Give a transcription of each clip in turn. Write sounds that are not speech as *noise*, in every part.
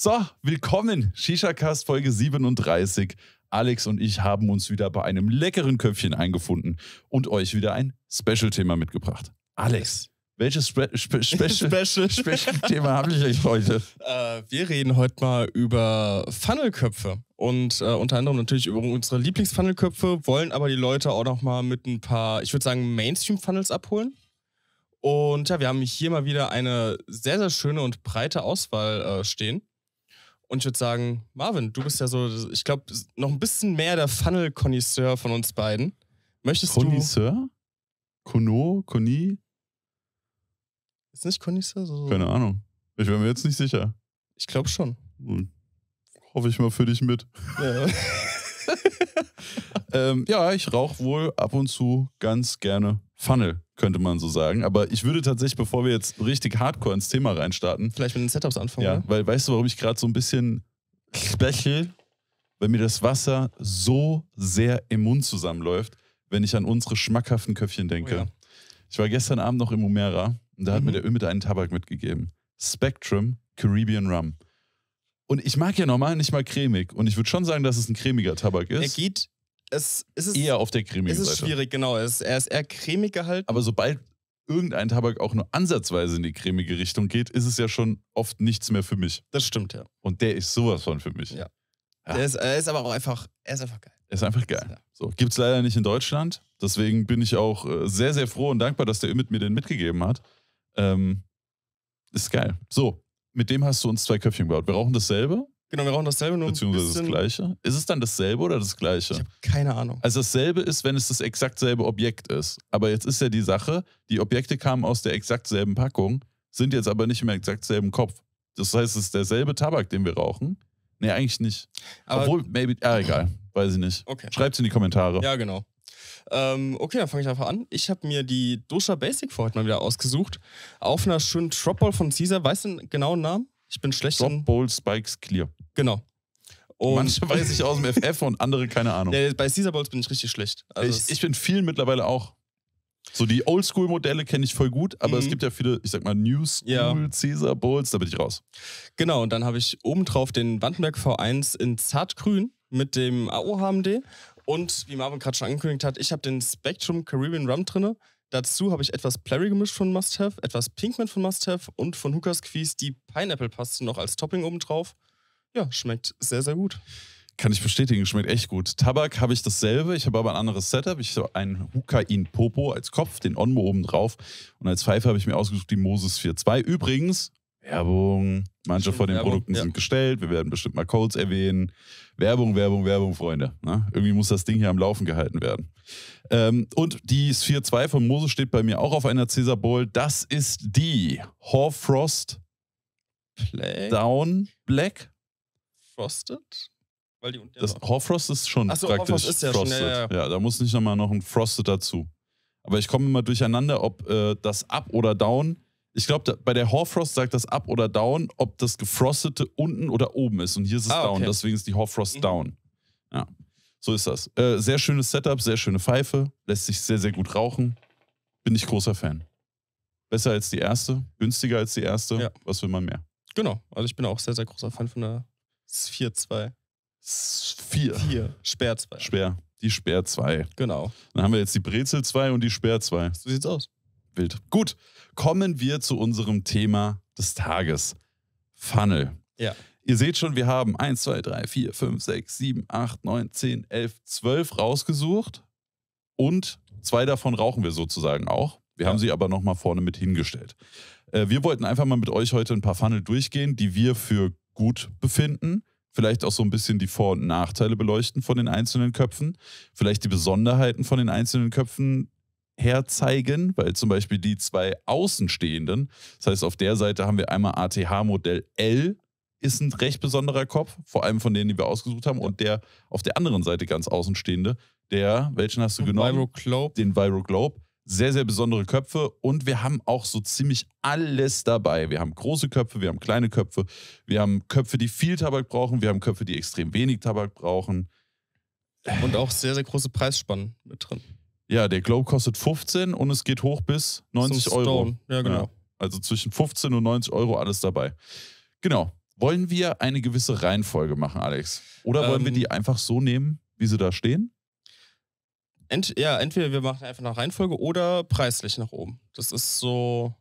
So, willkommen. Shisha-Cast Folge 37. Alex und ich haben uns wieder bei einem leckeren Köpfchen eingefunden und euch wieder ein Special-Thema mitgebracht. Alex, welches Spe Spe *laughs* Special-Thema Special habe ich euch heute? Äh, wir reden heute mal über Funnelköpfe und äh, unter anderem natürlich über unsere Lieblingsfunnelköpfe, wollen aber die Leute auch nochmal mit ein paar, ich würde sagen, Mainstream-Funnels abholen. Und ja, wir haben hier mal wieder eine sehr, sehr schöne und breite Auswahl äh, stehen. Und ich würde sagen, Marvin, du bist ja so, ich glaube, noch ein bisschen mehr der Funnel-Konisseur von uns beiden. Möchtest Konisseur? du. Kono? Koni? Ist nicht Konisseur? So Keine Ahnung. Ich wäre mir jetzt nicht sicher. Ich glaube schon. Hm. Hoffe ich mal für dich mit. Ja. *laughs* *laughs* ähm, ja, ich rauche wohl ab und zu ganz gerne Funnel könnte man so sagen. Aber ich würde tatsächlich, bevor wir jetzt richtig hardcore ins Thema reinstarten. Vielleicht mit den Setups anfangen. Ja, oder? Ne? weil weißt du, warum ich gerade so ein bisschen lächel? Weil mir das Wasser so sehr im Mund zusammenläuft, wenn ich an unsere schmackhaften Köpfchen denke. Oh ja. Ich war gestern Abend noch im Umera und da mhm. hat mir mhm. der Ömit einen Tabak mitgegeben. Spectrum Caribbean Rum. Und ich mag ja normal nicht mal cremig. Und ich würde schon sagen, dass es ein cremiger Tabak ist. Er geht es, es ist eher auf der cremigen Seite. Es ist schwierig, genau. Es, er ist eher cremig gehalten. Aber sobald irgendein Tabak auch nur ansatzweise in die cremige Richtung geht, ist es ja schon oft nichts mehr für mich. Das stimmt, ja. Und der ist sowas von für mich. Ja. ja. Der ist, er ist aber auch einfach, er ist einfach geil. Er ist einfach geil. Ja. So, gibt's leider nicht in Deutschland. Deswegen bin ich auch äh, sehr, sehr froh und dankbar, dass der mit mir den mitgegeben hat. Ähm, ist geil. So, mit dem hast du uns zwei Köpfchen gebaut. Wir rauchen dasselbe. Genau, wir rauchen dasselbe nur. Beziehungsweise das gleiche. Ist es dann dasselbe oder das gleiche? Ich habe keine Ahnung. Also dasselbe ist, wenn es das exakt selbe Objekt ist. Aber jetzt ist ja die Sache, die Objekte kamen aus der exakt selben Packung, sind jetzt aber nicht im exakt selben Kopf. Das heißt, es ist derselbe Tabak, den wir rauchen. Nee, eigentlich nicht. Aber Obwohl, maybe, ah, egal, weiß ich nicht. Okay. Schreibt's in die Kommentare. Ja, genau. Ähm, okay, dann fange ich einfach an. Ich habe mir die Dosha Basic für heute mal wieder ausgesucht. Auf einer schönen Dropball von Caesar. Weißt du den genauen Namen? Ich bin schlecht Bowl Spikes Clear. Genau. Und Manche weiß ich aus dem FF und andere keine Ahnung. *laughs* Nee, bei Caesar Bowls bin ich richtig schlecht. Also ich, ich bin vielen mittlerweile auch. So die Oldschool-Modelle kenne ich voll gut, aber mhm. es gibt ja viele, ich sag mal, New School ja. Caesar Bowls, da bin ich raus. Genau, und dann habe ich obendrauf den Wandenberg V1 in zartgrün mit dem AOHMD. und wie Marvin gerade schon angekündigt hat, ich habe den Spectrum Caribbean Rum drinne. Dazu habe ich etwas Plary gemischt von Must Have, etwas Pinkman von Must Have und von Hookers Quiz die Pineapple-Paste noch als Topping obendrauf. Ja, schmeckt sehr, sehr gut. Kann ich bestätigen, schmeckt echt gut. Tabak habe ich dasselbe, ich habe aber ein anderes Setup. Ich habe einen Hukain Popo als Kopf, den Onmo oben drauf. Und als Pfeife habe ich mir ausgesucht die Moses 4.2. Übrigens, Werbung. Manche von den Werbung, Produkten ja. sind gestellt. Wir werden bestimmt mal Codes erwähnen. Werbung, Werbung, Werbung, Freunde. Na, ne? irgendwie muss das Ding hier am Laufen gehalten werden. Ähm, und die Sphere 2 von Moses steht bei mir auch auf einer Caesar Bowl. Das ist die Hoarfrost Black. Down Black frosted? Weil die unten das ja Hoarfrost ist schon Achso, praktisch ist ja frosted. Schon, ja, ja. ja, da muss nicht nochmal noch ein frosted dazu. Aber ich komme immer durcheinander, ob äh, das Up oder Down. Ich glaube, bei der Hoarfrost sagt das Up oder Down, ob das gefrostete unten oder oben ist. Und hier ist es ah, Down, okay. deswegen ist die Hoarfrost mhm. Down. Ja, so ist das. Äh, sehr schönes Setup, sehr schöne Pfeife, lässt sich sehr, sehr gut rauchen. Bin ich großer Fan. Besser als die erste, günstiger als die erste. Ja. Was will man mehr? Genau, also ich bin auch sehr, sehr großer Fan von der 4-2. 4. 4. Sperr 2. Sperr. Die Sperr 2. Genau. Dann haben wir jetzt die Brezel 2 und die Sperr 2. So sieht's aus. Wild. Gut. Kommen wir zu unserem Thema des Tages. Funnel. Ja. Ihr seht schon, wir haben 1, 2, 3, 4, 5, 6, 7, 8, 9, 10, 11, 12 rausgesucht. Und zwei davon rauchen wir sozusagen auch. Wir haben sie aber nochmal vorne mit hingestellt. Äh, wir wollten einfach mal mit euch heute ein paar Funnel durchgehen, die wir für gut befinden, vielleicht auch so ein bisschen die Vor- und Nachteile beleuchten von den einzelnen Köpfen, vielleicht die Besonderheiten von den einzelnen Köpfen herzeigen, weil zum Beispiel die zwei Außenstehenden, das heißt auf der Seite haben wir einmal ATH-Modell L, ist ein recht besonderer Kopf, vor allem von denen, die wir ausgesucht haben, und der auf der anderen Seite ganz Außenstehende, der, welchen hast du genommen? Viroglobe. Den Viroglobe sehr, sehr besondere Köpfe und wir haben auch so ziemlich alles dabei. Wir haben große Köpfe, wir haben kleine Köpfe, wir haben Köpfe, die viel Tabak brauchen, wir haben Köpfe, die extrem wenig Tabak brauchen. Und auch sehr, sehr große Preisspannen mit drin. Ja, der Globe kostet 15 und es geht hoch bis 90 Euro. Ja, genau. Ja, also zwischen 15 und 90 Euro alles dabei. Genau. Wollen wir eine gewisse Reihenfolge machen, Alex? Oder wollen ähm, wir die einfach so nehmen, wie sie da stehen? Ent, ja, entweder wir machen einfach eine Reihenfolge oder preislich nach oben. Das ist so.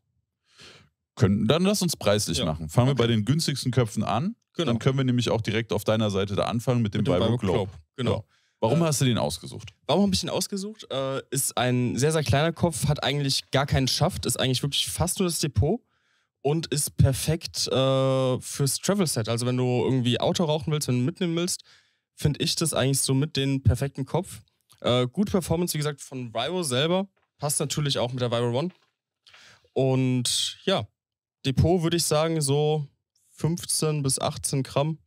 Können, dann lass uns preislich ja. machen. Fangen okay. wir bei den günstigsten Köpfen an. Genau. Dann können wir nämlich auch direkt auf deiner Seite da anfangen mit dem, mit dem Bible, Bible Globe. Genau. Ja. Warum äh, hast du den ausgesucht? Warum habe ich den ausgesucht? Äh, ist ein sehr, sehr kleiner Kopf, hat eigentlich gar keinen Schaft, ist eigentlich wirklich fast nur das Depot und ist perfekt äh, fürs Travel-Set. Also wenn du irgendwie Auto rauchen willst, wenn du mitnehmen willst, finde ich das eigentlich so mit den perfekten Kopf. Äh, gut Performance, wie gesagt, von Viro selber. Passt natürlich auch mit der Viro One. Und ja, Depot würde ich sagen, so 15 bis 18 Gramm.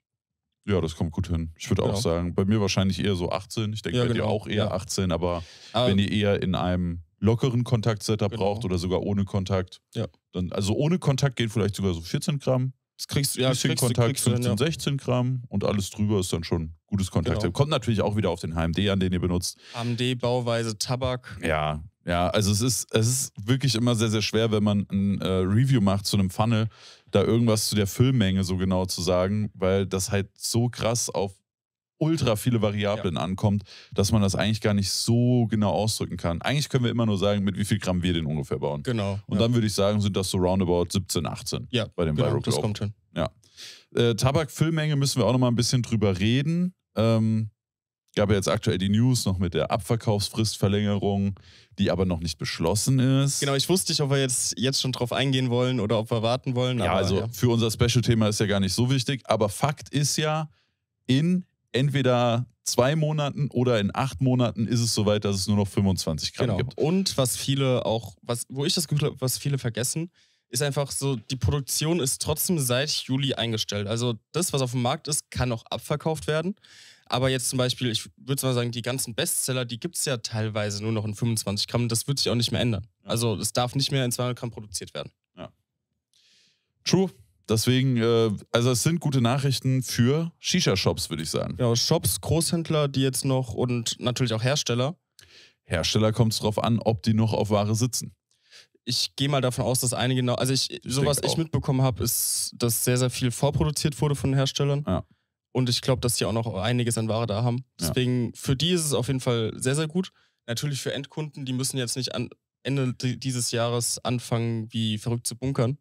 Ja, das kommt gut hin. Ich würde genau. auch sagen, bei mir wahrscheinlich eher so 18. Ich denke ja, bei genau. dir auch eher ja. 18, aber ähm, wenn ihr eher in einem lockeren Kontakt-Setup genau. braucht oder sogar ohne Kontakt, ja. dann, also ohne Kontakt geht vielleicht sogar so 14 Gramm. Das kriegst, ja, bisschen kriegst, Kontakt kriegst 15, hin, ja. 16 Gramm und alles drüber ist dann schon gutes Kontakt. Genau. Kommt natürlich auch wieder auf den HMD an, den ihr benutzt. HMD, Bauweise, Tabak. Ja, ja, also es ist, es ist wirklich immer sehr, sehr schwer, wenn man ein äh, Review macht zu einem Funnel, da irgendwas zu der Füllmenge so genau zu sagen, weil das halt so krass auf ultra viele Variablen ja. ankommt, dass man das eigentlich gar nicht so genau ausdrücken kann. Eigentlich können wir immer nur sagen, mit wie viel Gramm wir den ungefähr bauen. Genau. Und ja. dann würde ich sagen, sind das so roundabout 17, 18 ja, bei dem genau, Viral Das kommt hin. Ja. Äh, Tabakfüllmenge müssen wir auch nochmal ein bisschen drüber reden. Ähm, gab ja jetzt aktuell die News noch mit der Abverkaufsfristverlängerung, die aber noch nicht beschlossen ist. Genau, ich wusste nicht, ob wir jetzt, jetzt schon drauf eingehen wollen oder ob wir warten wollen. Ja, aber, also ja. für unser Special-Thema ist ja gar nicht so wichtig, aber Fakt ist ja, in entweder zwei Monaten oder in acht Monaten ist es soweit, dass es nur noch 25 Gramm genau. gibt. Und was viele auch, was, wo ich das Gefühl habe, was viele vergessen, ist einfach so, die Produktion ist trotzdem seit Juli eingestellt. Also das, was auf dem Markt ist, kann auch abverkauft werden. Aber jetzt zum Beispiel, ich würde mal sagen, die ganzen Bestseller, die gibt es ja teilweise nur noch in 25 Gramm. Das wird sich auch nicht mehr ändern. Also es darf nicht mehr in 200 Gramm produziert werden. Ja. True. Deswegen, äh, also es sind gute Nachrichten für Shisha-Shops, würde ich sagen. Ja, Shops, Großhändler, die jetzt noch und natürlich auch Hersteller. Hersteller kommt es darauf an, ob die noch auf Ware sitzen ich gehe mal davon aus, dass einige, noch, also ich, ich so was ich mitbekommen habe, ist, dass sehr, sehr viel vorproduziert wurde von den Herstellern. Ja. Und ich glaube, dass die auch noch einiges an Ware da haben. Deswegen, ja. für die ist es auf jeden Fall sehr, sehr gut. Natürlich für Endkunden, die müssen jetzt nicht an Ende dieses Jahres anfangen, wie verrückt zu bunkern.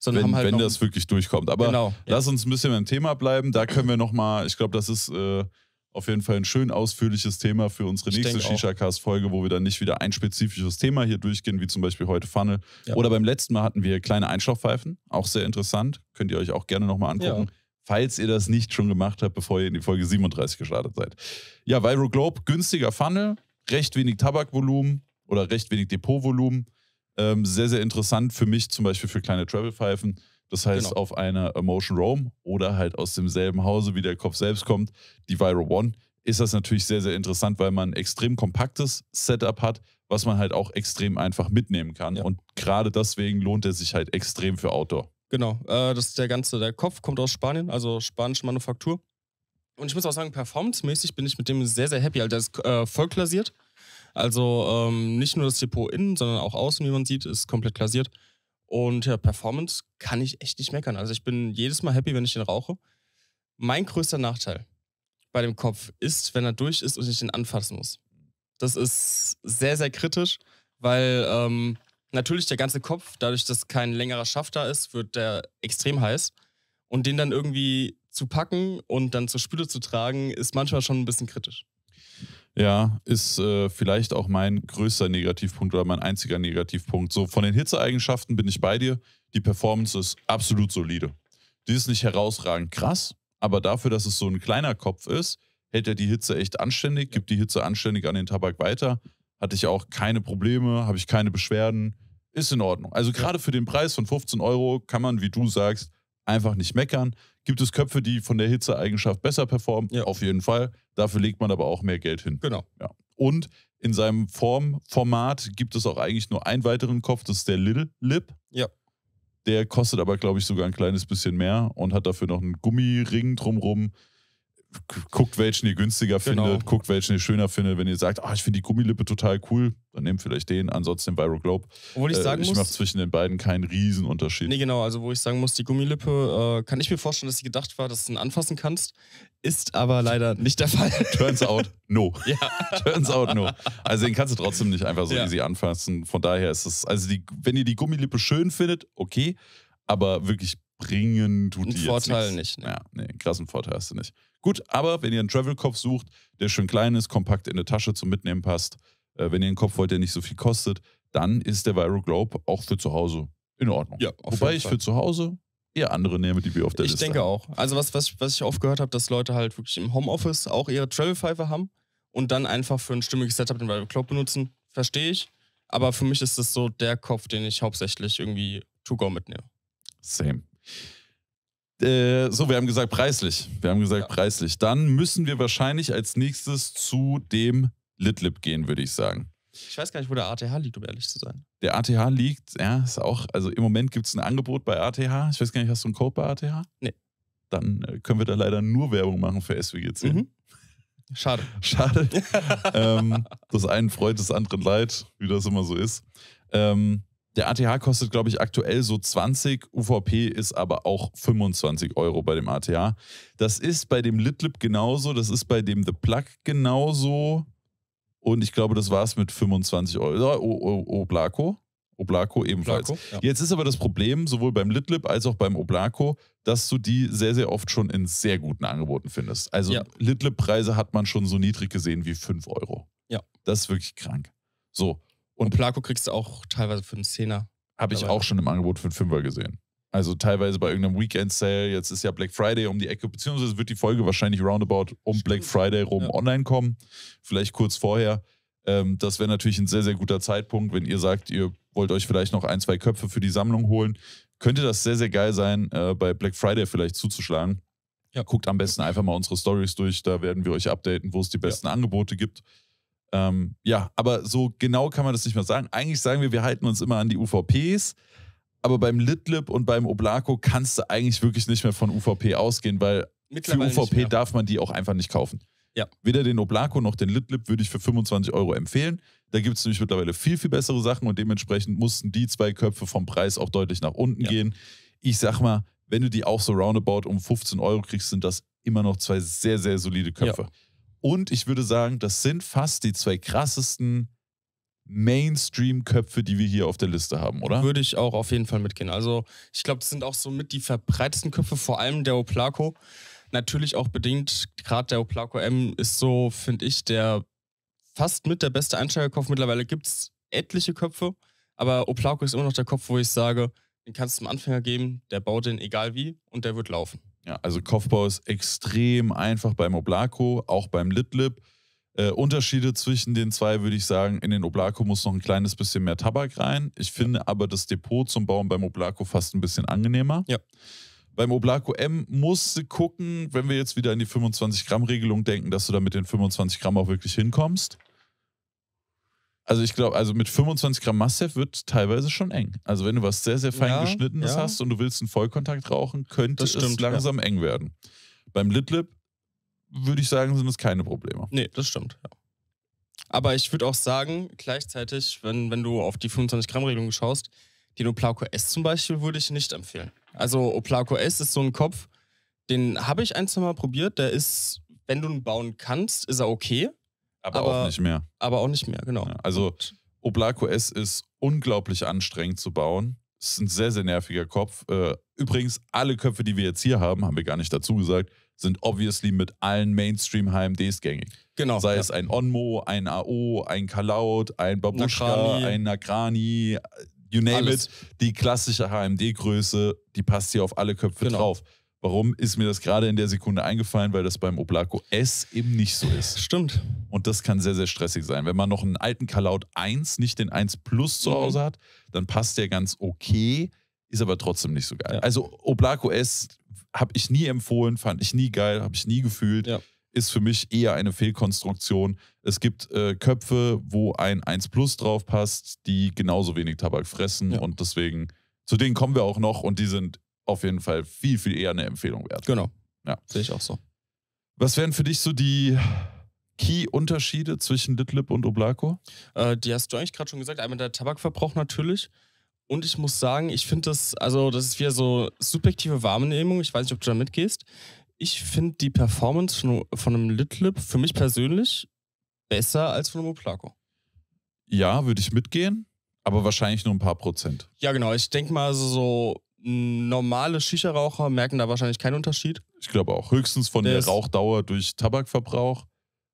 Sondern wenn, halt wenn das wirklich durchkommt. Aber genau, lass ja. uns ein bisschen beim Thema bleiben. Da können wir nochmal, ich glaube, das ist äh, auf jeden Fall ein schön ausführliches Thema für unsere nächste Shisha-Cast-Folge, wo wir dann nicht wieder ein spezifisches Thema hier durchgehen, wie zum Beispiel heute Funnel. Ja. Oder beim letzten Mal hatten wir kleine Einschlafpfeifen, auch sehr interessant. Könnt ihr euch auch gerne nochmal angucken. Ja falls ihr das nicht schon gemacht habt, bevor ihr in die Folge 37 gestartet seid. Ja, Viral Globe, günstiger Funnel, recht wenig Tabakvolumen oder recht wenig Depotvolumen. Ähm, sehr, sehr interessant für mich, zum Beispiel für kleine Travel-Pfeifen. Das heißt, genau. auf einer Emotion Roam oder halt aus demselben Hause, wie der Kopf selbst kommt, die Viro One, ist das natürlich sehr, sehr interessant, weil man ein extrem kompaktes Setup hat, was man halt auch extrem einfach mitnehmen kann. Ja. Und gerade deswegen lohnt er sich halt extrem für Outdoor. Genau, äh, das ist der ganze, der Kopf kommt aus Spanien, also spanische Manufaktur. Und ich muss auch sagen, performancemäßig bin ich mit dem sehr, sehr happy. Also der ist äh, voll glasiert. Also ähm, nicht nur das Depot innen, sondern auch außen, wie man sieht, ist komplett glasiert. Und ja, äh, Performance kann ich echt nicht meckern. Also ich bin jedes Mal happy, wenn ich den rauche. Mein größter Nachteil bei dem Kopf ist, wenn er durch ist und ich den anfassen muss. Das ist sehr, sehr kritisch, weil ähm, natürlich der ganze Kopf, dadurch, dass kein längerer Schaft da ist, wird der extrem heiß. Und den dann irgendwie zu packen und dann zur Spüle zu tragen, ist manchmal schon ein bisschen kritisch. Ja, ist äh, vielleicht auch mein größter Negativpunkt oder mein einziger Negativpunkt. So von den Hitzeeigenschaften bin ich bei dir. Die Performance ist absolut solide. Die ist nicht herausragend krass, aber dafür, dass es so ein kleiner Kopf ist, hält er die Hitze echt anständig, gibt die Hitze anständig an den Tabak weiter. Hatte ich auch keine Probleme, habe ich keine Beschwerden. Ist in Ordnung. Also gerade für den Preis von 15 Euro kann man, wie du sagst, einfach nicht meckern. Gibt es Köpfe, die von der Hitzeeigenschaft besser performen? Ja. Auf jeden Fall. Dafür legt man aber auch mehr Geld hin. Genau. Ja. Und in seinem Formformat gibt es auch eigentlich nur einen weiteren Kopf, das ist der Little Lip. Ja. Der kostet aber, glaube ich, sogar ein kleines bisschen mehr und hat dafür noch einen Gummiring drumrum guckt, welchen ihr günstiger genau. findet, guckt, welchen ihr schöner findet. Wenn ihr sagt, ah, ich finde die Gummilippe total cool, dann nehmt vielleicht den, ansonsten den Viral Globe. Obwohl ich äh, sagen äh, ich muss. Ich mache zwischen den beiden keinen Riesenunterschied. Nee, genau. Also, wo ich sagen muss, die Gummilippe, äh, kann ich mir vorstellen, dass sie gedacht war, dass du ihn anfassen kannst. Ist aber leider nicht der Fall. *laughs* Turns out, no. Ja. *laughs* Turns out, no. Also, den kannst du trotzdem nicht einfach so ja. easy anfassen. Von daher ist es, also, die, wenn ihr die Gummilippe schön findet, okay. Aber wirklich bringen tut Ein die Vorteil jetzt nichts. nicht. Ne? Ja, nee, krassen Vorteil hast du nicht. Gut, aber wenn ihr einen Travel-Kopf sucht, der schön klein ist, kompakt in der Tasche zum Mitnehmen passt, äh, wenn ihr einen Kopf wollt, der nicht so viel kostet, dann ist der Viral Globe auch für zu Hause in Ordnung. Ja, Wobei ich für zu Hause eher andere nehme, die wir auf der ich Liste Ich denke auch. Also was, was, was ich oft gehört habe, dass Leute halt wirklich im Homeoffice auch ihre Travel-Pfeife haben und dann einfach für ein stimmiges Setup den Viral Globe benutzen. Verstehe ich. Aber für mich ist das so der Kopf, den ich hauptsächlich irgendwie to go mitnehme. Same. Äh, so, wir haben gesagt preislich. Wir haben gesagt ja. preislich. Dann müssen wir wahrscheinlich als nächstes zu dem Litlib gehen, würde ich sagen. Ich weiß gar nicht, wo der ATH liegt, um ehrlich zu sein. Der ATH liegt, ja, ist auch, also im Moment gibt es ein Angebot bei ATH. Ich weiß gar nicht, hast du einen Code bei ATH? Nee. Dann äh, können wir da leider nur Werbung machen für SWG10. Mhm. Schade. Schade. *laughs* ähm, das einen freut, das anderen leid, wie das immer so ist. Ähm, der ATH kostet, glaube ich, aktuell so 20. UVP ist aber auch 25 Euro bei dem ATH. Das ist bei dem Litlip genauso, das ist bei dem The Plug genauso. Und ich glaube, das war es mit 25 Euro. Oblaco. Oblaco ebenfalls. Oblaco, ja. Jetzt ist aber das Problem, sowohl beim Litlip als auch beim Oblaco, dass du die sehr, sehr oft schon in sehr guten Angeboten findest. Also ja. Litlip-Preise hat man schon so niedrig gesehen wie 5 Euro. Ja. Das ist wirklich krank. So, und Plako kriegst du auch teilweise für einen Zehner. Habe ich auch schon im Angebot für einen Fünfer gesehen. Also teilweise bei irgendeinem Weekend-Sale, jetzt ist ja Black Friday um die Ecke, beziehungsweise wird die Folge wahrscheinlich roundabout um Black Friday rum ja. online kommen, vielleicht kurz vorher. Ähm, das wäre natürlich ein sehr, sehr guter Zeitpunkt, wenn ihr sagt, ihr wollt euch vielleicht noch ein, zwei Köpfe für die Sammlung holen. Könnte das sehr, sehr geil sein, äh, bei Black Friday vielleicht zuzuschlagen. Ja. Guckt am besten einfach mal unsere Stories durch, da werden wir euch updaten, wo es die besten ja. Angebote gibt. Ähm, ja, aber so genau kann man das nicht mehr sagen. Eigentlich sagen wir, wir halten uns immer an die UVPs, aber beim Litlib und beim Oblako kannst du eigentlich wirklich nicht mehr von UVP ausgehen, weil für UVP darf man die auch einfach nicht kaufen. Ja. Weder den Oblako noch den Litlib würde ich für 25 Euro empfehlen. Da gibt es nämlich mittlerweile viel, viel bessere Sachen und dementsprechend mussten die zwei Köpfe vom Preis auch deutlich nach unten ja. gehen. Ich sag mal, wenn du die auch so roundabout um 15 Euro kriegst, sind das immer noch zwei sehr, sehr solide Köpfe. Ja. Und ich würde sagen, das sind fast die zwei krassesten Mainstream-Köpfe, die wir hier auf der Liste haben, oder? Würde ich auch auf jeden Fall mitgehen. Also ich glaube, das sind auch so mit die verbreitesten Köpfe, vor allem der Oplaco. Natürlich auch bedingt, gerade der Oplaco M ist so, finde ich, der fast mit der beste Einsteigerkopf. Mittlerweile gibt es etliche Köpfe, aber Oplaco ist immer noch der Kopf, wo ich sage, den kannst du dem Anfänger geben, der baut den egal wie und der wird laufen. Ja, also Kopfbau ist extrem einfach beim Oblako, auch beim Litlip. Äh, Unterschiede zwischen den zwei würde ich sagen, in den Oblako muss noch ein kleines bisschen mehr Tabak rein. Ich finde ja. aber das Depot zum Bauen beim Oblako fast ein bisschen angenehmer. Ja. Beim Oblako M musst du gucken, wenn wir jetzt wieder in die 25-Gramm-Regelung denken, dass du da mit den 25 Gramm auch wirklich hinkommst. Also ich glaube, also mit 25 Gramm Mastef wird teilweise schon eng. Also wenn du was sehr, sehr fein ja, geschnittenes ja. hast und du willst einen Vollkontakt rauchen, könnte stimmt, es langsam ja. eng werden. Beim Litlip würde ich sagen, sind es keine Probleme. Nee, das stimmt. Ja. Aber ich würde auch sagen, gleichzeitig, wenn, wenn du auf die 25-Gramm-Regelung schaust, den Oplaco S zum Beispiel würde ich nicht empfehlen. Also Oplaco S ist so ein Kopf, den habe ich ein, zwei Mal probiert. Der ist, wenn du ihn bauen kannst, ist er okay. Aber, aber auch nicht mehr. Aber auch nicht mehr, genau. Ja, also Oblaco S ist unglaublich anstrengend zu bauen. Es ist ein sehr, sehr nerviger Kopf. Äh, übrigens, alle Köpfe, die wir jetzt hier haben, haben wir gar nicht dazu gesagt, sind obviously mit allen Mainstream-HMDs gängig. Genau. Sei ja. es ein Onmo, ein AO, ein Kalaut, ein Babushka, Nakrani. ein Nagrani, you name Alles. it. Die klassische HMD-Größe, die passt hier auf alle Köpfe genau. drauf. Warum ist mir das gerade in der Sekunde eingefallen? Weil das beim Oblaco S eben nicht so ist. Stimmt. Und das kann sehr, sehr stressig sein. Wenn man noch einen alten Kalaut 1, nicht den 1 Plus zu mhm. Hause hat, dann passt der ganz okay, ist aber trotzdem nicht so geil. Ja. Also Oblaco S habe ich nie empfohlen, fand ich nie geil, habe ich nie gefühlt. Ja. Ist für mich eher eine Fehlkonstruktion. Es gibt äh, Köpfe, wo ein 1 Plus drauf passt, die genauso wenig Tabak fressen ja. und deswegen, zu denen kommen wir auch noch und die sind auf jeden Fall viel, viel eher eine Empfehlung wert. Genau. Ja. Sehe ich auch so. Was wären für dich so die Key-Unterschiede zwischen Litlip und Oblako? Äh, die hast du eigentlich gerade schon gesagt. Einmal der Tabakverbrauch natürlich. Und ich muss sagen, ich finde das, also das ist wieder so subjektive Wahrnehmung. Ich weiß nicht, ob du da mitgehst. Ich finde die Performance von, von einem Litlip für mich persönlich besser als von einem Oblako. Ja, würde ich mitgehen, aber wahrscheinlich nur ein paar Prozent. Ja, genau. Ich denke mal so normale Shisha-Raucher merken da wahrscheinlich keinen Unterschied. Ich glaube auch. Höchstens von der, der Rauchdauer durch Tabakverbrauch.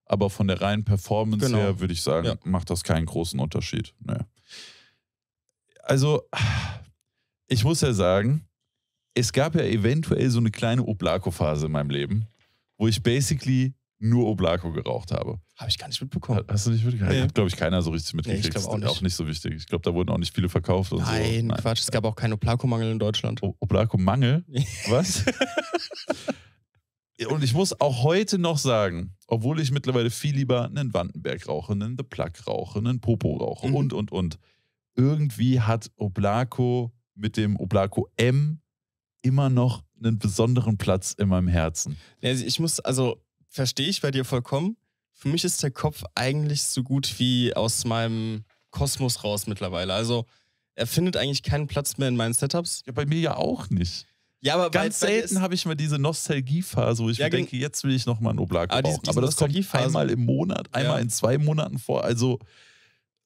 Aber von der reinen Performance genau. her würde ich sagen, ja. macht das keinen großen Unterschied. Nee. Also, ich muss ja sagen, es gab ja eventuell so eine kleine Oblako-Phase in meinem Leben, wo ich basically nur Oblako geraucht habe. Habe ich gar nicht mitbekommen. Hast du nicht mitbekommen? Nee. Hat, glaube ich, keiner so richtig mitgekriegt. Nee, ich auch nicht. Auch nicht so wichtig. Ich glaube, da wurden auch nicht viele verkauft. Und Nein, so. Nein, Quatsch. Es gab auch keinen Oplaco-Mangel in Deutschland. Oplaco-Mangel? Was? *laughs* und ich muss auch heute noch sagen, obwohl ich mittlerweile viel lieber einen Wandenberg rauche, einen The Plug rauche, einen Popo rauche mhm. und, und, und. Irgendwie hat Oblaco mit dem Oblaco M immer noch einen besonderen Platz in meinem Herzen. Also ich muss, also verstehe ich bei dir vollkommen für mich ist der Kopf eigentlich so gut wie aus meinem Kosmos raus mittlerweile. Also er findet eigentlich keinen Platz mehr in meinen Setups. Ja, bei mir ja auch nicht. Ja, aber ganz bei, selten habe ich mal diese Nostalgiephase, wo ich ja, mir denke, jetzt will ich nochmal einen Oblak ah, brauchen. aber das kommt einmal im Monat, einmal ja. in zwei Monaten vor, also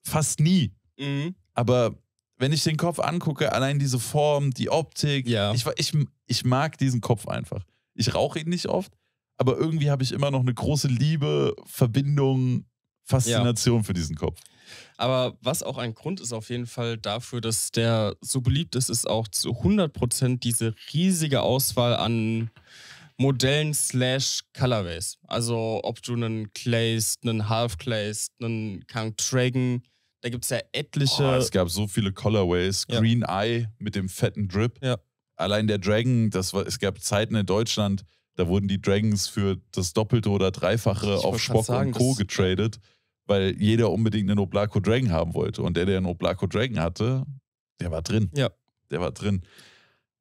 fast nie. Mhm. Aber wenn ich den Kopf angucke, allein diese Form, die Optik, ja. ich, ich, ich mag diesen Kopf einfach. Ich rauche ihn nicht oft, aber irgendwie habe ich immer noch eine große Liebe, Verbindung, Faszination ja. für diesen Kopf. Aber was auch ein Grund ist auf jeden Fall dafür, dass der so beliebt ist, ist auch zu 100% diese riesige Auswahl an Modellen slash Colorways. Also ob du einen Clayst, einen Half Clayst, einen Kang Dragon, da gibt es ja etliche. Oh, es gab so viele Colorways. Ja. Green Eye mit dem fetten Drip. Ja. Allein der Dragon, das war, es gab Zeiten in Deutschland, da wurden die Dragons für das Doppelte oder Dreifache ich auf Spock sagen, und Co. getradet, weil jeder unbedingt einen Oblako Dragon haben wollte. Und der, der einen Oblako Dragon hatte, der war drin. Ja. Der war drin.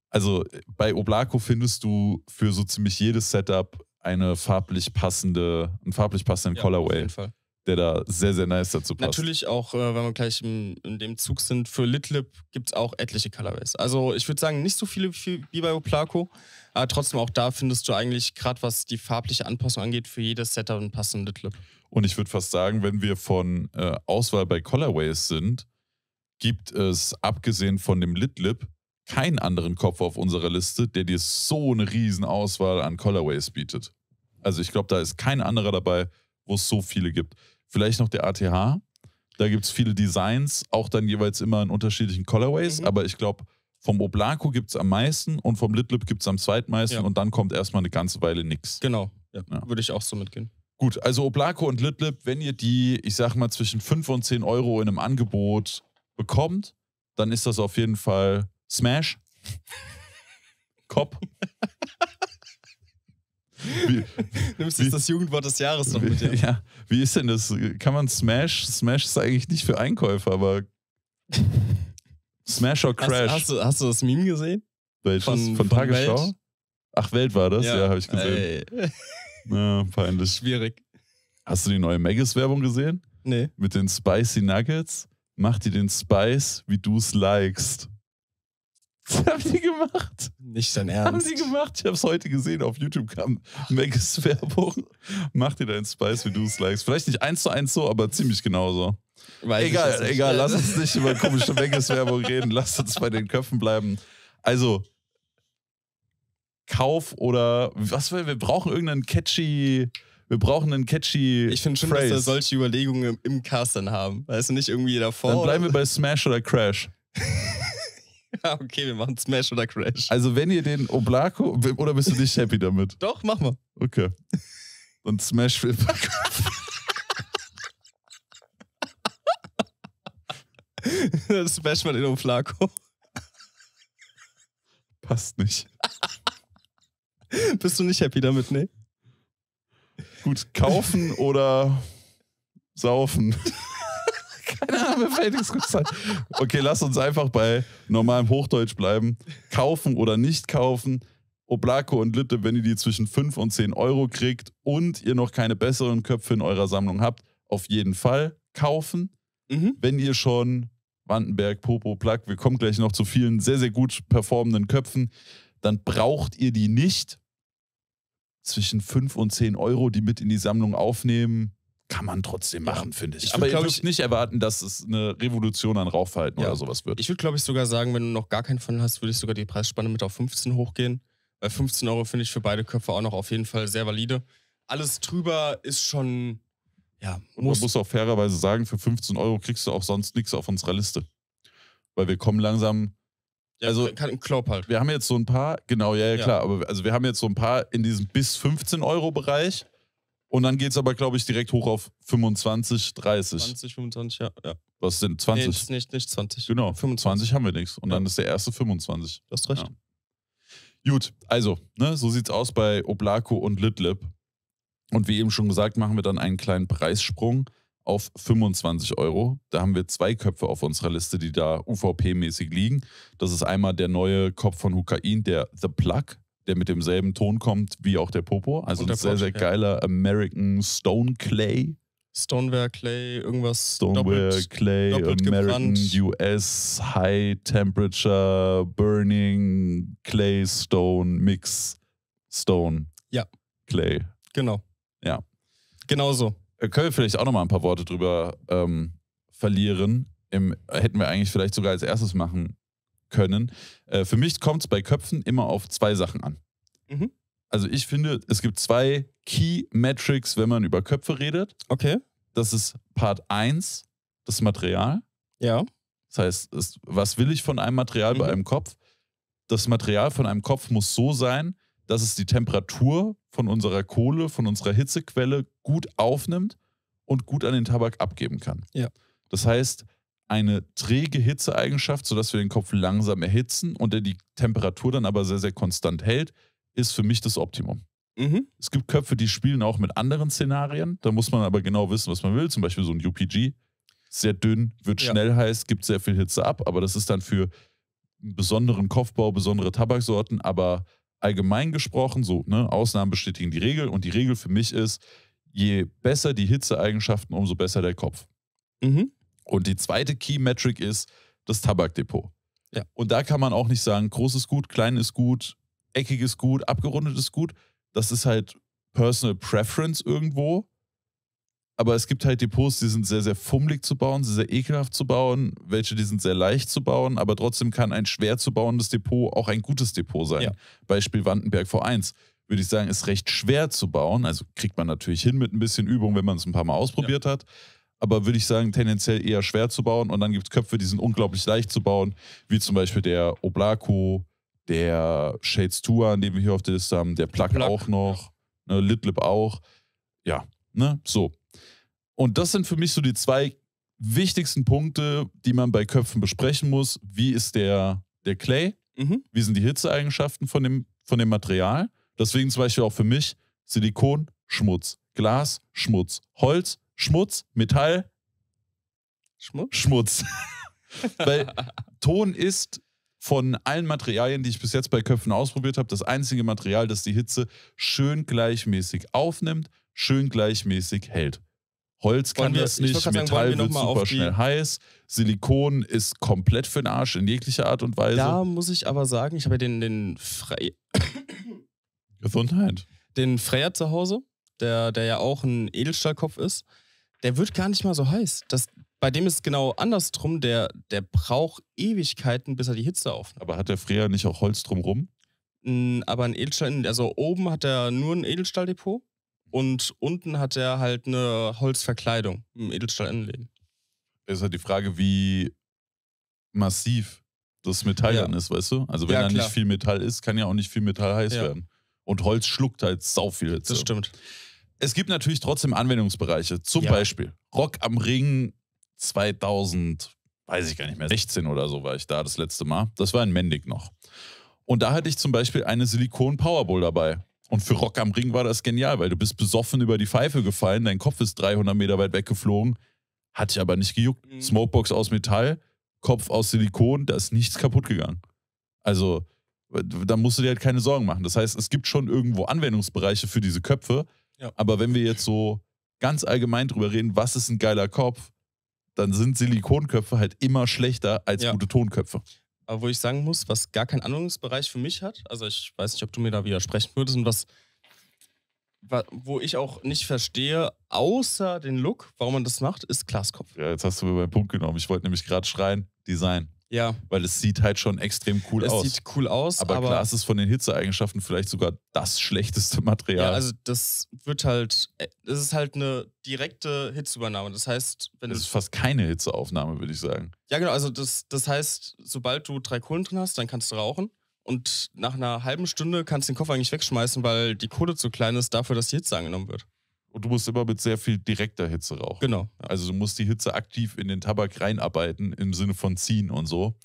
Also bei Oblako findest du für so ziemlich jedes Setup eine farblich passende, einen farblich passenden ja, Colorway. Auf jeden Fall der da sehr, sehr nice dazu passt. Natürlich auch, äh, wenn wir gleich im, in dem Zug sind, für Litlip gibt es auch etliche Colorways. Also ich würde sagen, nicht so viele wie bei Oplaco, aber trotzdem, auch da findest du eigentlich, gerade was die farbliche Anpassung angeht, für jedes Setup einen passenden Clip. Und ich würde fast sagen, wenn wir von äh, Auswahl bei Colorways sind, gibt es abgesehen von dem Litlip keinen anderen Kopf auf unserer Liste, der dir so eine riesen Auswahl an Colorways bietet. Also ich glaube, da ist kein anderer dabei, wo es so viele gibt. Vielleicht noch der ATH. Da gibt es viele Designs, auch dann jeweils immer in unterschiedlichen Colorways, mhm. aber ich glaube, vom Oblako gibt es am meisten und vom Litlip gibt es am zweitmeisten ja. und dann kommt erstmal eine ganze Weile nichts. Genau, ja. ja. würde ich auch so mitgehen. Gut, also Oblako und Litlip, wenn ihr die, ich sag mal, zwischen 5 und 10 Euro in einem Angebot bekommt, dann ist das auf jeden Fall Smash. *laughs* Kopf. Wie, Nimmst du das Jugendwort des Jahres noch wie, mit? dir? ja, wie ist denn das? Kann man Smash? Smash ist eigentlich nicht für Einkäufer, aber *laughs* Smash or Crash. Hast, hast, du, hast du das Meme gesehen? Welches? Von, von Tagesschau? Welt? Ach, Welt war das? Ja, ja habe ich gesehen. Ey. *laughs* Ja, peinlich. Schwierig. Hast du die neue Maggis-Werbung gesehen? Nee. Mit den Spicy Nuggets? Mach dir den Spice, wie du es likest. Das *laughs* haben die gemacht. Nicht dein Ernst. Haben sie gemacht. Ich habe es heute gesehen. Auf YouTube kam Megas *laughs* Werbung. Mach dir deinen Spice, wie du es likest. Vielleicht nicht eins zu eins so, aber ziemlich genauso. Weiß egal, egal. Lass uns nicht über komische Megas *laughs* Werbung reden. Lass uns bei den Köpfen bleiben. Also, Kauf oder was will, wir brauchen irgendeinen catchy wir brauchen einen catchy. Ich finde schon, dass wir solche Überlegungen im, im Cast dann haben. Weißt du, nicht irgendwie davor. Dann bleiben wir bei Smash oder Crash. *laughs* Ja, okay, wir machen Smash oder Crash. Also, wenn ihr den Oblako, oder bist du nicht happy damit? *laughs* Doch, mach mal. Okay. Und Smash will Dann *laughs* smash mal den Oblako. Passt nicht. bist du nicht happy damit, ne? Gut, kaufen oder saufen. Keine Ahnung, Felix Rübsand. Okay, lass uns einfach bei normalem Hochdeutsch bleiben. Kaufen oder nicht kaufen. Oblako und Lippe, wenn ihr die zwischen 5 und 10 Euro kriegt und ihr noch keine besseren Köpfe in eurer Sammlung habt, auf jeden Fall kaufen. Mhm. Wenn ihr schon Wandenberg, Popo, Plack, wir kommen gleich noch zu vielen sehr, sehr gut performenden Köpfen, dann braucht ihr die nicht. Zwischen 5 und 10 Euro, die mit in die Sammlung aufnehmen, kann man trotzdem machen, ja. finde ich. ich Aber ihr müsst nicht erwarten, dass es eine Revolution an Rauchverhalten ja. oder sowas wird. Ich würde, glaube ich, sogar sagen, wenn du noch gar keinen von hast, würde ich sogar die Preisspanne mit auf 15 hochgehen. Weil 15 Euro finde ich für beide Köpfe auch noch auf jeden Fall sehr valide. Alles drüber ist schon. Ja, und man muss auch fairerweise sagen, für 15 Euro kriegst du auch sonst nichts auf unserer Liste. Weil wir kommen langsam ja, also kann, Klopp halt. Wir haben jetzt so ein paar, genau, ja, ja, klar, aber also wir haben jetzt so ein paar in diesem bis 15 Euro Bereich. Und dann geht es aber, glaube ich, direkt hoch auf 25, 30. 20, 25, ja. ja. Was sind 20? Nee, nicht, nicht 20. Genau, 25 haben wir nichts. Und ja. dann ist der erste 25. Du hast recht. Ja. Gut, also, ne, so es aus bei Oblaco und Litlip. Und wie eben schon gesagt, machen wir dann einen kleinen Preissprung auf 25 Euro. Da haben wir zwei Köpfe auf unserer Liste, die da UVP-mäßig liegen. Das ist einmal der neue Kopf von Hukain, der The Plug der mit demselben Ton kommt wie auch der Popo. Also ein sehr, sehr geiler ja. American Stone Clay. Stoneware Clay, irgendwas. Stoneware doppelt, Clay, doppelt American gebrannt. US High Temperature Burning Clay Stone Mix Stone. Ja. Clay. Genau. Ja. Genauso. Äh, können wir vielleicht auch nochmal ein paar Worte drüber ähm, verlieren? Im, hätten wir eigentlich vielleicht sogar als erstes machen können. Äh, für mich kommt es bei Köpfen immer auf zwei Sachen an. Mhm. Also ich finde, es gibt zwei Key Metrics, wenn man über Köpfe redet. Okay. Das ist Part 1, das Material. Ja. Das heißt, es, was will ich von einem Material mhm. bei einem Kopf? Das Material von einem Kopf muss so sein, dass es die Temperatur von unserer Kohle, von unserer Hitzequelle gut aufnimmt und gut an den Tabak abgeben kann. Ja. Das heißt, eine träge Hitzeeigenschaft, sodass wir den Kopf langsam erhitzen und der die Temperatur dann aber sehr, sehr konstant hält, ist für mich das Optimum. Mhm. Es gibt Köpfe, die spielen auch mit anderen Szenarien. Da muss man aber genau wissen, was man will. Zum Beispiel so ein UPG. Sehr dünn, wird ja. schnell heiß, gibt sehr viel Hitze ab, aber das ist dann für einen besonderen Kopfbau, besondere Tabaksorten. Aber allgemein gesprochen, so, ne, Ausnahmen bestätigen die Regel. Und die Regel für mich ist, je besser die Hitzeeigenschaften, umso besser der Kopf. Mhm. Und die zweite Key Metric ist das Tabakdepot. Ja. Und da kann man auch nicht sagen, groß ist gut, klein ist gut, eckig ist gut, abgerundet ist gut. Das ist halt Personal Preference irgendwo. Aber es gibt halt Depots, die sind sehr, sehr fummelig zu bauen, sehr, sehr ekelhaft zu bauen, welche, die sind sehr leicht zu bauen, aber trotzdem kann ein schwer zu bauendes Depot auch ein gutes Depot sein. Ja. Beispiel Wandenberg V1 würde ich sagen, ist recht schwer zu bauen. Also kriegt man natürlich hin mit ein bisschen Übung, wenn man es ein paar Mal ausprobiert ja. hat aber würde ich sagen, tendenziell eher schwer zu bauen. Und dann gibt es Köpfe, die sind unglaublich leicht zu bauen, wie zum Beispiel der Oblako, der Shades Tuan, den wir hier auf der Liste haben, der Plug, Plug. auch noch, ne, Litlip auch. Ja, ne, so. Und das sind für mich so die zwei wichtigsten Punkte, die man bei Köpfen besprechen muss. Wie ist der, der Clay? Mhm. Wie sind die Hitzeeigenschaften von dem, von dem Material? Deswegen zum Beispiel auch für mich Silikon, Schmutz, Glas, Schmutz, Holz, Schmutz, Metall, Schmutz. Schmutz. *laughs* Weil Ton ist von allen Materialien, die ich bis jetzt bei Köpfen ausprobiert habe, das einzige Material, das die Hitze schön gleichmäßig aufnimmt, schön gleichmäßig hält. Holz kann wir, das nicht, Metall sagen, wir wird super schnell heiß, Silikon ist komplett für den Arsch in jeglicher Art und Weise. Da muss ich aber sagen, ich habe ja den, den Frei... Gesundheit. Den Freier zu Hause, der, der ja auch ein Edelstahlkopf ist der wird gar nicht mal so heiß. Das, bei dem ist es genau andersrum. Der, der braucht Ewigkeiten, bis er die Hitze aufnimmt. Aber hat der Freer nicht auch Holz drumrum? Aber ein Edelstahl, also oben hat er nur ein Edelstahldepot und unten hat er halt eine Holzverkleidung im Edelstahlinnenleben. Es ist halt die Frage, wie massiv das Metall Ja. dann ist, weißt du? Also wenn Ja, da nicht viel Metall ist, kann ja auch nicht viel Metall heiß Ja. werden. Und Holz schluckt halt sau viel Hitze. Das stimmt es gibt natürlich trotzdem Anwendungsbereiche. Zum ja. Beispiel Rock am Ring 2000, weiß ich gar nicht mehr, 16 oder so war ich da das letzte Mal. Das war in Mendig noch. Und da hatte ich zum Beispiel eine Silikon-Powerball dabei. Und für Rock am Ring war das genial, weil du bist besoffen über die Pfeife gefallen, dein Kopf ist 300 Meter weit weggeflogen, hat dich aber nicht gejuckt. Mhm. Smokebox aus Metall, Kopf aus Silikon, da ist nichts kaputt gegangen. Also da musst du dir halt keine Sorgen machen. Das heißt, es gibt schon irgendwo Anwendungsbereiche für diese Köpfe, ja. Aber wenn wir jetzt so ganz allgemein drüber reden, was ist ein geiler Kopf, dann sind Silikonköpfe halt immer schlechter als ja. gute Tonköpfe. Aber wo ich sagen muss, was gar keinen Anwendungsbereich für mich hat, also ich weiß nicht, ob du mir da widersprechen würdest und was, wo ich auch nicht verstehe, außer den Look, warum man das macht, ist Glaskopf. Ja, jetzt hast du mir meinen Punkt genommen. Ich wollte nämlich gerade schreien, Design. Ja. Weil es sieht halt schon extrem cool es aus. Es sieht cool aus, aber, aber, Glas ist von den Hitzeeigenschaften vielleicht sogar das schlechteste Material. Ja, also das wird halt, es äh, ist halt eine direkte Hitzübernahme. Das heißt, wenn es ist fast keine Hitzeaufnahme, würde ich sagen. Ja, genau. Also das, das heißt, sobald du drei Kohlen drin hast, dann kannst du rauchen. Und nach einer halben Stunde kannst du den Koffer eigentlich wegschmeißen, weil die Kohle zu klein ist dafür, dass die Hitze angenommen wird. Und du musst immer mit sehr viel direkter Hitze rauchen. Genau. Also du musst die Hitze aktiv in den Tabak reinarbeiten, im Sinne von ziehen und so,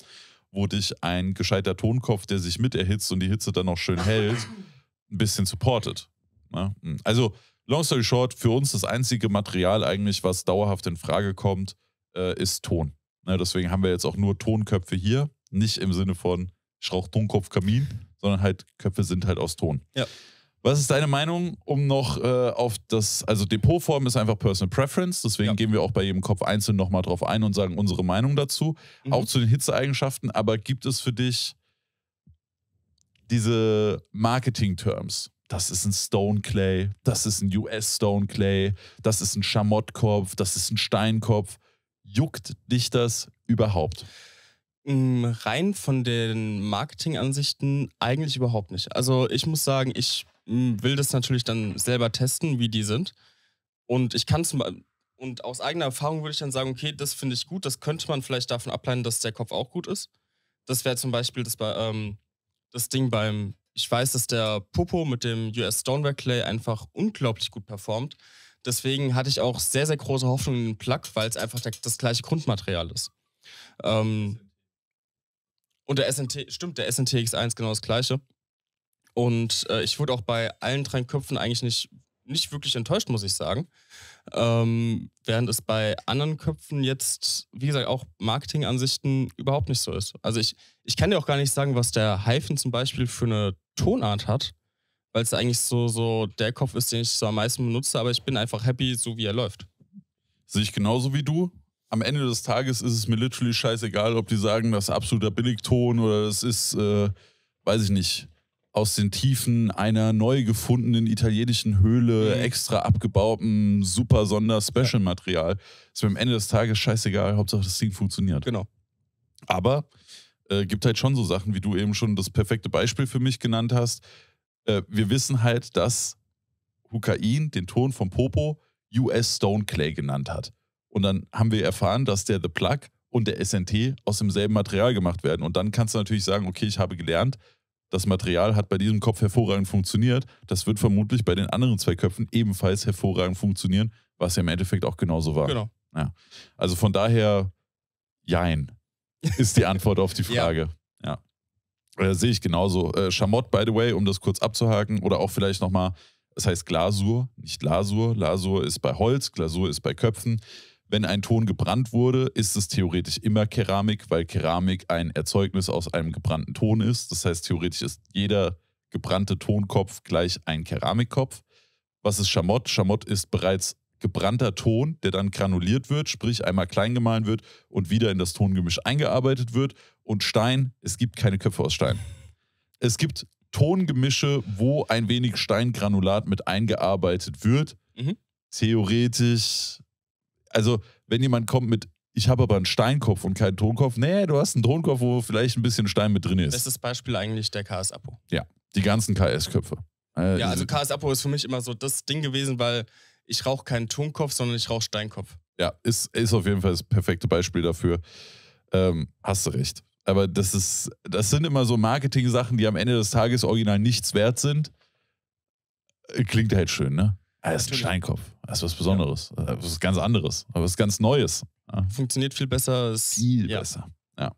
wo dich ein gescheiter Tonkopf, der sich mit erhitzt und die Hitze dann noch schön hält, *laughs* ein bisschen supportet. Hm. Also, long story short, für uns das einzige Material eigentlich, was dauerhaft in Frage kommt, äh, ist Ton. Ne, deswegen haben wir jetzt auch nur Tonköpfe hier, nicht im Sinne von ich rauche Tonkopf, Kamin, sondern halt Köpfe sind halt aus Ton. Ja. Was ist deine Meinung, um noch äh, auf das, also Depotform ist einfach Personal Preference, deswegen ja. gehen wir auch bei jedem Kopf einzeln nochmal drauf ein und sagen unsere Meinung dazu, mhm. auch zu den Hitzeeigenschaften, aber gibt es für dich diese Marketing-Terms? Das ist ein Stone Clay, das ist ein US Stone Clay, das ist ein Schamottkopf, das ist ein Steinkopf. Juckt dich das überhaupt? Mm, rein von den Marketingansichten eigentlich überhaupt nicht. Also ich muss sagen, ich will das natürlich dann selber testen, wie die sind. Und ich kann zum Beispiel, und aus eigener Erfahrung würde ich dann sagen, okay, das finde ich gut, das könnte man vielleicht davon ableiten, dass der Kopf auch gut ist. Das wäre zum Beispiel das, bei, ähm, das Ding beim, ich weiß, dass der Popo mit dem US Stoneware Clay einfach unglaublich gut performt. Deswegen hatte ich auch sehr, sehr große Hoffnung in den Plug, weil es einfach der, das gleiche Grundmaterial ist. Ähm, und der SNT, stimmt, der SNTX1 genau das gleiche. Und äh, ich wurde auch bei allen drei Köpfen eigentlich nicht, nicht wirklich enttäuscht, muss ich sagen. Ähm, während es bei anderen Köpfen jetzt, wie gesagt, auch Marketingansichten überhaupt nicht so ist. Also ich, ich kann dir auch gar nicht sagen, was der Hyphen zum Beispiel für eine Tonart hat, weil es eigentlich so, so der Kopf ist, den ich so am meisten benutze, aber ich bin einfach happy, so wie er läuft. Sehe ich genauso wie du am Ende des Tages ist es mir literally scheißegal, ob die sagen, das ist absoluter Billigton oder das ist, äh, weiß ich nicht, aus den Tiefen einer neu gefundenen italienischen Höhle mhm. extra abgebautem super Sonder Special Material. Ist mir am Ende des Tages scheißegal, Hauptsache das Ding funktioniert. Genau. Aber äh, gibt halt schon so Sachen, wie du eben schon das perfekte Beispiel für mich genannt hast. Äh, wir wissen halt, dass Hukain den Ton von Popo US Stone Clay genannt hat. Und dann haben wir erfahren, dass der The Plug und der SNT aus demselben Material gemacht werden. Und dann kannst du natürlich sagen, okay, ich habe gelernt, das Material hat bei diesem Kopf hervorragend funktioniert. Das wird vermutlich bei den anderen zwei Köpfen ebenfalls hervorragend funktionieren, was ja im Endeffekt auch genauso war. Genau. Ja. Also von daher, jein, ist die Antwort auf die *laughs* Frage. Ja. ja. Äh, sehe ich genauso. Äh, Schamott, by the way, um das kurz abzuhaken, oder auch vielleicht nochmal, es heißt Glasur, nicht Lasur. Lasur ist bei Holz, Glasur ist bei Köpfen. Wenn ein Ton gebrannt wurde, ist es theoretisch immer Keramik, weil Keramik ein Erzeugnis aus einem gebrannten Ton ist. Das heißt, theoretisch ist jeder gebrannte Tonkopf gleich ein Keramikkopf. Was ist Schamott? Schamott ist bereits gebrannter Ton, der dann granuliert wird, sprich einmal klein gemahlen wird und wieder in das Tongemisch eingearbeitet wird. Und Stein, es gibt keine Köpfe aus Stein. Es gibt Tongemische, wo ein wenig Steingranulat mit eingearbeitet wird. Mhm. Theoretisch also, wenn jemand kommt mit, ich habe aber einen Steinkopf und keinen Tonkopf, nee, du hast einen Tonkopf, wo vielleicht ein bisschen Stein mit drin ist. Bestes Beispiel eigentlich der KS-Apo. Ja, die ganzen KS-Köpfe. Äh, ja, also KS-Apo ist für mich immer so das Ding gewesen, weil ich rauche keinen Tonkopf, sondern ich rauche Steinkopf. Ja, ist, ist auf jeden Fall das perfekte Beispiel dafür. Ähm, hast du recht. Aber das ist, das sind immer so Marketing-Sachen, die am Ende des Tages original nichts wert sind. Äh, klingt halt schön, ne? Ja, ah, ist ein Steinkopf. Das ist was Besonderes. Ja. Äh, das ist was ganz anderes. Aber was ganz Neues. Ja. Funktioniert viel besser. viel ja. besser. Ja.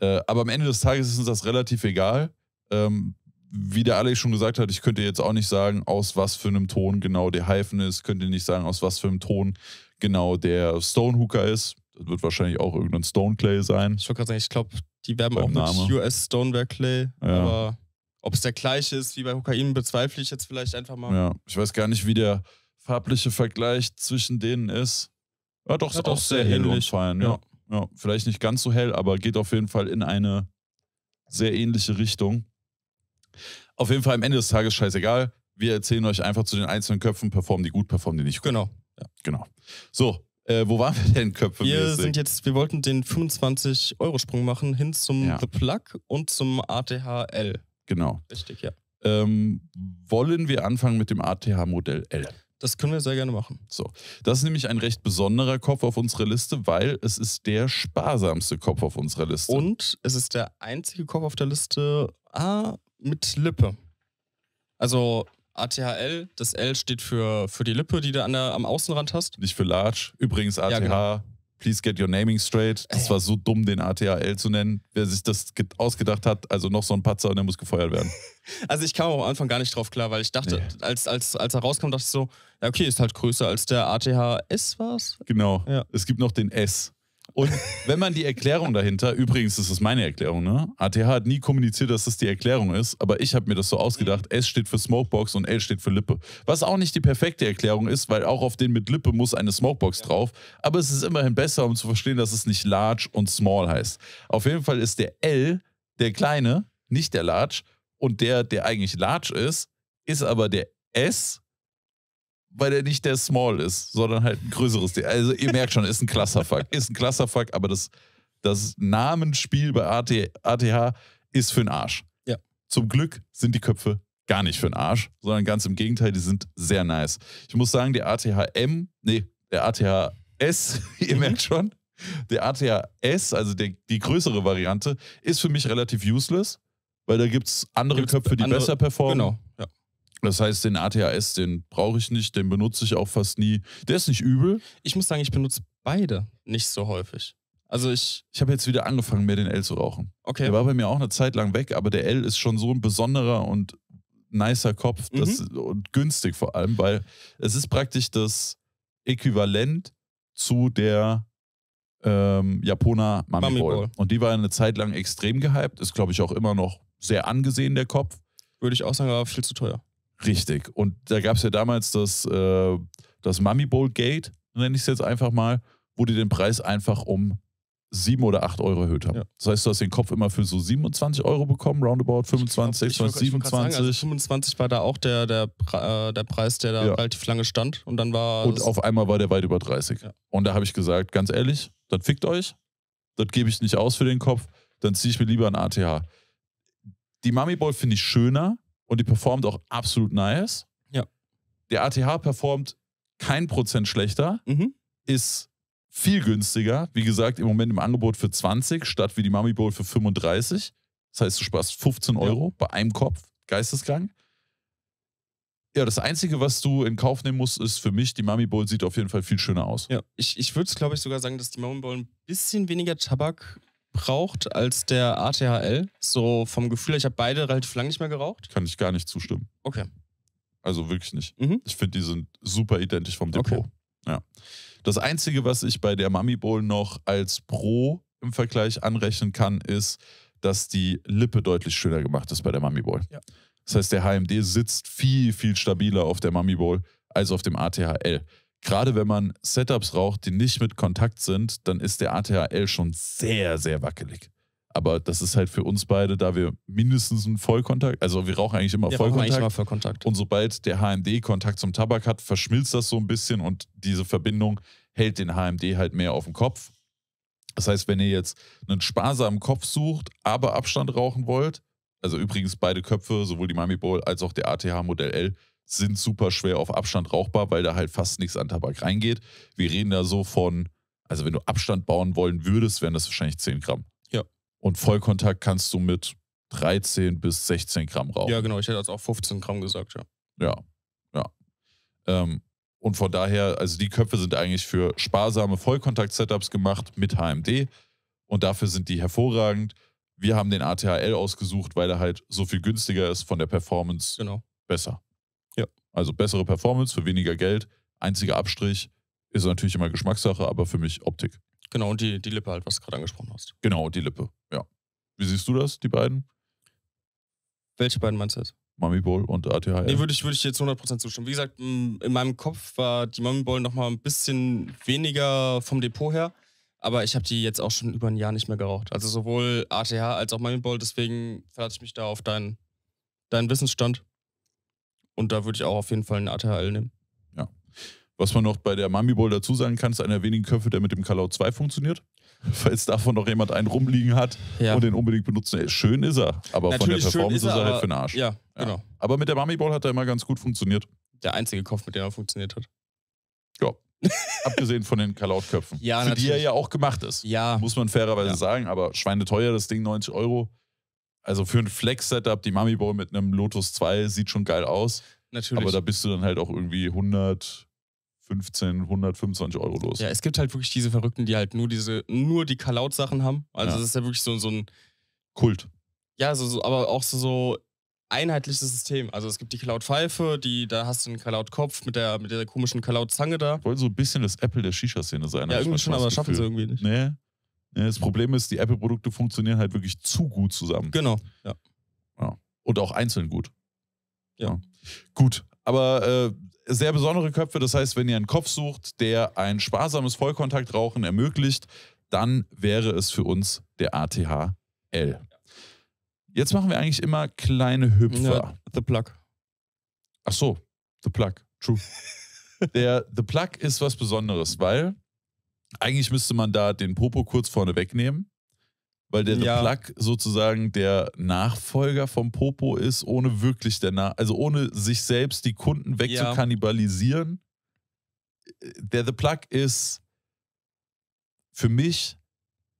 Äh, aber am Ende des Tages ist uns das relativ egal. Ähm, wie der Alex schon gesagt hat, ich könnte jetzt auch nicht sagen, aus was für einem Ton genau der Hyphen ist. Könnte nicht sagen, aus was für einem Ton genau der Stonehooker ist. Das wird wahrscheinlich auch irgendein Stone Clay sein. Ich wollte gerade sagen, ich glaube, die werben auch auch Name. mit US Stoneware Clay. Ja. Aber ob es der gleiche ist wie bei Kokain, bezweifle ich jetzt vielleicht einfach mal. Ja, ich weiß gar nicht, wie der farbliche Vergleich zwischen denen ist. Ja, doch, ja, ist doch auch sehr, sehr hell und fein. Ja. ja. Ja. vielleicht nicht ganz so hell, aber geht auf jeden Fall in eine sehr ähnliche Richtung. Auf jeden Fall am Ende des Tages scheißegal. Wir erzählen euch einfach zu den einzelnen Köpfen, performen die gut, performen die nicht gut. Genau. Ja, genau. So, äh, wo waren wir denn Köpfe? Wir sind jetzt, wir wollten den 25-Euro-Sprung machen hin zum ja. The Plug und zum ATHL. Genau. Richtig, ja. Ähm, wollen wir anfangen mit dem ATH-Modell L? Das können wir sehr gerne machen. So, das ist nämlich ein recht besonderer Kopf auf unserer Liste, weil es ist der sparsamste Kopf auf unserer Liste. Und es ist der einzige Kopf auf der Liste A mit Lippe. Also ATHL, das L steht für, für die Lippe, die du an der, am Außenrand hast. Nicht für Large. Übrigens ATH, ja, genau. Please get your naming straight. Das äh. war so dumm, den ATHL zu nennen. Wer sich das ausgedacht hat, also noch so ein Patzer und der muss gefeuert werden. *laughs* Also ich kam am Anfang gar nicht drauf klar, weil ich dachte, nee. als, als, als er rauskam, dachte ich so, ja okay, ist halt größer als der ATHS war es? Genau. Ja. Es gibt noch den S. Und wenn man die Erklärung dahinter, übrigens, das ist meine Erklärung, ne? ATH hat nie kommuniziert, dass das die Erklärung ist, aber ich habe mir das so ausgedacht. Mhm. S steht für Smokebox und L steht für Lippe. Was auch nicht die perfekte Erklärung ist, weil auch auf den mit Lippe muss eine Smokebox drauf. Aber es ist immerhin besser, um zu verstehen, dass es nicht large und small heißt. Auf jeden Fall ist der L, der kleine, nicht der large. Und der, der eigentlich large ist, ist aber der S weil der nicht der Small ist, sondern halt ein größeres. Ding. Also ihr merkt schon, ist ein Clusterfuck. Ist ein Clusterfuck, aber das, das Namensspiel bei AT, ATH ist für den Arsch. Ja. Zum Glück sind die Köpfe gar nicht für den Arsch, sondern ganz im Gegenteil, die sind sehr nice. Ich muss sagen, der ATHM, nee, der ATHS, *laughs* ihr mhm. merkt schon, der ATHS, also der, die größere Variante, ist für mich relativ useless, weil da gibt es andere gibt's Köpfe, die andere, besser performen. Genau. Das heißt, den ATAS, den brauche ich nicht, den benutze ich auch fast nie. Der ist nicht übel. Ich muss sagen, ich benutze beide nicht so häufig. Also ich. Ich habe jetzt wieder angefangen, mehr den L zu rauchen. Okay. Der war bei mir auch eine Zeit lang weg, aber der L ist schon so ein besonderer und nicer Kopf das, mhm. und günstig vor allem, weil es ist praktisch das Äquivalent zu der ähm, Japona Mami, Mami Ball. Ball. Und die war eine Zeit lang extrem gehypt, ist glaube ich auch immer noch sehr angesehen, der Kopf. Würde ich auch sagen, aber viel zu teuer. Richtig. Und da gab es ja damals das, äh, das Mummy Bowl Gate, nenne ich es jetzt einfach mal, wo die den Preis einfach um sieben oder acht Euro erhöht haben. Ja. Das heißt, du hast den Kopf immer für so 27 Euro bekommen, roundabout 25, ich glaub, ich 27. Sagen, also 25 war da auch der, der, äh, der Preis, der da ja. relativ lange stand. Und dann war. Und auf einmal war der weit über 30. Ja. Und da habe ich gesagt, ganz ehrlich, das fickt euch, das gebe ich nicht aus für den Kopf, dann ziehe ich mir lieber ein ATH. Die Mummy Ball finde ich schöner, und die performt auch absolut nice. Ja. Der ATH performt kein Prozent schlechter, mhm. ist viel günstiger. Wie gesagt, im Moment im Angebot für 20 statt wie die Mummy Bowl für 35. Das heißt, du sparst 15 Euro ja. bei einem Kopf. Geisteskrank. Ja, das Einzige, was du in Kauf nehmen musst, ist für mich, die Mummy Bowl sieht auf jeden Fall viel schöner aus. Ja, ich, ich würde es, glaube ich, sogar sagen, dass die Mummy Bowl ein bisschen weniger Tabak braucht als der ATHL. So vom Gefühl, ich habe beide relativ lang nicht mehr geraucht. Kann ich gar nicht zustimmen. Okay. Also wirklich nicht. Mhm. Ich finde, die sind super identisch vom Depot. Okay. Ja. Das Einzige, was ich bei der Mummy Bowl noch als Pro im Vergleich anrechnen kann, ist, dass die Lippe deutlich schöner gemacht ist bei der Mummy Bowl. Ja. Das heißt, der HMD sitzt viel, viel stabiler auf der Mummy Bowl als auf dem ATHL. Gerade wenn man Setups raucht, die nicht mit Kontakt sind, dann ist der ATHL schon sehr, sehr wackelig. Aber das ist halt für uns beide, da wir mindestens einen Vollkontakt, also wir rauchen eigentlich immer, wir Vollkontakt, eigentlich immer Vollkontakt. Und sobald der HMD Kontakt zum Tabak hat, verschmilzt das so ein bisschen und diese Verbindung hält den HMD halt mehr auf dem Kopf. Das heißt, wenn ihr jetzt einen sparsamen Kopf sucht, aber Abstand rauchen wollt, also übrigens beide Köpfe, sowohl die Mami Bowl als auch der ATH Modell L, sind super schwer auf Abstand rauchbar, weil da halt fast nichts an Tabak reingeht. Wir reden da so von, also wenn du Abstand bauen wollen würdest, wären das wahrscheinlich 10 Gramm. Ja. Und Vollkontakt kannst du mit 13 bis 16 Gramm rauchen. Ja, genau. Ich hätte also auch 15 Gramm gesagt, ja. Ja, ja. Ähm, und von daher, also die Köpfe sind eigentlich für sparsame Vollkontakt-Setups gemacht mit HMD. Und dafür sind die hervorragend. Wir haben den ATHL ausgesucht, weil er halt so viel günstiger ist, von der Performance genau. besser. Also bessere Performance für weniger Geld. Einziger Abstrich ist natürlich immer Geschmackssache, aber für mich Optik. Genau, und die, die Lippe halt, was du gerade angesprochen hast. Genau, die Lippe, ja. Wie siehst du das, die beiden? Welche beiden meinst du jetzt? Mummy Bowl und ATHL? Nee, würde ich, würd ich jetzt 100% zustimmen. Wie gesagt, in meinem Kopf war die Mami Bowl nochmal ein bisschen weniger vom Depot her, aber ich habe die jetzt auch schon über ein Jahr nicht mehr geraucht. Also sowohl ATH als auch Mami Bowl, deswegen verlasse ich mich da auf deinen, deinen Wissensstand. Und da würde ich auch auf jeden Fall einen ATHL nehmen. Ja. Was man noch bei der Mami Bowl dazu sagen kann, ist einer der wenigen Köpfe, der mit dem Kalau 2 funktioniert. *laughs* Falls davon noch jemand einen rumliegen hat ja. und den unbedingt benutzen. Schön ist er, aber Natürlich von der Performance ist er, ist er halt für den Arsch. Ja, genau. Ja. Aber mit der Mami Bowl hat er immer ganz gut funktioniert. Der einzige Kopf, mit dem er funktioniert hat. Ja. *laughs* Abgesehen von den Kalautköpfen. Ja, Für natürlich. die er ja auch gemacht ist. Ja. Muss man fairerweise ja. sagen, aber schweineteuer, das Ding 90 Euro also für ein Flex-Setup, die Mami Ball mit einem Lotus 2 sieht schon geil aus. Natürlich. Aber da bist du dann halt auch irgendwie 100, 15, 125 Euro los. Ja, es gibt halt wirklich diese Verrückten, die halt nur diese, nur die Kalaut-Sachen haben. Also ja. das ist ja wirklich so, so ein Kult. Ja, so, so, aber auch so, so einheitliches System. Also es gibt die kalaut pfeife die, da hast du einen kalaut kopf mit der, mit der komischen kalaut zange da. Wollen so ein bisschen das Apple der Shisha-Szene sein. Ja, irgendwie schon, aber das schaffen sie irgendwie nicht. Nee. Das Problem ist, die Apple-Produkte funktionieren halt wirklich zu gut zusammen. Genau, ja. ja. Und auch einzeln gut. Ja. ja. Gut, aber äh, sehr besondere Köpfe. Das heißt, wenn ihr einen Kopf sucht, der ein sparsames Vollkontaktrauchen ermöglicht, dann wäre es für uns der ATHL. Jetzt machen wir eigentlich immer kleine Hüpfer. Ja, the Plug. Ach so, The Plug. True. *laughs* der The Plug ist was Besonderes, weil eigentlich müsste man da den Popo kurz vorne wegnehmen, weil der ja. The Plug sozusagen der Nachfolger vom Popo ist, ohne wirklich der Na also ohne sich selbst die Kunden wegzukannibalisieren. Ja. Der The Plug ist für mich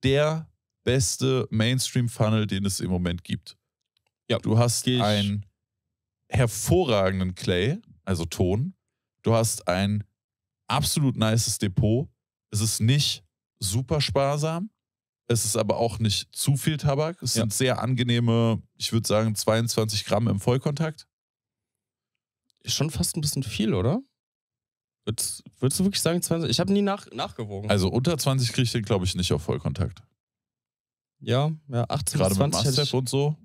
der beste Mainstream-Funnel, den es im Moment gibt. Ja, du hast ich. einen hervorragenden Clay, also Ton. Du hast ein absolut nices Depot. Es ist nicht super sparsam. Es ist aber auch nicht zu viel Tabak. Es ja. sind sehr angenehme, ich würde sagen, 22 Gramm im Vollkontakt. Ist schon fast ein bisschen viel, oder? Würdest, würdest du wirklich sagen 20? Ich habe nie nach, nachgewogen. Also unter 20 kriege ich den, glaube ich, nicht auf Vollkontakt. Ja, ja, 18 Gerade bis 20. Gerade mit ich... und so.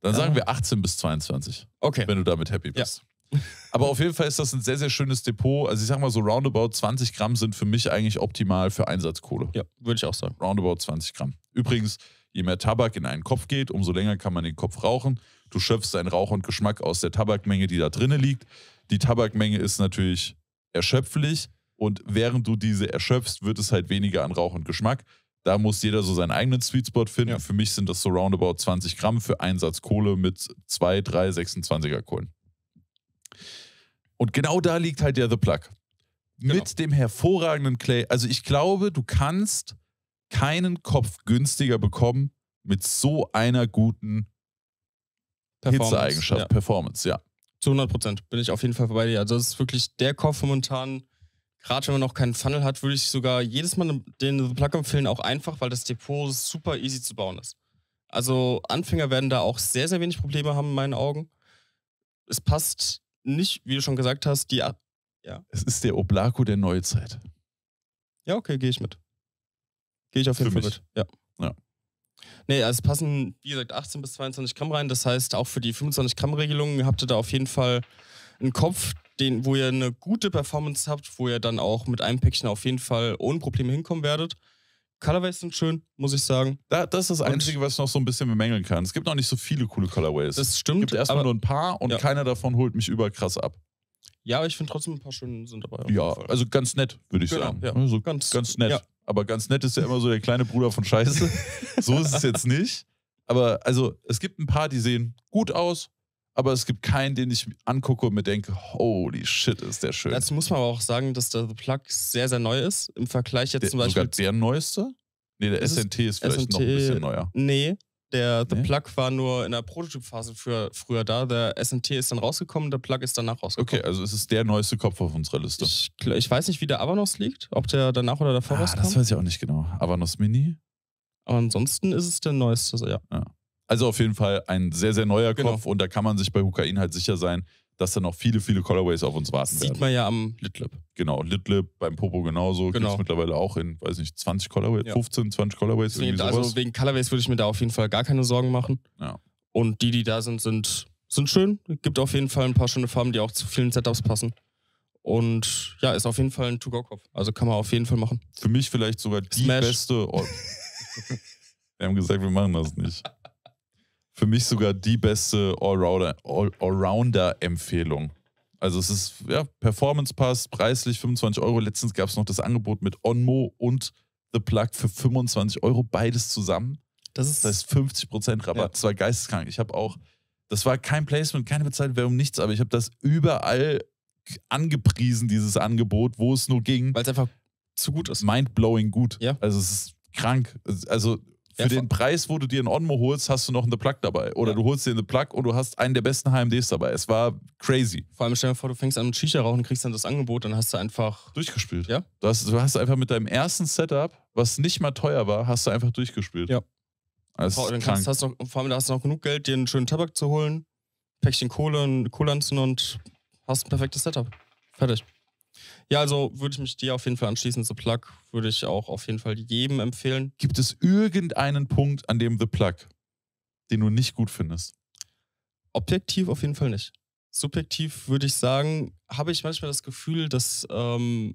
Dann ja. sagen wir 18 bis 22. Okay. Wenn du damit happy bist. Ja. *laughs* Aber auf jeden Fall ist das ein sehr, sehr schönes Depot. Also ich sag mal so roundabout 20 Gramm sind für mich eigentlich optimal für Einsatzkohle. Ja, würde ich auch sagen. Roundabout 20 Gramm. Übrigens, je mehr Tabak in einen Kopf geht, umso länger kann man den Kopf rauchen. Du schöpfst deinen Rauch und Geschmack aus der Tabakmenge, die da drinnen liegt. Die Tabakmenge ist natürlich erschöpflich und während du diese erschöpfst, wird es halt weniger an Rauch und Geschmack. Da muss jeder so seinen eigenen Sweet Spot finden. Ja. Für mich sind das so roundabout 20 Gramm für Einsatzkohle mit 2, 3, 26er Kohlen. Und genau da liegt halt der The Plug. Genau. Mit dem hervorragenden Clay. Also ich glaube, du kannst keinen Kopf günstiger bekommen mit so einer guten Hitzeeigenschaft, ja. Performance, ja. Zu 100 Prozent bin ich auf jeden Fall bei dir. Also das ist wirklich der Kopf momentan. Gerade wenn man noch keinen Funnel hat, würde ich sogar jedes Mal den The Plug empfehlen, auch einfach, weil das Depot super easy zu bauen ist. Also Anfänger werden da auch sehr, sehr wenig Probleme haben in meinen Augen. Es passt nicht, wie du schon gesagt hast, die. Ab ja. Es ist der Oblaku der Neuzeit. Ja, okay, gehe ich mit. Gehe ich auf jeden Fall mit. Ja. ja. Nee, also es passen, wie gesagt, 18 bis 22 Gramm rein. Das heißt, auch für die 25 Gramm-Regelung habt ihr da auf jeden Fall einen Kopf, den, wo ihr eine gute Performance habt, wo ihr dann auch mit einem Päckchen auf jeden Fall ohne Probleme hinkommen werdet. Colorways sind schön, muss ich sagen. Da, das ist das Einzige, was ich noch so ein bisschen bemängeln kann. Es gibt noch nicht so viele coole Colorways. Das stimmt. Es gibt erstmal nur ein paar und ja. keiner davon holt mich überkrass ab. Ja, aber ich finde trotzdem ein paar schöne sind dabei. Ja, also ganz nett, würde ich genau, sagen. Ja. Also ganz, ganz nett. Ja. Aber ganz nett ist ja immer so der kleine Bruder von Scheiße. *laughs* so ist es jetzt nicht. Aber also es gibt ein paar, die sehen gut aus, aber es gibt keinen, den ich angucke und mir denke, holy shit, ist der schön. Dazu muss man aber auch sagen, dass der The Plug sehr, sehr neu ist. Im Vergleich jetzt der, zum Beispiel. Sogar der neueste? Nee, der SNT ist vielleicht SNT, noch ein bisschen neuer. Nee, der The nee? Plug war nur in der Prototypphase früher da. Der SNT ist dann rausgekommen, der Plug ist danach rausgekommen. Okay, also es ist der neueste Kopf auf unserer Liste. Ich, ich weiß nicht, wie der Avanos liegt, ob der danach oder davor ah, rauskam. Das weiß ich auch nicht genau. Avanos Mini? Aber ansonsten ist es der neueste, ja. ja. Also auf jeden Fall ein sehr, sehr neuer genau. Kopf und da kann man sich bei Hukain halt sicher sein, dass da noch viele, viele Colorways auf uns warten Sieht werden. Sieht man ja am Litlip. Genau, Litlip, beim Popo genauso. Genau. Gibt es mittlerweile auch in, weiß nicht, 20 Colorways, ja. 15, 20 Colorways. Nee, irgendwie also wegen Colorways würde ich mir da auf jeden Fall gar keine Sorgen machen. Ja. Und die, die da sind, sind, sind schön. Gibt auf jeden Fall ein paar schöne Farben, die auch zu vielen Setups passen. Und ja, ist auf jeden Fall ein To-Go-Kopf. Also kann man auf jeden Fall machen. Für mich vielleicht sogar die beste. Oh. *laughs* wir haben gesagt, wir machen das nicht für mich sogar die beste Allrounder-Empfehlung. All also es ist ja, Performance Pass, preislich 25 Euro. Letztens gab es noch das Angebot mit Onmo und The Plug für 25 Euro, beides zusammen. Das, ist, das heißt 50% Rabatt. Ja. Das war geisteskrank. Ich habe auch, das war kein Placement, keine bezahlte Werbung, nichts, aber ich habe das überall angepriesen, dieses Angebot, wo es nur ging. Weil es einfach zu gut ist. Mind-blowing gut. Ja. Also es ist krank. Also für ja, den Preis, wo du dir einen Onmo holst, hast du noch einen The Plug dabei. Oder ja. du holst dir einen The Plug und du hast einen der besten HMDs dabei. Es war crazy. Vor allem stell dir vor, du fängst an mit Shisha rauchen, kriegst dann das Angebot, dann hast du einfach... Durchgespielt. Ja. Du hast, du hast einfach mit deinem ersten Setup, was nicht mal teuer war, hast du einfach durchgespielt. Ja. Also vor, dann kannst, hast noch, vor allem da hast du noch genug Geld, dir einen schönen Tabak zu holen, Päckchen Kohle, Kohle anzünden und hast ein perfektes Setup. Fertig. Ja, also würde ich mich dir auf jeden Fall anschließen. The Plug würde ich auch auf jeden Fall jedem empfehlen. Gibt es irgendeinen Punkt, an dem The Plug, den du nicht gut findest? Objektiv auf jeden Fall nicht. Subjektiv würde ich sagen, habe ich manchmal das Gefühl, dass ähm,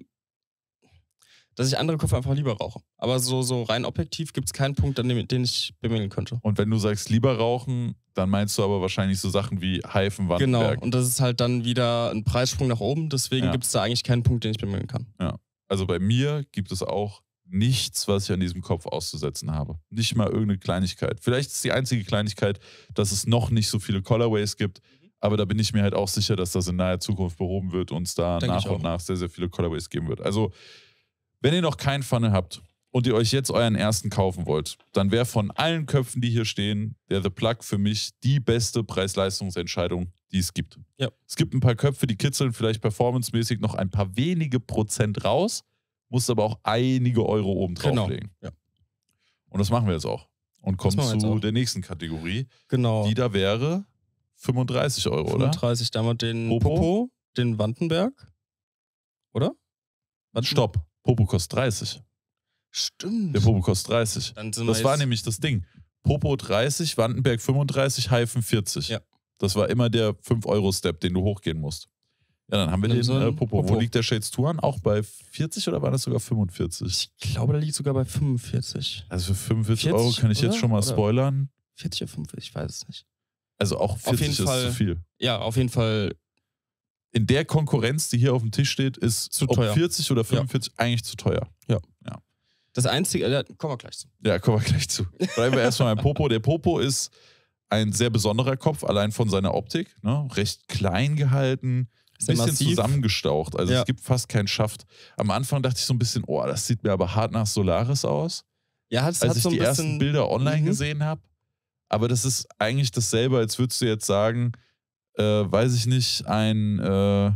dass ich andere Koffer einfach lieber rauche. Aber so, so rein objektiv gibt es keinen Punkt, an dem, den ich bemängeln könnte. Und wenn du sagst lieber rauchen, dann meinst du aber wahrscheinlich so Sachen wie Heifen, Wandwerk. Genau, und das ist halt dann wieder ein Preissprung nach oben. Deswegen ja. gibt es da eigentlich keinen Punkt, den ich bemängeln kann. Ja. Also bei mir gibt es auch nichts, was ich an diesem Kopf auszusetzen habe. Nicht mal irgendeine Kleinigkeit. Vielleicht ist die einzige Kleinigkeit, dass es noch nicht so viele Colorways gibt. Aber da bin ich mir halt auch sicher, dass das in naher Zukunft behoben wird und es da Denk nach und nach sehr, sehr viele Colorways geben wird. Also wenn ihr noch keinen Funnel habt und ihr euch jetzt euren ersten kaufen wollt, dann wäre von allen Köpfen, die hier stehen, der The Plug für mich die beste preis leistungsentscheidung die es gibt. Ja. Es gibt ein paar Köpfe, die kitzeln vielleicht performancemäßig noch ein paar wenige Prozent raus, musst aber auch einige Euro oben drauflegen. Genau. Ja. Und das machen wir jetzt auch. Und kommen zu der nächsten Kategorie, genau. die da wäre 35 Euro, 35, oder? 35, da den Popo, Popo den Wandenberg, oder? Wandenberg? Stopp. Popo kostet 30. Stimmt. Der Popo kostet 30. das war nämlich das Ding. Popo 30, Wandenberg 35, Haifen 40. Ja. Das war immer der 5-Euro-Step, den du hochgehen musst. Ja, dann haben wir Nimm den so Popo. Äh, Popo. Wo liegt der Shades an? Auch bei 40 oder war das sogar 45? Ich glaube, der liegt sogar bei 45. Also für 45 40, Euro kann ich oder? jetzt schon mal oder? spoilern. 40 oder 45, ich weiß es nicht. Also auch 40 ist Fall, zu viel. Ja, auf jeden Fall in der Konkurrenz, die hier auf dem Tisch steht, ist zu teuer. 40 oder 45 ja. eigentlich zu teuer. Ja. ja. Das Einzige, da kommen wir gleich zu. Ja, kommen wir gleich zu. Bleiben wir *laughs* erstmal beim Popo. Der Popo ist ein sehr besonderer Kopf, allein von seiner Optik. Ne? Recht klein gehalten, ein bisschen massiv. zusammengestaucht. Also ja. es gibt fast keinen Schaft. Am Anfang dachte ich so ein bisschen, oh, das sieht mir aber hart nach Solaris aus. Ja, hat's, als hat's ich so die ersten Bilder online mhm. gesehen habe. Aber das ist eigentlich dasselbe, als würdest du jetzt sagen, äh, weiß ich nicht, ein äh,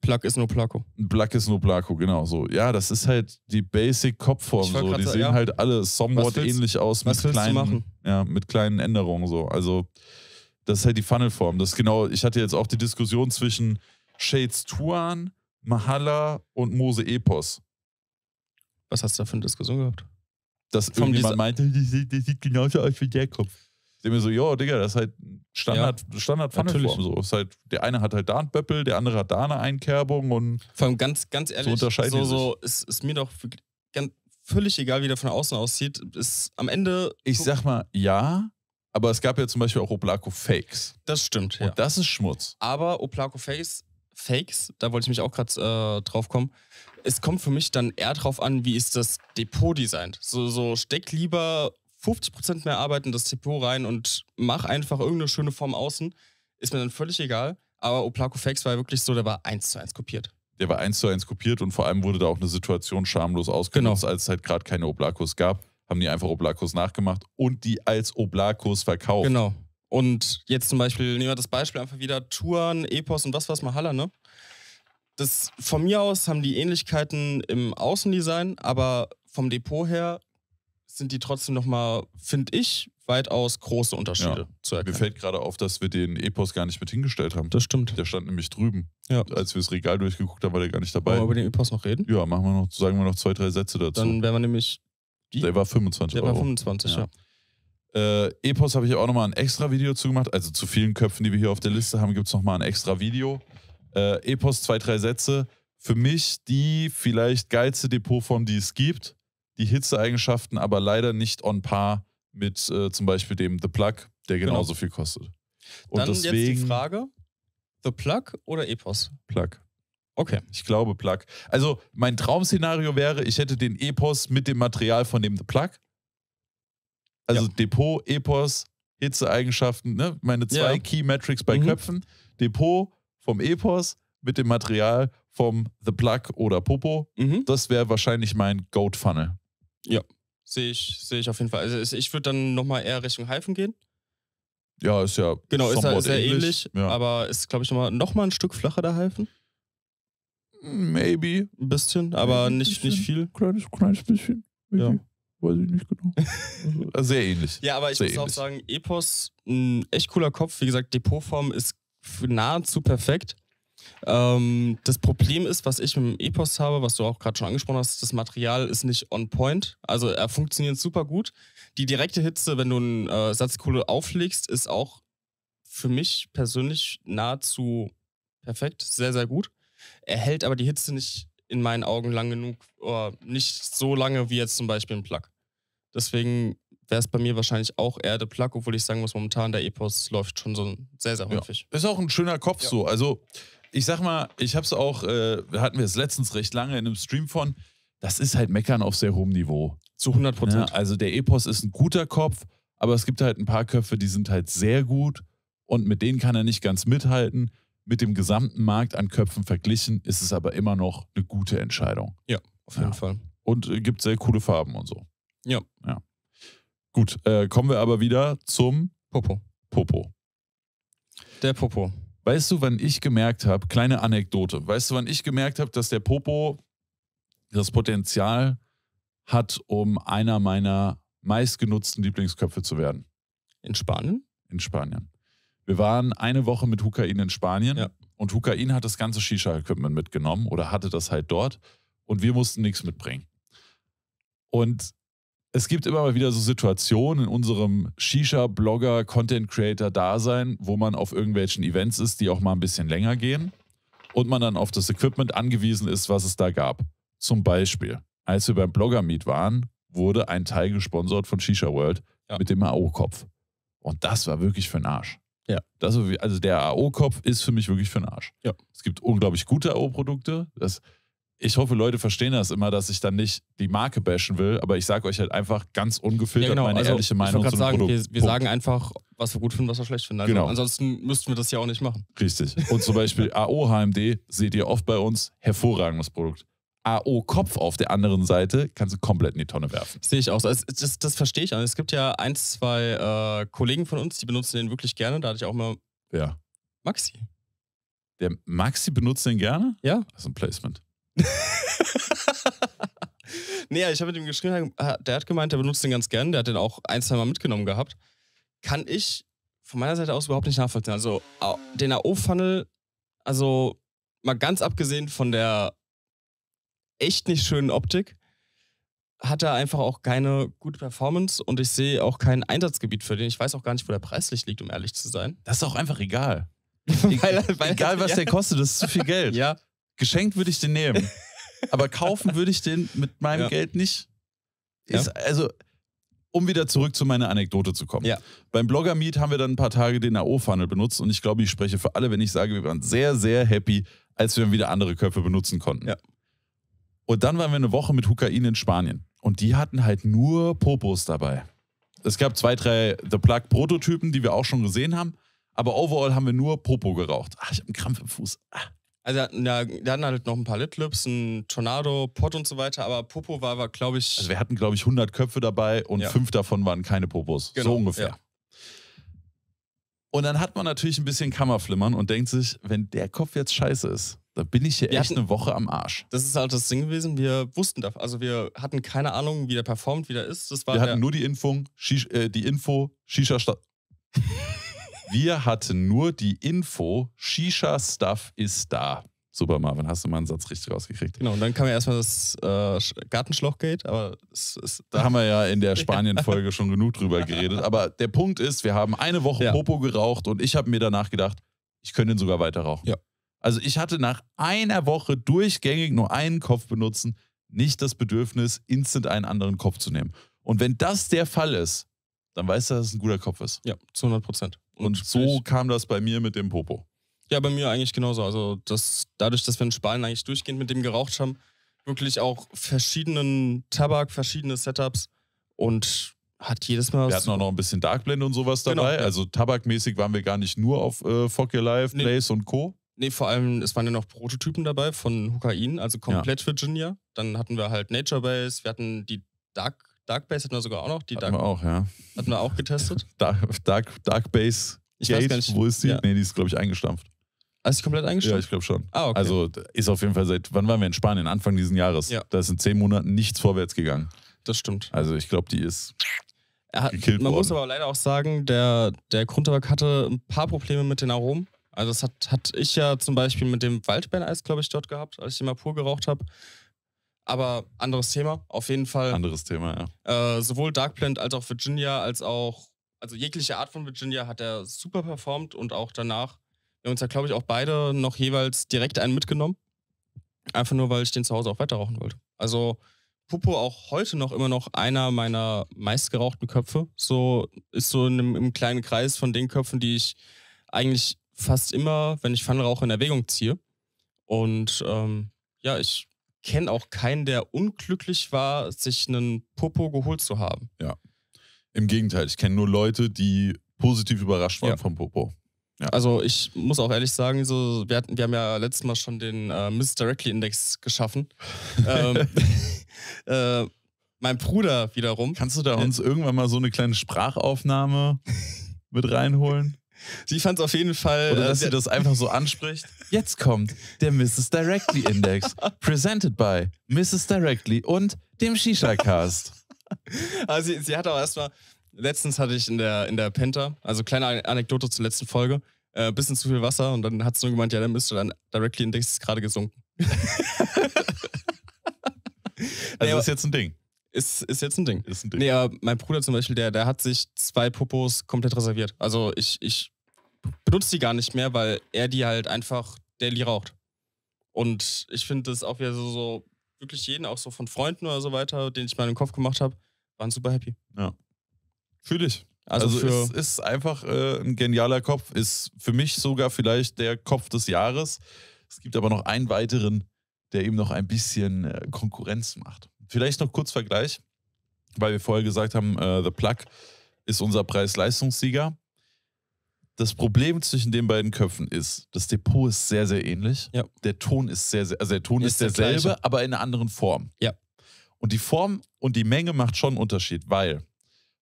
Plug is no Placo. Plug is no Placo, genau so. Ja, das ist halt die Basic Kopfform so. Die sehen ja. halt alle somewhat ähnlich aus mit kleinen, ja, mit kleinen Änderungen so. Also das ist halt die Funnelform. Das genau. Ich hatte jetzt auch die Diskussion zwischen Shades Tuan, Mahalla und Mose Epos. Was hast du da für eine Diskussion gehabt? Dass Vom irgendjemand meinte, das sieht genauso aus wie der Kopf. Ich denke mir so, ja, Digga, das ist halt Standard, ja, Standard Pfanneform. So. Ist halt, der eine hat halt da ein Böppel, der andere hat da eine Einkerbung und. Vor allem ganz, ganz ehrlich, so unterscheiden so, so ist, ist mir doch ganz, völlig egal, wie der von außen aussieht. Ist am Ende. Ich so sag mal, ja, aber es gab ja zum Beispiel auch Oplaco Fakes. Das stimmt, ja. Und das ist Schmutz. Aber Oplaco Fakes, Fakes, da wollte ich mich auch gerade äh, drauf kommen. Es kommt für mich dann eher drauf an, wie ist das Depot designt. So, so steck lieber 50% mehr Arbeit in das CPU rein und mach einfach irgendeine schöne Form außen. Ist mir dann völlig egal. Aber Oplaco Fakes war wirklich so, der war eins zu eins kopiert. Der war eins zu eins kopiert und vor allem wurde da auch eine Situation schamlos ausgenutzt, genau. als es halt gerade keine Oblakos gab. Haben die einfach Oblakos nachgemacht und die als Oblakos verkauft. Genau. Und jetzt zum Beispiel, nehmen wir das Beispiel einfach wieder: Touren, Epos und was war's, Mahalla, ne? Das, von mir aus haben die Ähnlichkeiten im Außendesign, aber vom Depot her sind die trotzdem nochmal, finde ich, weitaus große Unterschiede ja. zu erkennen. Mir fällt gerade auf, dass wir den Epos gar nicht mit hingestellt haben. Das stimmt. Der stand nämlich drüben. Ja. Als wir das Regal durchgeguckt haben, war der gar nicht dabei. Wollen wir über den Epos noch reden? Ja, machen wir noch, sagen wir noch zwei, drei Sätze dazu. Dann wären wir nämlich. Die? Der war 25 der Euro. Der war 25, ja. ja. Äh, Epos habe ich auch nochmal ein extra Video zugemacht. Also zu vielen Köpfen, die wir hier auf der Liste haben, gibt es nochmal ein extra Video. Äh, Epos, zwei, drei Sätze. Für mich die vielleicht geilste Depotform, die es gibt die Hitzeeigenschaften aber leider nicht on par mit äh, zum Beispiel dem The Plug, der genau. genauso genau. viel kostet. Und Dann deswegen, jetzt die Frage: The Plug oder Epos? Plug. Okay. Ich glaube Plug. Also mein Traum-Szenario wäre, ich hätte den Epos mit dem Material von dem The Plug. Also ja. Depot, Epos, Hitzeeigenschaften, ne? meine zwei ja. Key Metrics bei mhm. Köpfen. Depot vom Epos mit dem Material vom The Plug oder Popo. Mhm. Das wäre wahrscheinlich mein Goat-Funnel. Ja, sehe ich, sehe ich auf jeden Fall. Also ich würde dann nochmal eher Richtung Hyphen gehen. Ja, ist ja. Genau, ist, ja, ist ja ähnlich, ja. aber ist, glaube ich, nochmal noch mal ein Stück flacher der Hyphen. Maybe. Ein bisschen, aber Maybe nicht, bisschen. nicht viel. Kleines, kleines bisschen. Maybe. Ja. Weiß ich nicht genau. *laughs* also sehr ähnlich. Ja, aber ich sehr muss ähnlich. auch sagen, Epos, ein echt cooler Kopf. Wie gesagt, Depotform ist nahezu perfekt. Ähm, das Problem ist, was ich mit dem Epos habe, was du auch gerade schon angesprochen hast, das Material ist nicht on point. Also er funktioniert super gut. Die direkte Hitze, wenn du einen äh, Satz Kohle auflegst, ist auch für mich persönlich nahezu perfekt. Sehr, sehr gut. Er hält aber die Hitze nicht in meinen Augen lang genug, oder nicht so lange wie jetzt zum Beispiel ein Plug. Deswegen wäre es bei mir wahrscheinlich auch eher der Plug, obwohl ich sagen muss, momentan der Epos läuft schon so sehr, sehr häufig. Ja. Ist auch ein schöner Kopf ja. so. Also ich sag mal, ich hab's auch, äh, hatten wir es letztens recht lange in einem Stream von, das ist halt Meckern auf sehr hohem Niveau. Zu 100 Prozent. Ja, ne? also der Epos ist ein guter Kopf, aber es gibt halt ein paar Köpfe, die sind halt sehr gut und mit denen kann er nicht ganz mithalten. Mit dem gesamten Markt an Köpfen verglichen ist es aber immer noch eine gute Entscheidung. Ja, auf jeden ja. Fall. Und äh, gibt sehr coole Farben und so. Ja. ja. Gut, äh, kommen wir aber wieder zum Popo. Popo. Der Popo. Weißt du, wann ich gemerkt habe, kleine Anekdote, weißt du, wann ich gemerkt habe, dass der Popo das Potenzial hat, um einer meiner meistgenutzten Lieblingsköpfe zu werden? In Spanien? In Spanien. Wir waren eine Woche mit Hukain in Spanien ja. und Hukain hat das ganze Shisha-Equipment mitgenommen oder hatte das halt dort und wir mussten nichts mitbringen. Und es gibt immer mal wieder so Situationen in unserem Shisha-Blogger, Content-Creator-Dasein, wo man auf irgendwelchen Events ist, die auch mal ein bisschen länger gehen und man dann auf das Equipment angewiesen ist, was es da gab. Zum Beispiel, als wir beim Blogger-Meet waren, wurde ein Teil gesponsert von Shisha World ja. mit dem AO-Kopf. Und das war wirklich für den Arsch. Ja. Das, also der AO-Kopf ist für mich wirklich für den Arsch. Ja. Es gibt unglaublich gute AO-Produkte. Das ich hoffe, Leute verstehen das immer, dass ich dann nicht die Marke bashen will, aber ich sage euch halt einfach ganz ungefiltert ja, genau. meine also, ehrliche Meinung ich zum sagen, Produkt. Wir, wir sagen einfach, was wir gut finden, was wir schlecht finden. Also genau. Ansonsten müssten wir das ja auch nicht machen. Richtig. Und zum Beispiel AO *laughs* HMD seht ihr oft bei uns, hervorragendes Produkt. AO Kopf auf der anderen Seite kannst du komplett in die Tonne werfen. Sehe ich auch so. Das, das, verstehe ich auch. Es gibt ja ein, zwei äh, Kollegen von uns, die benutzen den wirklich gerne. Da hatte ich auch mal. Ja. Maxi. Der Maxi benutzt den gerne? Ja. Das ist ein Placement. *laughs* nee, ich habe mit ihm geschrieben, der hat gemeint, der benutzt den ganz gern, der hat den auch ein, zwei Mal mitgenommen gehabt. Kann ich von meiner Seite aus überhaupt nicht nachvollziehen. Also den AO-Funnel, also mal ganz abgesehen von der echt nicht schönen Optik, hat er einfach auch keine gute Performance und ich sehe auch kein Einsatzgebiet für den. Ich weiß auch gar nicht, wo der preislich liegt, um ehrlich zu sein. Das ist auch einfach egal. *laughs* weil, weil, egal, was *laughs* ja. der kostet, das ist zu viel Geld. Ja, Geschenkt würde ich den nehmen. *laughs* aber kaufen würde ich den mit meinem ja. Geld nicht. Ist, Also, um wieder zurück zu meiner Anekdote zu kommen. Ja. Beim Blogger Meet haben wir dann ein paar Tage den AO-Funnel benutzt und ich glaube, ich spreche für alle, wenn ich sage, wir waren sehr, sehr happy, als wir wieder andere Köpfe benutzen konnten. Ja. Und dann waren wir eine Woche mit Hukain in Spanien und die hatten halt nur Popos dabei. Es gab zwei, drei The Plug-Prototypen, die wir auch schon gesehen haben, aber overall haben wir nur Popo geraucht. Ach, ich habe einen Krampf im Fuß. Ach. Also wir hatten halt noch ein paar Litlips, ein Tornado, Pott und so weiter, aber Popo war, war glaube ich. Also wir hatten, glaube ich, 100 Köpfe dabei und ja. fünf davon waren keine Popos. Genau, so ungefähr. Ja. Und dann hat man natürlich ein bisschen Kammerflimmern und denkt sich, wenn der Kopf jetzt scheiße ist, da bin ich hier wir echt hatten, eine Woche am Arsch. Das ist halt das Ding gewesen, wir wussten das. Also wir hatten keine Ahnung, wie der performt, wie der ist. Das war wir hatten nur die Info, Shisha, äh, wir hatten nur die Info, Shisha-Stuff ist da. Super, Marvin, hast du mal einen Satz richtig rausgekriegt. Genau, und dann kam ja erstmal das äh, Gartenschlauchgate, aber es, es da haben wir ja in der *laughs* Spanien-Folge schon genug drüber geredet. Aber der Punkt ist, wir haben eine Woche ja. Popo geraucht und ich habe mir danach gedacht, ich könnte ihn sogar weiter rauchen. Ja. Also ich hatte nach einer Woche durchgängig nur einen Kopf benutzen, nicht das Bedürfnis, instant einen anderen Kopf zu nehmen. Und wenn das der Fall ist, dann weißt du, dass es ein guter Kopf ist. Ja, zu 100 Prozent. Und so kam das bei mir mit dem Popo. Ja, bei mir eigentlich genauso. Also das, dadurch, dass wir in Spanien eigentlich durchgehend mit dem geraucht haben, wirklich auch verschiedenen Tabak, verschiedene Setups und hat jedes Mal. Wir hatten auch noch ein bisschen Darkblend und sowas genau, dabei. Genau, ja. Also tabakmäßig waren wir gar nicht nur auf äh, Fuck Your Life, nee. Place und Co. Nee, vor allem, es waren ja noch Prototypen dabei von Hukain, also komplett ja. Virginia. Dann hatten wir halt Nature Base, wir hatten die Dark Dark Darkbase hatten wir sogar auch noch. Die hatten Dark wir auch, ja. Hatten wir auch getestet. *laughs* Dark, Dark, Darkbase ich Gate, weiß nicht. wo ist die? Ja. Nee, die ist, glaube ich, eingestampft. Also ist die komplett eingestampft? Ja, ich glaube schon. Ah, okay. Also ist auf jeden Fall seit, wann waren wir in Spanien? Anfang dieses Jahres. Ja. Da ist in zehn Monaten nichts vorwärts gegangen. Das stimmt. Also ich glaube, die ist hat, gekillt Man worden. muss aber leider auch sagen, der, der Grundtabak hatte ein paar Probleme mit den Aromen. Also das hat, hat ich ja zum Beispiel mit dem Waldbeereis, glaube ich, dort gehabt, als ich den mal pur geraucht habe. Aber anderes Thema, auf jeden Fall. Anderes Thema, ja. Äh, sowohl Dark Plant als auch Virginia, als auch, also jegliche Art von Virginia hat er super performt und auch danach. Wir haben uns ja, glaube ich, auch beide noch jeweils direkt einen mitgenommen. Einfach nur, weil ich den zu Hause auch weiter rauchen wollte. Also Pupo auch heute noch immer noch einer meiner meistgerauchten Köpfe. So ist so in einem, im kleinen Kreis von den Köpfen, die ich eigentlich fast immer, wenn ich Pfannenrauch in Erwägung ziehe. Und ähm, ja, ich kenne auch keinen, der unglücklich war, sich einen Popo geholt zu haben. Ja. Im Gegenteil, ich kenne nur Leute, die positiv überrascht waren ja. vom Popo. Ja. Also ich muss auch ehrlich sagen, so, wir, hatten, wir haben ja letztes Mal schon den äh, Misdirectly Index geschaffen. *laughs* ähm, *laughs* äh, mein Bruder wiederum. Kannst du da uns äh, irgendwann mal so eine kleine Sprachaufnahme *laughs* mit reinholen? Sie fand es auf jeden Fall. Oder äh, dass äh, sie das einfach so anspricht. Jetzt kommt der Mrs. Directly Index, *laughs* presented by Mrs. Directly und dem Shisha-Cast. *laughs* also sie, sie hat auch erstmal, letztens hatte ich in der, in der Penta, also kleine Anekdote zur letzten Folge, äh, bisschen zu viel Wasser und dann hat sie nur gemeint, ja, dann müsst ihr Directly Index ist gerade gesunken. *laughs* also nee, ist jetzt ein Ding. Ist, ist jetzt ein Ding. Ist ein Ding. Nee, aber mein Bruder zum Beispiel, der, der hat sich zwei Popos komplett reserviert. Also ich, ich benutzt die gar nicht mehr, weil er die halt einfach daily raucht. Und ich finde das auch wieder so, so, wirklich jeden, auch so von Freunden oder so weiter, den ich mal im Kopf gemacht habe, waren super happy. Ja. Fühle ich. Also, also es ist, einfach äh, ein genialer Kopf. Ist für mich sogar vielleicht der Kopf des Jahres. Es gibt aber noch einen weiteren, der eben noch ein bisschen äh, Konkurrenz macht. Vielleicht noch kurz Vergleich, weil wir vorher gesagt haben, äh, The Plug ist unser Preis-Leistungssieger das Problem zwischen den beiden Köpfen ist, das Depot ist sehr, sehr ähnlich. Ja. Der Ton ist sehr, sehr, also der Ton ist, ist derselbe, der aber in einer anderen Form. Ja. Und die Form und die Menge macht schon einen Unterschied, weil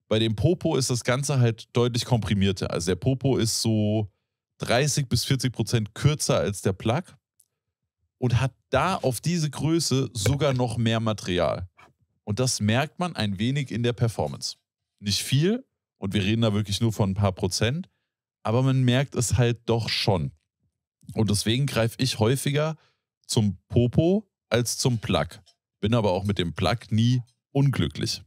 bei dem Popo ist das Ganze halt deutlich komprimierter. Also der Popo ist so 30 bis 40 Prozent kürzer als der Plug und hat da auf diese Größe sogar noch mehr Material. Und das merkt man ein wenig in der Performance. Nicht viel, und wir reden da wirklich nur von ein paar Prozent, aber man merkt es halt doch schon. Und deswegen greife ich häufiger zum Popo als zum Plug. Bin aber auch mit dem Plug nie unglücklich.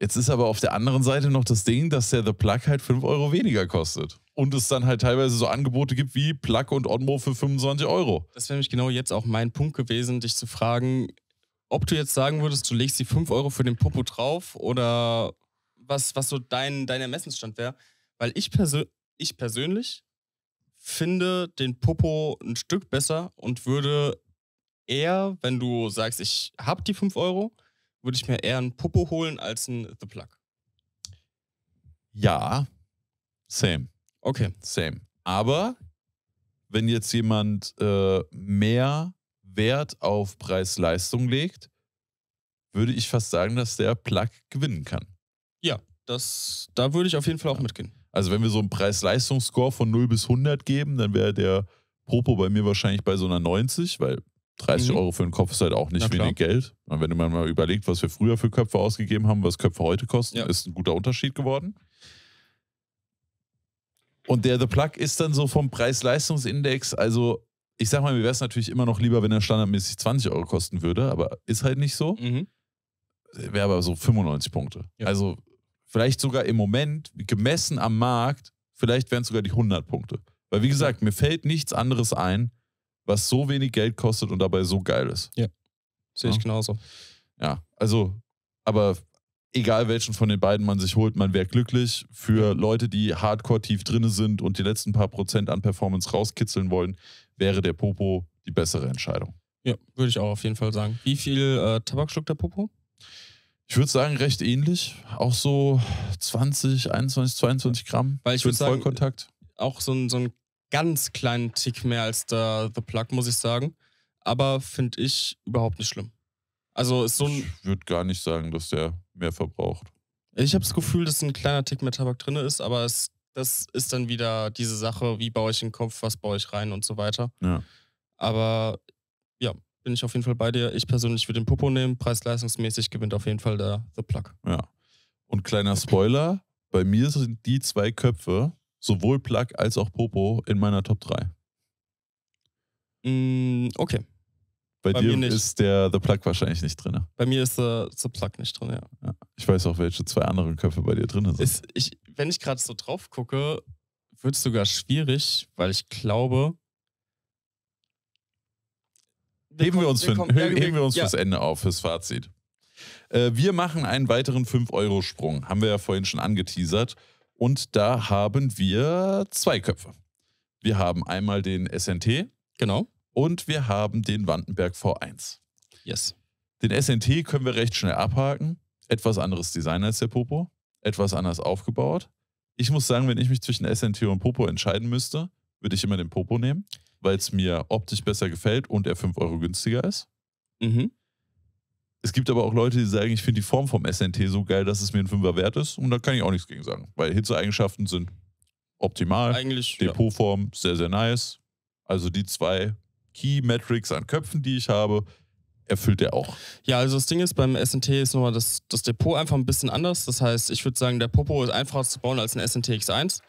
Jetzt ist aber auf der anderen Seite noch das Ding, dass der The Plug halt 5 Euro weniger kostet. Und es dann halt teilweise so Angebote gibt wie Plug und Onmo für 25 Euro. Das wäre nämlich genau jetzt auch mein Punkt gewesen, dich zu fragen, ob du jetzt sagen würdest, du legst die 5 Euro für den Popo drauf oder was, was so dein, dein Ermessensstand wäre. Weil ich, persö ich persönlich finde den Popo ein Stück besser und würde eher, wenn du sagst, ich habe die 5 Euro, würde ich mir eher einen Popo holen als einen The Plug. Ja, same. Okay. Same. Aber wenn jetzt jemand äh, mehr Wert auf Preis-Leistung legt, würde ich fast sagen, dass der Plug gewinnen kann. Ja, das, da würde ich auf jeden Fall auch ja. mitgehen. Also wenn wir so einen preis leistungs score von 0 bis 100 geben, dann wäre der Popo bei mir wahrscheinlich bei so einer 90, weil 30 mhm. Euro für einen Kopf ist halt auch nicht wenig Geld. Und wenn man mal überlegt, was wir früher für Köpfe ausgegeben haben, was Köpfe heute kosten, ja. ist ein guter Unterschied geworden. Und der The Plug ist dann so vom preis leistungs index also ich sag mal, mir wäre es natürlich immer noch lieber, wenn er standardmäßig 20 Euro kosten würde, aber ist halt nicht so. Mhm. Wäre aber so 95 Punkte. Ja. Also vielleicht sogar im Moment, gemessen am Markt, vielleicht wären es sogar die 100 Punkte. Weil, wie gesagt, mir fällt nichts anderes ein, was so wenig Geld kostet und dabei so geil ist. Ja. Sehe ich ja? genauso. Ja, also, aber egal welchen von den beiden man sich holt, man wäre glücklich. Für Leute, die hardcore tief drin sind und die letzten paar Prozent an Performance rauskitzeln wollen, wäre der Popo die bessere Entscheidung. Ja, würde ich auch auf jeden Fall sagen. Wie viel äh, Tabak schluckt der Popo? Ich würde sagen, recht ähnlich. Auch so 20, 21, 22 Gramm. Weil ich würde sagen, Vollkontakt. auch so ein, so ein ganz kleinen Tick mehr als der The Plug, muss ich sagen. Aber finde ich überhaupt nicht schlimm. Also ist so ein. Ich würde gar nicht sagen, dass der mehr verbraucht. Ich habe das Gefühl, dass ein kleiner Tick mehr Tabak drin ist, aber es, das ist dann wieder diese Sache, wie baue ich den Kopf, was baue ich rein und so weiter. Ja. Aber ja, bin ich auf jeden Fall bei dir. Ich persönlich würde den Popo nehmen. Preis-leistungsmäßig gewinnt auf jeden Fall der The Plug. Ja. Und kleiner Spoiler: Bei mir sind die zwei Köpfe, sowohl Plug als auch Popo, in meiner Top 3. Mm, okay. Bei, Bei dir ist der The Plug wahrscheinlich nicht drin. Bei mir ist der The Plug nicht drin, ja. ja. Ich weiß auch, welche zwei anderen Köpfe bei dir drin sind. Ist, ich, wenn ich gerade so drauf gucke, wird es sogar schwierig, weil ich glaube, heben kommt, wir uns, für, kommt, heben, heben wir uns ja. fürs Ende auf, fürs Fazit. Äh, wir machen einen weiteren 5-Euro-Sprung, haben wir ja vorhin schon angeteasert. Und da haben wir zwei Köpfe. Wir haben einmal den SNT. Genau. Und wir haben den Wandenberg V1. Yes. Den SNT können wir recht schnell abhaken. Etwas anderes Design als der Popo. Etwas anders aufgebaut. Ich muss sagen, wenn ich mich zwischen SNT und Popo entscheiden müsste, würde ich immer den Popo nehmen weil es mir optisch besser gefällt und er 5 Euro günstiger ist. Mhm. Es gibt aber auch Leute, die sagen, ich finde die Form vom SNT so geil, dass es mir ein Fünfer wert ist. Und da kann ich auch nichts gegen sagen, weil Hitzeeigenschaften sind optimal. Eigentlich. Depotform ja. sehr, sehr nice. Also die zwei Key Metrics an Köpfen, die ich habe, erfüllt er auch. Ja, also das Ding ist, beim SNT ist nochmal das, das Depot einfach ein bisschen anders. Das heißt, ich würde sagen, der Popo ist einfacher zu bauen als ein SNT X1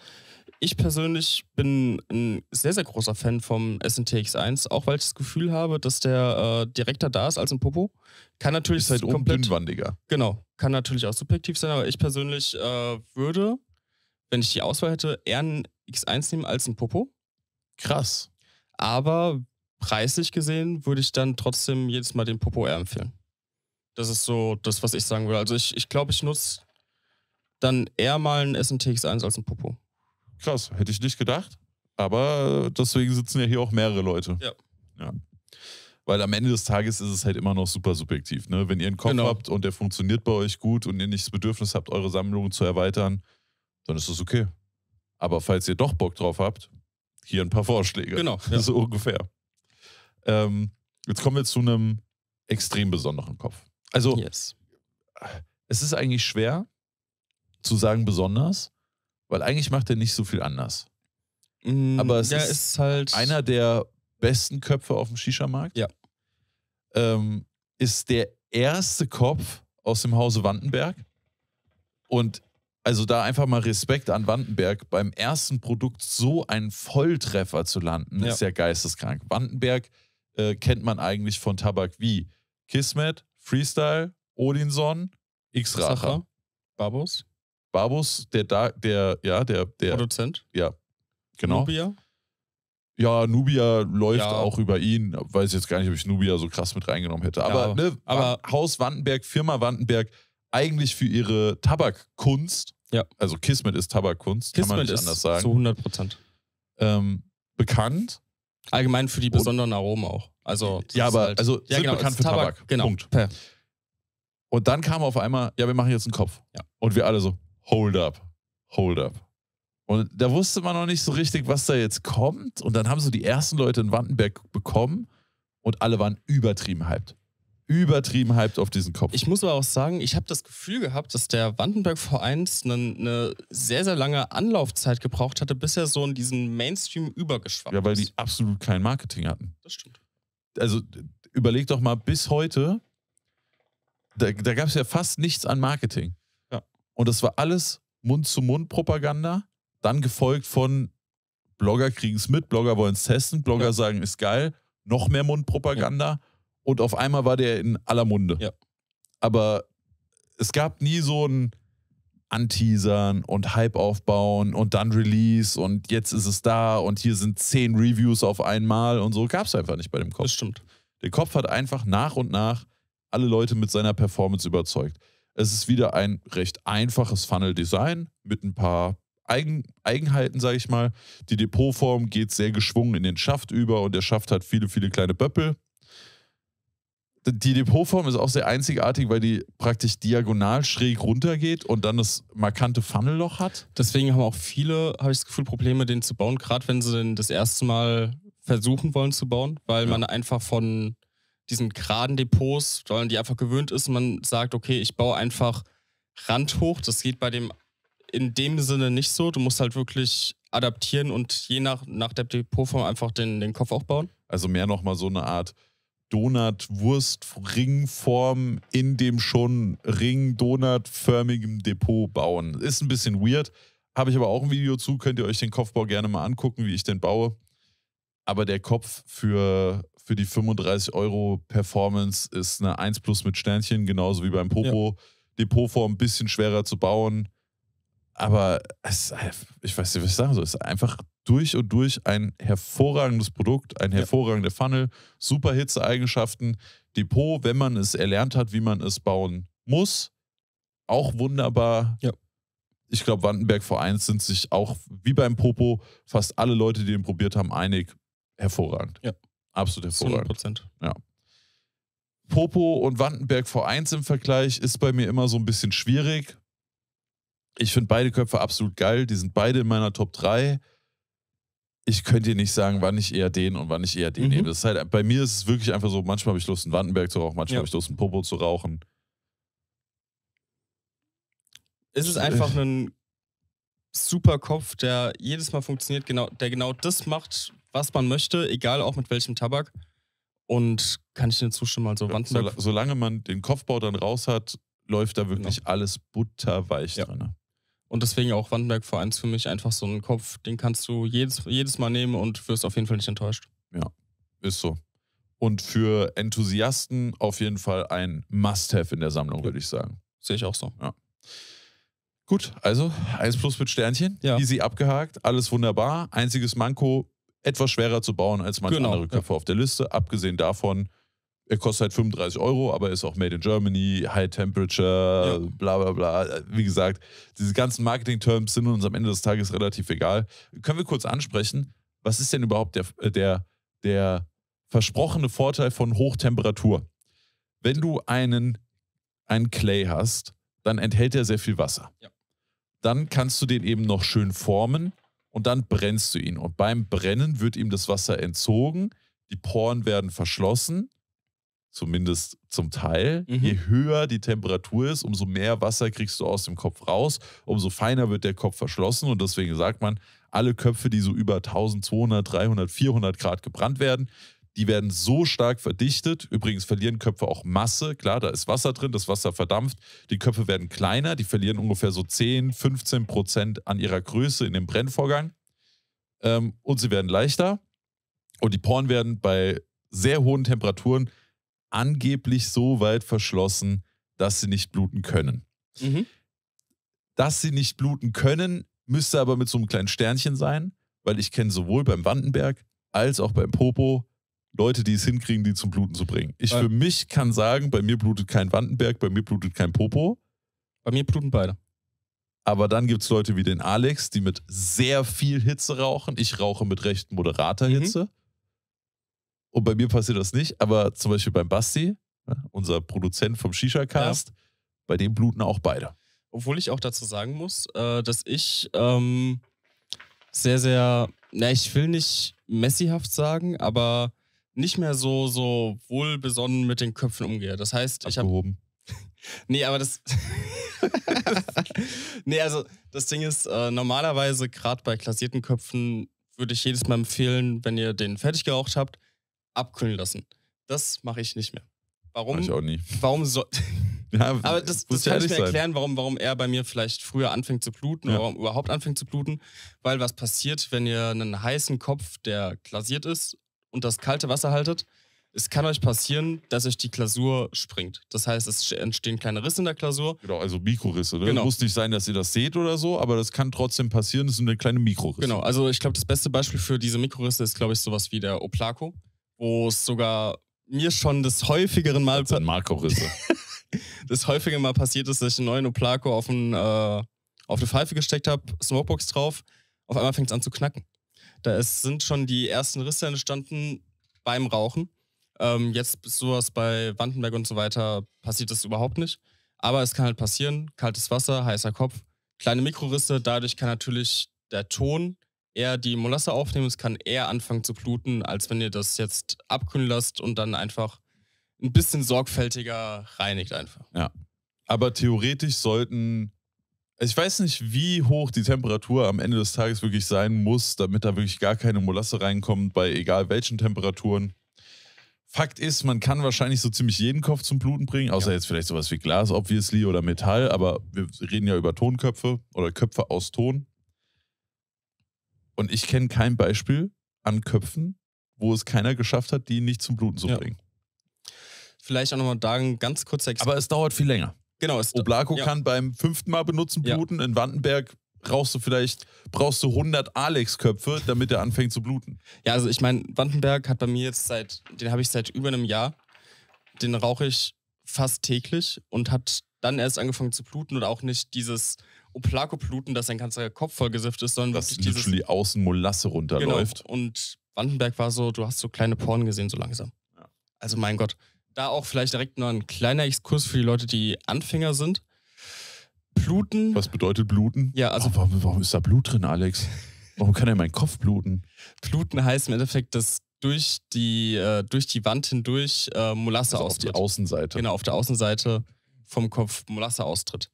ich persönlich bin ein sehr, sehr großer Fan vom SNTX1, auch weil ich das Gefühl habe, dass der äh, direkter da ist als ein Popo. Kann natürlich ist halt komplett dünnwandiger. Genau, kann natürlich auch subjektiv sein, aber ich persönlich äh, würde, wenn ich die Auswahl hätte, eher ein X1 nehmen als ein Popo. Krass. Aber preislich gesehen würde ich dann trotzdem jedes Mal den Popo eher empfehlen. Das ist so das, was ich sagen würde. Also ich glaube, ich, glaub, ich nutze dann eher mal ein SNTX1 als ein Popo krass, hätte ich nicht gedacht. Aber deswegen sitzen ja hier auch mehrere Leute. Ja. ja. Weil am Ende des Tages ist es halt immer noch super subjektiv. Ne? Wenn ihr einen Kopf genau. habt und der funktioniert bei euch gut und ihr nicht das Bedürfnis habt, eure Sammlung zu erweitern, dann ist das okay. Aber falls ihr doch Bock drauf habt, hier ein paar Vorschläge. Genau. *laughs* Ja. So ungefähr. Ähm, jetzt kommen wir zu einem extrem besonderen Kopf. Also, yes. es ist eigentlich schwer zu sagen besonders, weil eigentlich macht er nicht so viel anders. Mm, Aber es ja, ist, ist, halt einer der besten Köpfe auf dem Shisha-Markt. Ja. Ähm, ist der erste Kopf aus dem Hause Wandenberg. Und also da einfach mal Respekt an Wandenberg, beim ersten Produkt so einen Volltreffer zu landen, ja. ist ja geisteskrank. Wandenberg äh, kennt man eigentlich von Tabak wie Kismet, Freestyle, Odinson, X-Racher. Babos. Barbus, der da, der, ja, der, der. Produzent? Ja. Genau. Nubia? Ja, Nubia läuft ja. auch über ihn. Weiß jetzt gar nicht, ob ich Nubia so krass mit reingenommen hätte. Aber, ja, ne, aber Haus Wandenberg, Firma Wandenberg, eigentlich für ihre Tabakkunst. Ja. Also Kismet ist Tabakkunst, Kismet kann man nicht ist anders sagen. Zu 100 Prozent. Ähm, bekannt. Allgemein für die besonderen Aromen auch. Also, ja, aber halt, also ja, sind genau, bekannt für Tabak. Tabak. Genau. Punkt. Per. Und dann kam auf einmal, ja, wir machen jetzt einen Kopf. Ja. Und wir alle so, hold up, hold up. Und da wusste man noch nicht so richtig, was da jetzt kommt. Und dann haben so die ersten Leute in Wandenberg bekommen und alle waren übertrieben hyped. Übertrieben hyped auf diesen Kopf. Ich muss aber auch sagen, ich habe das Gefühl gehabt, dass der Wandenberg-Verein eine, eine sehr, sehr lange Anlaufzeit gebraucht hatte, bis er so in diesen Mainstream übergeschwappt ist. Ja, weil die absolut kein Marketing hatten. Das stimmt. Also überleg doch mal, bis heute, da, da gab es ja fast nichts an Marketing. Und das war alles Mund-zu-Mund-Propaganda, dann gefolgt von Blogger kriegen es mit, Blogger wollen es testen, Blogger ja. sagen, ist geil, noch mehr Mundpropaganda ja. und auf einmal war der in aller Munde. Ja. Aber es gab nie so ein Anteasern und Hype aufbauen und dann Release und jetzt ist es da und hier sind zehn Reviews auf einmal und so gab es einfach nicht bei dem Kopf. Das stimmt. Der Kopf hat einfach nach und nach alle Leute mit seiner Performance überzeugt. Es ist wieder ein recht einfaches Funnel-Design mit ein paar Eigen Eigenheiten, sage ich mal. Die Depotform geht sehr geschwungen in den Schaft über und der Schaft hat viele, viele kleine Böppel. Die Depotform ist auch sehr einzigartig, weil die praktisch diagonal schräg runtergeht und dann das markante Funnelloch hat. Deswegen haben auch viele, habe ich das Gefühl, Probleme, den zu bauen, gerade wenn sie den das erste Mal versuchen wollen zu bauen, weil ja. man einfach von diesen geraden Depots, weil man die einfach gewöhnt ist. Man sagt, okay, ich baue einfach Rand hoch. Das geht bei dem in dem Sinne nicht so. Du musst halt wirklich adaptieren und je nach, nach der Depotform einfach den, den Kopf auch bauen. Also mehr nochmal so eine Art Donut-Wurst-Ringform in dem schon Ring-Donut-förmigen Depot bauen. Ist ein bisschen weird. Habe ich aber auch ein Video zu, könnt ihr euch den Kopfbau gerne mal angucken, wie ich den baue. Aber der Kopf für für die 35 Euro Performance ist eine 1 plus mit Sternchen, genauso wie beim Popo. Ja. Depotform ein bisschen schwerer zu bauen. Aber es, ich weiß nicht, was ich sagen soll. Es ist einfach durch und durch ein hervorragendes Produkt, ein hervorragender ja. Funnel, super Hitzeeigenschaften. Depot, wenn man es erlernt hat, wie man es bauen muss, auch wunderbar. Ja. Ich glaube, Wandenberg V1 sind sich auch wie beim Popo fast alle Leute, die ihn probiert haben, einig. Hervorragend. Ja. Absolut hervorragend. 100 Prozent. Ja. Popo und Wandenberg V1 im Vergleich ist bei mir immer so ein bisschen schwierig. Ich finde beide Köpfe absolut geil. Die sind beide in meiner Top 3. Ich könnte dir nicht sagen, wann ich eher den und wann ich eher den mhm. nehme. Das ist halt, bei mir ist es wirklich einfach so, manchmal habe ich Lust, einen Wandenberg zu rauchen, manchmal ja. habe ich Lust, einen Popo zu rauchen. Es ist einfach ein super Kopf, der jedes Mal funktioniert, genau, der genau das macht, was man möchte, egal auch mit welchem Tabak. Und kann ich dir zustimmen, also ja, So, solange man den Kopfbau dann raus hat, läuft da wirklich genau. alles butterweich ja. drin. Und deswegen auch Wandenberg vor eins für mich einfach so ein Kopf, den kannst du jedes, jedes Mal nehmen und wirst auf jeden Fall nicht enttäuscht. Ja, ist so. Und für Enthusiasten auf jeden Fall ein Must-Have in der Sammlung, ja. würde ich sagen. Sehe ich auch so. Ja. Gut, also 1 plus mit Sternchen, ja. easy abgehakt, alles wunderbar. Einziges Manko, etwas schwerer zu bauen als manche genau, andere Köpfe ja. auf der Liste. Abgesehen davon, er kostet halt 35 Euro, aber ist auch made in Germany, high temperature, ja. bla bla bla. Wie gesagt, diese ganzen Marketing-Terms sind uns am Ende des Tages relativ egal. Können wir kurz ansprechen, was ist denn überhaupt der, äh, der, der versprochene Vorteil von Hochtemperatur? Wenn du einen, einen Clay hast, dann enthält er sehr viel Wasser. Ja. Dann kannst du den eben noch schön formen und dann brennst du ihn. Und beim Brennen wird ihm das Wasser entzogen, die Poren werden verschlossen, zumindest zum Teil. Mhm. Je höher die Temperatur ist, umso mehr Wasser kriegst du aus dem Kopf raus, umso feiner wird der Kopf verschlossen. Und deswegen sagt man, alle Köpfe, die so über 1200, 300, 400 Grad gebrannt werden, die werden so stark verdichtet. Übrigens verlieren Köpfe auch Masse. Klar, da ist Wasser drin, das Wasser verdampft. Die Köpfe werden kleiner, die verlieren ungefähr so 10, 15 Prozent an ihrer Größe in dem Brennvorgang. Ähm, und sie werden leichter. Und die Poren werden bei sehr hohen Temperaturen angeblich so weit verschlossen, dass sie nicht bluten können. Mhm. Dass sie nicht bluten können, müsste aber mit so einem kleinen Sternchen sein, weil ich kenne sowohl beim Wandenberg als auch beim Popo Leute, die es hinkriegen, die zum Bluten zu bringen. Ich für mich kann sagen, bei mir blutet kein Wandenberg, bei mir blutet kein Popo. Bei mir bluten beide. Aber dann gibt es Leute wie den Alex, die mit sehr viel Hitze rauchen. Ich rauche mit recht moderater mhm. Hitze. Und bei mir passiert das nicht. Aber zum Beispiel beim Basti, ne, unser Produzent vom Shisha-Cast, ja. bei dem bluten auch beide. Obwohl ich auch dazu sagen muss, äh, dass ich ähm, sehr, sehr, na, ich will nicht messihaft sagen, aber nicht mehr so, so wohlbesonnen mit den Köpfen umgehe. Das heißt, ich habe. *laughs* nee, aber das. *laughs* nee, also das Ding ist, äh, normalerweise, gerade bei glasierten Köpfen, würde ich jedes Mal empfehlen, wenn ihr den fertig geraucht habt, abkühlen lassen. Das mache ich nicht mehr. Warum? Mach ich auch nie. Warum soll. *laughs* Ja, aber das, das kann ich mir erklären, warum, warum er bei mir vielleicht früher anfängt zu bluten ja. warum überhaupt anfängt zu bluten. Weil was passiert, wenn ihr einen heißen Kopf, der glasiert ist, und das kalte Wasser haltet, es kann euch passieren, dass euch die Klausur springt. Das heißt, es entstehen kleine Risse in der Klausur. Genau, also Mikrorisse. Ne? Genau. Muss nicht sein, dass ihr das seht oder so, aber das kann trotzdem passieren. Das sind eine kleine Mikrorisse. Genau, also ich glaube, das beste Beispiel für diese Mikrorisse ist, glaube ich, sowas wie der Oplaco, wo es sogar mir schon des häufigeren Mal... Das sind Markorisse. *laughs* das häufige Mal passiert ist, dass ich einen neuen Oplaco auf, einen, äh, auf eine Pfeife gesteckt habe, Smokebox drauf, auf einmal fängt es an zu knacken. Da ist, sind schon die ersten Risse entstanden beim Rauchen. Ähm, jetzt sowas bei Wandenberg und so weiter passiert das überhaupt nicht. Aber es kann halt passieren: kaltes Wasser, heißer Kopf, kleine Mikrorisse. Dadurch kann natürlich der Ton eher die Molasse aufnehmen. Es kann eher anfangen zu bluten, als wenn ihr das jetzt abkühlen lasst und dann einfach ein bisschen sorgfältiger reinigt einfach. Ja. Aber theoretisch sollten also ich weiß nicht, wie hoch die Temperatur am Ende des Tages wirklich sein muss, damit da wirklich gar keine Molasse reinkommt, bei egal welchen Temperaturen. Fakt ist, man kann wahrscheinlich so ziemlich jeden Kopf zum Bluten bringen, außer ja. jetzt vielleicht sowas wie Glas, obviously, oder Metall, aber wir reden ja über Tonköpfe oder Köpfe aus Ton. Und ich kenne kein Beispiel an Köpfen, wo es keiner geschafft hat, die nicht zum Bluten zu bringen. Ja. Vielleicht auch nochmal da ein ganz kurzer Exper Aber es dauert viel länger. Genau. Ist Oblako ja. kann beim fünften Mal benutzen bluten. Ja. In Wandenberg brauchst du vielleicht brauchst du 100 Alex-Köpfe, damit er anfängt zu bluten. Ja, also ich meine, Wandenberg hat bei mir jetzt seit, den habe ich seit über einem Jahr. Den rauche ich fast täglich und hat dann erst angefangen zu bluten und auch nicht dieses Oplaco-Bluten, dass sein ganzer Kopf vollgesifft ist, sondern dass wirklich dieses... die Außenmolasse runterläuft. Genau. Und Wandenberg war so, du hast so kleine Poren gesehen so langsam. Ja. Also mein Gott. Da auch vielleicht direkt nur ein kleiner Exkurs für die Leute, die Anfänger sind. Bluten. Was bedeutet Bluten? Ja, also. Oh, warum, warum ist da Blut drin, Alex? Warum kann denn mein Kopf bluten? Bluten heißt im Endeffekt, dass durch die, äh, durch die Wand hindurch äh, Molasse also austritt. Auf der Außenseite. Genau, auf der Außenseite vom Kopf Molasse austritt.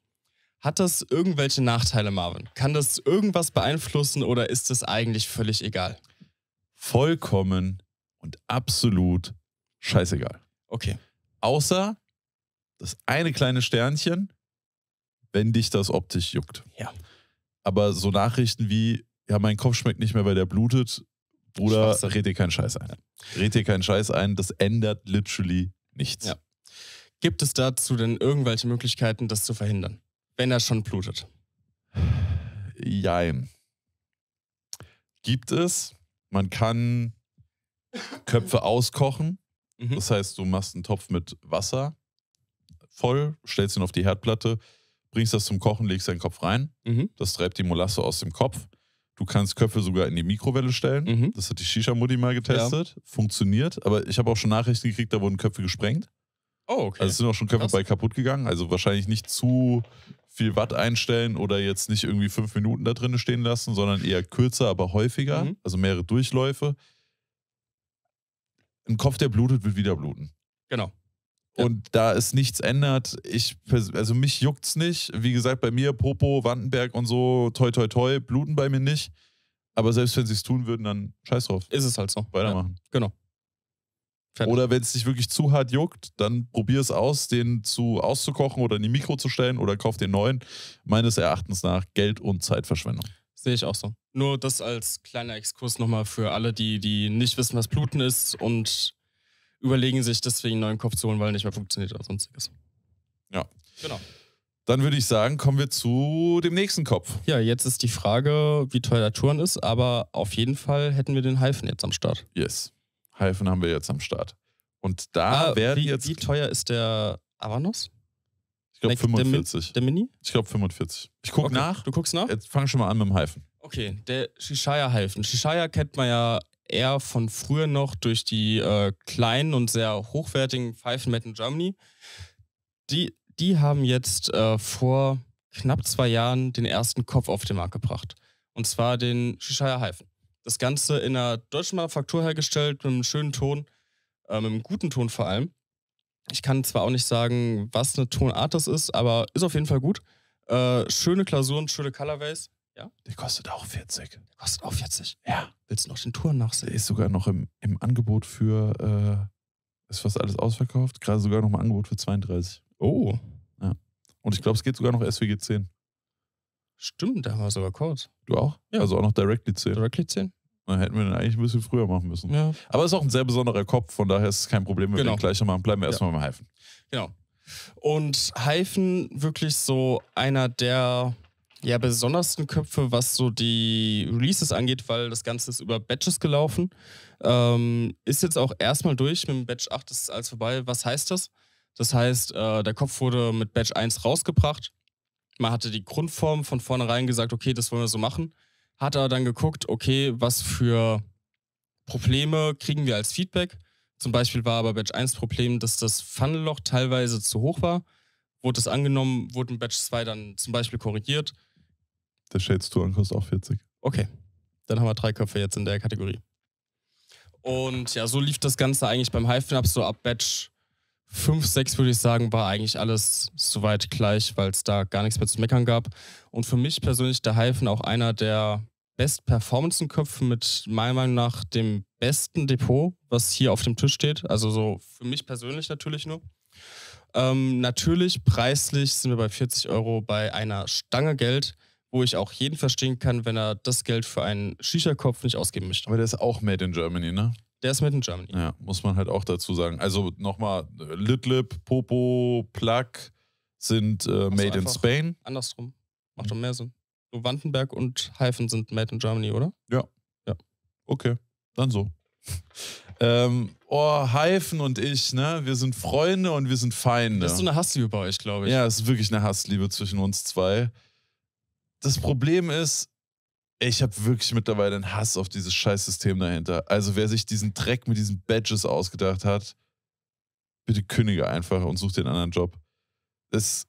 Hat das irgendwelche Nachteile, Marvin? Kann das irgendwas beeinflussen oder ist das eigentlich völlig egal? Vollkommen und absolut scheißegal. Okay. Außer das eine kleine Sternchen, wenn dich das optisch juckt. Ja. Aber so Nachrichten wie, ja, mein Kopf schmeckt nicht mehr, weil der blutet, Bruder, red dir keinen Scheiß ein. Ja. Red dir keinen Scheiß ein, das ändert literally nichts. Ja. Gibt es dazu denn irgendwelche Möglichkeiten, das zu verhindern, wenn er schon blutet? Jein. Gibt es. Man kann Köpfe auskochen. Mhm. Das heißt, du machst einen Topf mit Wasser voll, stellst ihn auf die Herdplatte, bringst das zum Kochen, legst deinen Kopf rein. Mhm. Das treibt die Molasse aus dem Kopf. Du kannst Köpfe sogar in die Mikrowelle stellen. Mhm. Das hat die Shisha-Mutti mal getestet. Ja. Funktioniert. Aber ich habe auch schon Nachrichten gekriegt, da wurden Köpfe gesprengt. Oh, okay. Also es sind auch schon Köpfe Krass. bei kaputt gegangen. Also wahrscheinlich nicht zu viel Watt einstellen oder jetzt nicht irgendwie fünf Minuten da drin stehen lassen, sondern eher kürzer, aber häufiger. Mhm. Also mehrere Durchläufe ein Kopf, der blutet, wird wieder bluten. Genau. Und ja. da es nichts ändert, ich, also mich juckt's nicht. Wie gesagt, bei mir, Popo, Wandenberg und so, toi, toi, toi, bluten bei mir nicht. Aber selbst wenn sie es tun würden, dann scheiß drauf. Ist es halt so. Weitermachen. Ja, genau. Fertig. Oder wenn es dich wirklich zu hart juckt, dann probier es aus, den zu auszukochen oder in die Mikro zu stellen oder kauf den neuen. Meines Erachtens nach Geld und Zeitverschwendung. Sehe ich auch so. Nur das als kleiner Exkurs nochmal für alle, die, die nicht wissen, was Bluten ist und überlegen sich deswegen einen neuen Kopf zu holen, weil nicht mehr funktioniert oder sonstiges. Ja. Genau. Dann würde ich sagen, kommen wir zu dem nächsten Kopf. Ja, jetzt ist die Frage, wie teuer der Touren ist, aber auf jeden Fall hätten wir den Hyphen jetzt am Start. Yes. Hyphen haben wir jetzt am Start. Und da ah, wäre jetzt. Wie teuer ist der Avanus? Ich glaube 45. Der, Mini? Ich glaube 45. Ich gucke okay. nach. Du guckst nach? Jetzt fang schon mal an mit dem Hyphen. Okay, der Shishaya-Hyphen. Shishaya kennt man ja eher von früher noch durch die äh, kleinen und sehr hochwertigen Pfeifen Met in Germany. Die, die haben jetzt äh, vor knapp zwei Jahren den ersten Kopf auf den Markt gebracht. Und zwar den Shishaya-Hyphen. Das Ganze in einer deutschen Manufaktur hergestellt, mit einem schönen Ton, äh, mit einem guten Ton vor allem. Ich kann zwar auch nicht sagen, was eine Tonart das ist, aber ist auf jeden Fall gut. Äh, schöne Klausuren, schöne Colorways. Ja. Der kostet auch 40. Der kostet auch 40. Ja. Willst du noch den Touren nachsehen? Der ist sogar noch im, im Angebot für, äh, ist fast alles ausverkauft, gerade sogar noch im Angebot für 32. Oh. Ja. Und ich glaube, es geht sogar noch SWG 10. Stimmt, da haben wir sogar Codes. Du auch? Ja. Also auch noch Directly 10. Directly 10? Dann hätten wir den eigentlich ein bisschen früher machen müssen. Ja. Aber es ist auch ein sehr besonderer Kopf, von daher ist es kein Problem, wenn genau. wir den gleich machen. Bleiben wir erstmal ja. beim Heifen. Genau. Und Hyphen wirklich so einer der ja, besondersten Köpfe, was so die Releases angeht, weil das Ganze ist über Batches gelaufen. Ähm, ist jetzt auch erstmal durch mit dem Batch 8, ist alles vorbei. Was heißt das? Das heißt, äh, der Kopf wurde mit Batch 1 rausgebracht. Man hatte die Grundform von vornherein gesagt, okay, das wollen wir so machen hat er dann geguckt, okay, was für Probleme kriegen wir als Feedback. Zum Beispiel war aber Batch 1 Problem, dass das Funnelloch teilweise zu hoch war. Wurde es angenommen, wurde in Batch 2 dann zum Beispiel korrigiert. Der Shades Touren kostet auch 40. Okay, dann haben wir drei Köpfe jetzt in der Kategorie. Und ja, so lief das Ganze eigentlich beim Hyphen up so ab Batch 5, 6 würde ich sagen, war eigentlich alles soweit gleich, weil es da gar nichts mehr zu meckern gab. Und für mich persönlich der Hyphen auch einer der best Performance-Köpfe mit meiner Meinung nach dem besten Depot, was hier auf dem Tisch steht. Also so für mich persönlich natürlich nur. Ähm, natürlich preislich sind wir bei 40 Euro bei einer Stange Geld, wo ich auch jeden verstehen kann, wenn er das Geld für einen Shisha-Kopf nicht ausgeben möchte. Aber der ist auch made in Germany, ne? Der ist Made in Germany. Ja, muss man halt auch dazu sagen. Also nochmal, Litlip, Popo, Plug sind äh, also made in Spain. Andersrum. Macht doch mehr Sinn. Nur Wandenberg und Haifen sind made in Germany, oder? Ja. Ja. Okay, dann so. *laughs* ähm, oh, Haifen und ich, ne? Wir sind Freunde und wir sind Feinde. Das ist so eine Hassliebe bei euch, glaube ich. Ja, es ist wirklich eine Hassliebe zwischen uns zwei. Das Problem ist, ich habe wirklich mittlerweile einen Hass auf dieses Scheißsystem dahinter. Also wer sich diesen Dreck mit diesen Badges ausgedacht hat, bitte kündige einfach und such dir einen anderen Job. Das,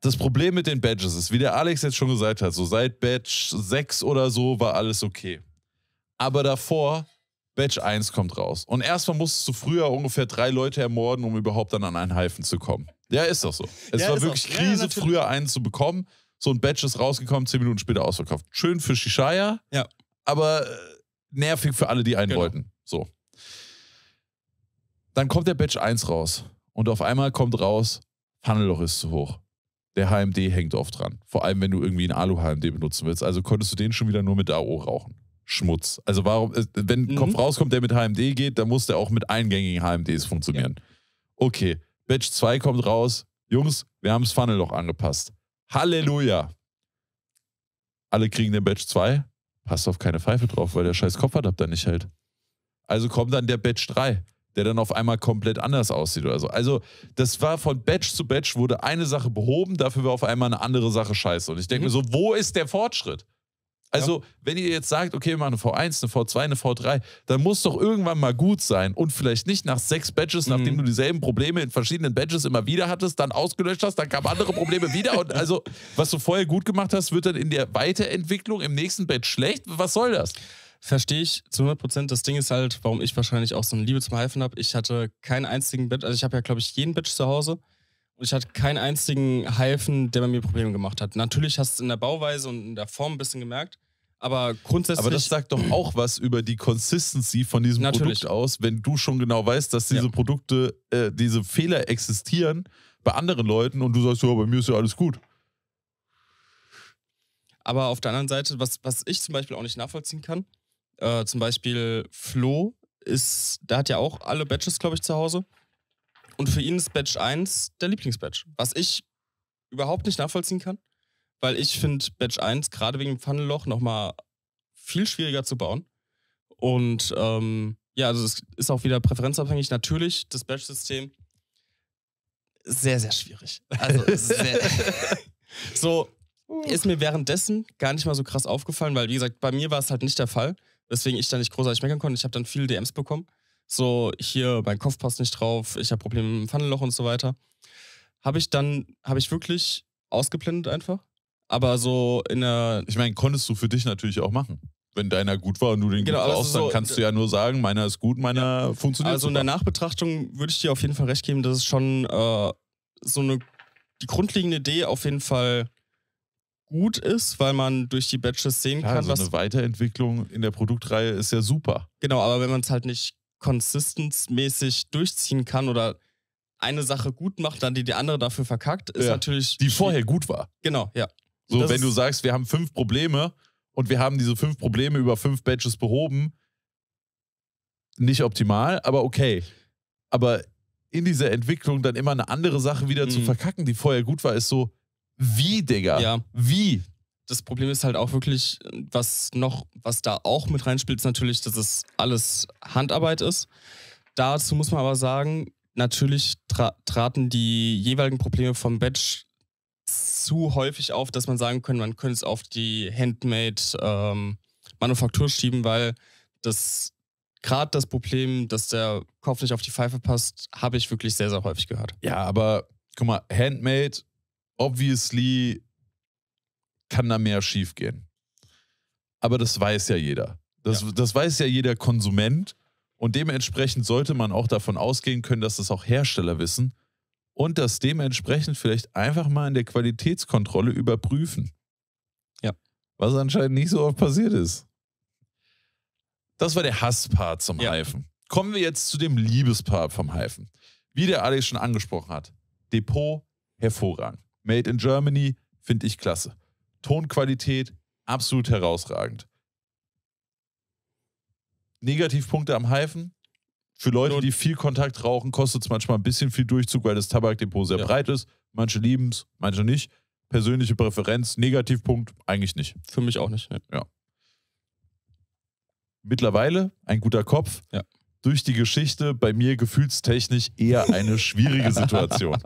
das Problem mit den Badges ist, wie der Alex jetzt schon gesagt hat, so seit Badge 6 oder so war alles okay. Aber davor, Badge 1 kommt raus. Und erstmal musstest du früher ungefähr drei Leute ermorden, um überhaupt dann an einen Heifen zu kommen. Ja, ist doch so. Es ja, war wirklich auch. Krise, ja, früher einen zu bekommen. So ein Badge ist rausgekommen, zehn Minuten später ausverkauft. Schön für Shishaya, ja. aber äh, nervig für alle, die einen genau. wollten. So. Dann kommt der Badge 1 raus und auf einmal kommt raus, Funnelloch ist zu hoch. Der HMD hängt oft dran. Vor allem, wenn du irgendwie einen Alu-HMD benutzen willst. Also konntest du den schon wieder nur mit AO rauchen. Schmutz. Also warum, äh, wenn ein Kopf mhm. rauskommt, der mit HMD geht, dann muss der auch mit eingängigen HMDs funktionieren. Ja. Okay, Batch 2 kommt raus. Jungs, wir haben das Funnelloch angepasst. Halleluja. Alle kriegen den Batch 2. Passt auf keine Pfeife drauf, weil der scheiß Kopfadapter nicht hält. Also kommt dann der Batch 3, der dann auf einmal komplett anders aussieht oder so. Also, das war von Batch zu Batch wurde eine Sache behoben, dafür war auf einmal eine andere Sache scheiße. Und ich denke mhm. mir so, wo ist der Fortschritt? Also, ja. wenn ihr jetzt sagt, okay, wir machen eine V1, eine V2, eine V3, dann muss doch irgendwann mal gut sein und vielleicht nicht nach sechs Badges, mhm. nachdem du dieselben Probleme in verschiedenen Badges immer wieder hattest, dann ausgelöscht hast, dann kamen andere Probleme wieder und also, was du vorher gut gemacht hast, wird dann in der Weiterentwicklung im nächsten Badge schlecht. Was soll das? Verstehe ich zu 100 Prozent. Das Ding ist halt, warum ich wahrscheinlich auch so eine Liebe zum Hyphen habe. Ich hatte keinen einzigen Badge, also ich habe ja, glaube ich, jeden Badge zu Hause Und ich hatte keinen einzigen Hyphen, der bei mir Probleme gemacht hat. Natürlich hast du es in der Bauweise und in der Form ein bisschen gemerkt, aber grundsätzlich. Aber das sagt doch auch was über die Consistency von diesem Natürlich. Produkt aus, wenn du schon genau weißt, dass diese ja. Produkte, äh, diese Fehler existieren bei anderen Leuten und du sagst, ja, bei mir ist ja alles gut. Aber auf der anderen Seite, was, was ich zum Beispiel auch nicht nachvollziehen kann, äh, zum Beispiel Flo ist, der hat ja auch alle Badges, glaube ich, zu Hause. Und für ihn ist Badge 1 der Lieblingsbadge. Was ich überhaupt nicht nachvollziehen kann weil ich finde Batch 1 gerade wegen dem Pfannenloch nochmal viel schwieriger zu bauen. Und ähm, ja, also es ist auch wieder präferenzabhängig. Natürlich, das Batch-System sehr, sehr schwierig. Also *laughs* sehr. so ist mir währenddessen gar nicht mal so krass aufgefallen, weil wie gesagt, bei mir war es halt nicht der Fall, weswegen ich da nicht großartig meckern konnte. Ich habe dann viele DMs bekommen. So, hier, mein Kopf passt nicht drauf, ich habe Probleme mit dem Pfannenloch und so weiter. Habe ich dann, habe ich wirklich ausgeblendet einfach. Aber so in der. Ich meine, konntest du für dich natürlich auch machen. Wenn deiner gut war und du den genau, gut also brauchst, dann so, kannst äh, du ja nur sagen, meiner ist gut, meiner ja, funktioniert. Also super. in der Nachbetrachtung würde ich dir auf jeden Fall recht geben, dass es schon äh, so eine die grundlegende Idee auf jeden Fall gut ist, weil man durch die Batches sehen Klar, kann, so was. Eine Weiterentwicklung in der Produktreihe ist ja super. Genau, aber wenn man es halt nicht konsistenzmäßig durchziehen kann oder eine Sache gut macht, dann die, die andere dafür verkackt, ist ja, natürlich. Die vorher gut war. Genau, ja. So, das wenn du sagst, wir haben fünf Probleme und wir haben diese fünf Probleme über fünf Badges behoben, nicht optimal, aber okay. Aber in dieser Entwicklung dann immer eine andere Sache wieder mhm. zu verkacken, die vorher gut war, ist so, wie, Digga? Ja. Wie? Das Problem ist halt auch wirklich, was noch, was da auch mit reinspielt, ist natürlich, dass es alles Handarbeit ist. Dazu muss man aber sagen, natürlich tra traten die jeweiligen Probleme vom Batch zu häufig auf, dass man sagen könnte, man könnte es auf die Handmade-Manufaktur ähm, schieben, weil das gerade das Problem, dass der Kopf nicht auf die Pfeife passt, habe ich wirklich sehr, sehr häufig gehört. Ja, aber guck mal, Handmade, obviously kann da mehr schief gehen. Aber das weiß ja jeder. Das, ja. das weiß ja jeder Konsument. Und dementsprechend sollte man auch davon ausgehen können, dass das auch Hersteller wissen und das dementsprechend vielleicht einfach mal in der Qualitätskontrolle überprüfen. Ja. Was anscheinend nicht so oft passiert ist. Das war der Hasspart zum ja. Heifen. Kommen wir jetzt zu dem Liebespart vom Heifen. Wie der Alex schon angesprochen hat, Depot hervorragend. Made in Germany finde ich klasse. Tonqualität absolut herausragend. Negativpunkte am Heifen, für Leute, die viel Kontakt rauchen, kostet es manchmal ein bisschen viel Durchzug, weil das Tabakdepot sehr ja. breit ist. Manche lieben es, manche nicht. Persönliche Präferenz, Negativpunkt, eigentlich nicht. Für mich auch nicht. Ne? Ja. Mittlerweile ein guter Kopf. Ja. Durch die Geschichte bei mir gefühlstechnisch eher eine schwierige *laughs* Situation.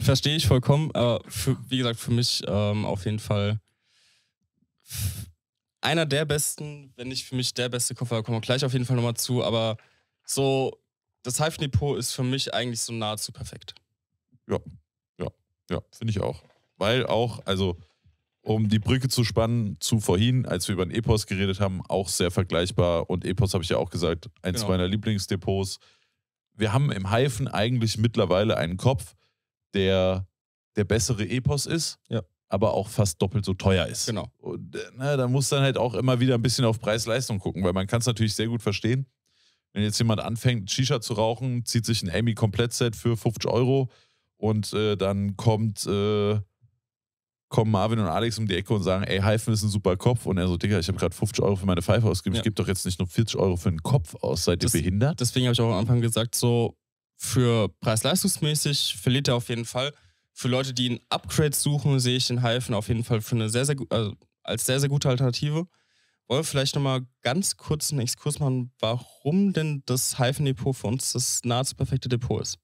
Verstehe ich vollkommen. Aber für, wie gesagt, für mich ähm, auf jeden Fall einer der besten, wenn nicht für mich der beste Kopf, da kommen wir gleich auf jeden Fall nochmal zu, aber so, das Halfdepot ist für mich eigentlich so nahezu perfekt. Ja, ja, ja, finde ich auch. Weil auch, also, um die Brücke zu spannen zu vorhin, als wir über den Epos geredet haben, auch sehr vergleichbar. Und Epos habe ich ja auch gesagt, eins genau. meiner Lieblingsdepots. Wir haben im Haifen eigentlich mittlerweile einen Kopf, der der bessere Epos ist, ja. aber auch fast doppelt so teuer ist. Genau. Und, äh, na, da muss dann halt auch immer wieder ein bisschen auf Preis-Leistung gucken, weil man kann es natürlich sehr gut verstehen. Wenn jetzt jemand anfängt, Shisha zu rauchen, zieht sich ein Amy-Komplettset für 50 Euro und äh, dann kommt, äh, kommen Marvin und Alex um die Ecke und sagen, ey, Heifen ist ein super Kopf. Und er so, Digga, ich habe gerade 50 Euro für meine Pfeife ausgegeben. Ja. Ich gebe doch jetzt nicht nur 40 Euro für einen Kopf aus, seid das, ihr behindert? Deswegen habe ich auch am Anfang gesagt, so für preis-leistungsmäßig verliert er auf jeden Fall. Für Leute, die ein Upgrade suchen, sehe ich den Heifen auf jeden Fall für eine sehr, sehr also als sehr, sehr gute Alternative. Wollen wir vielleicht nochmal ganz kurz einen Exkurs machen, warum denn das Hyphen-Depot für uns das nahezu perfekte Depot ist?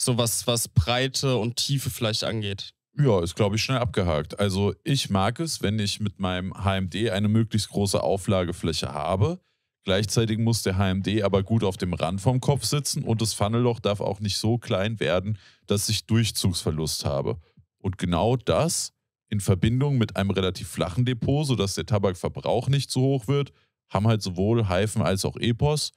So was, was Breite und Tiefe vielleicht angeht. Ja, ist, glaube ich, schnell abgehakt. Also ich mag es, wenn ich mit meinem HMD eine möglichst große Auflagefläche habe. Gleichzeitig muss der HMD aber gut auf dem Rand vom Kopf sitzen und das Funnelloch darf auch nicht so klein werden, dass ich Durchzugsverlust habe. Und genau das in Verbindung mit einem relativ flachen Depot, sodass der Tabakverbrauch nicht zu hoch wird, haben halt sowohl Hyphen als auch Epos,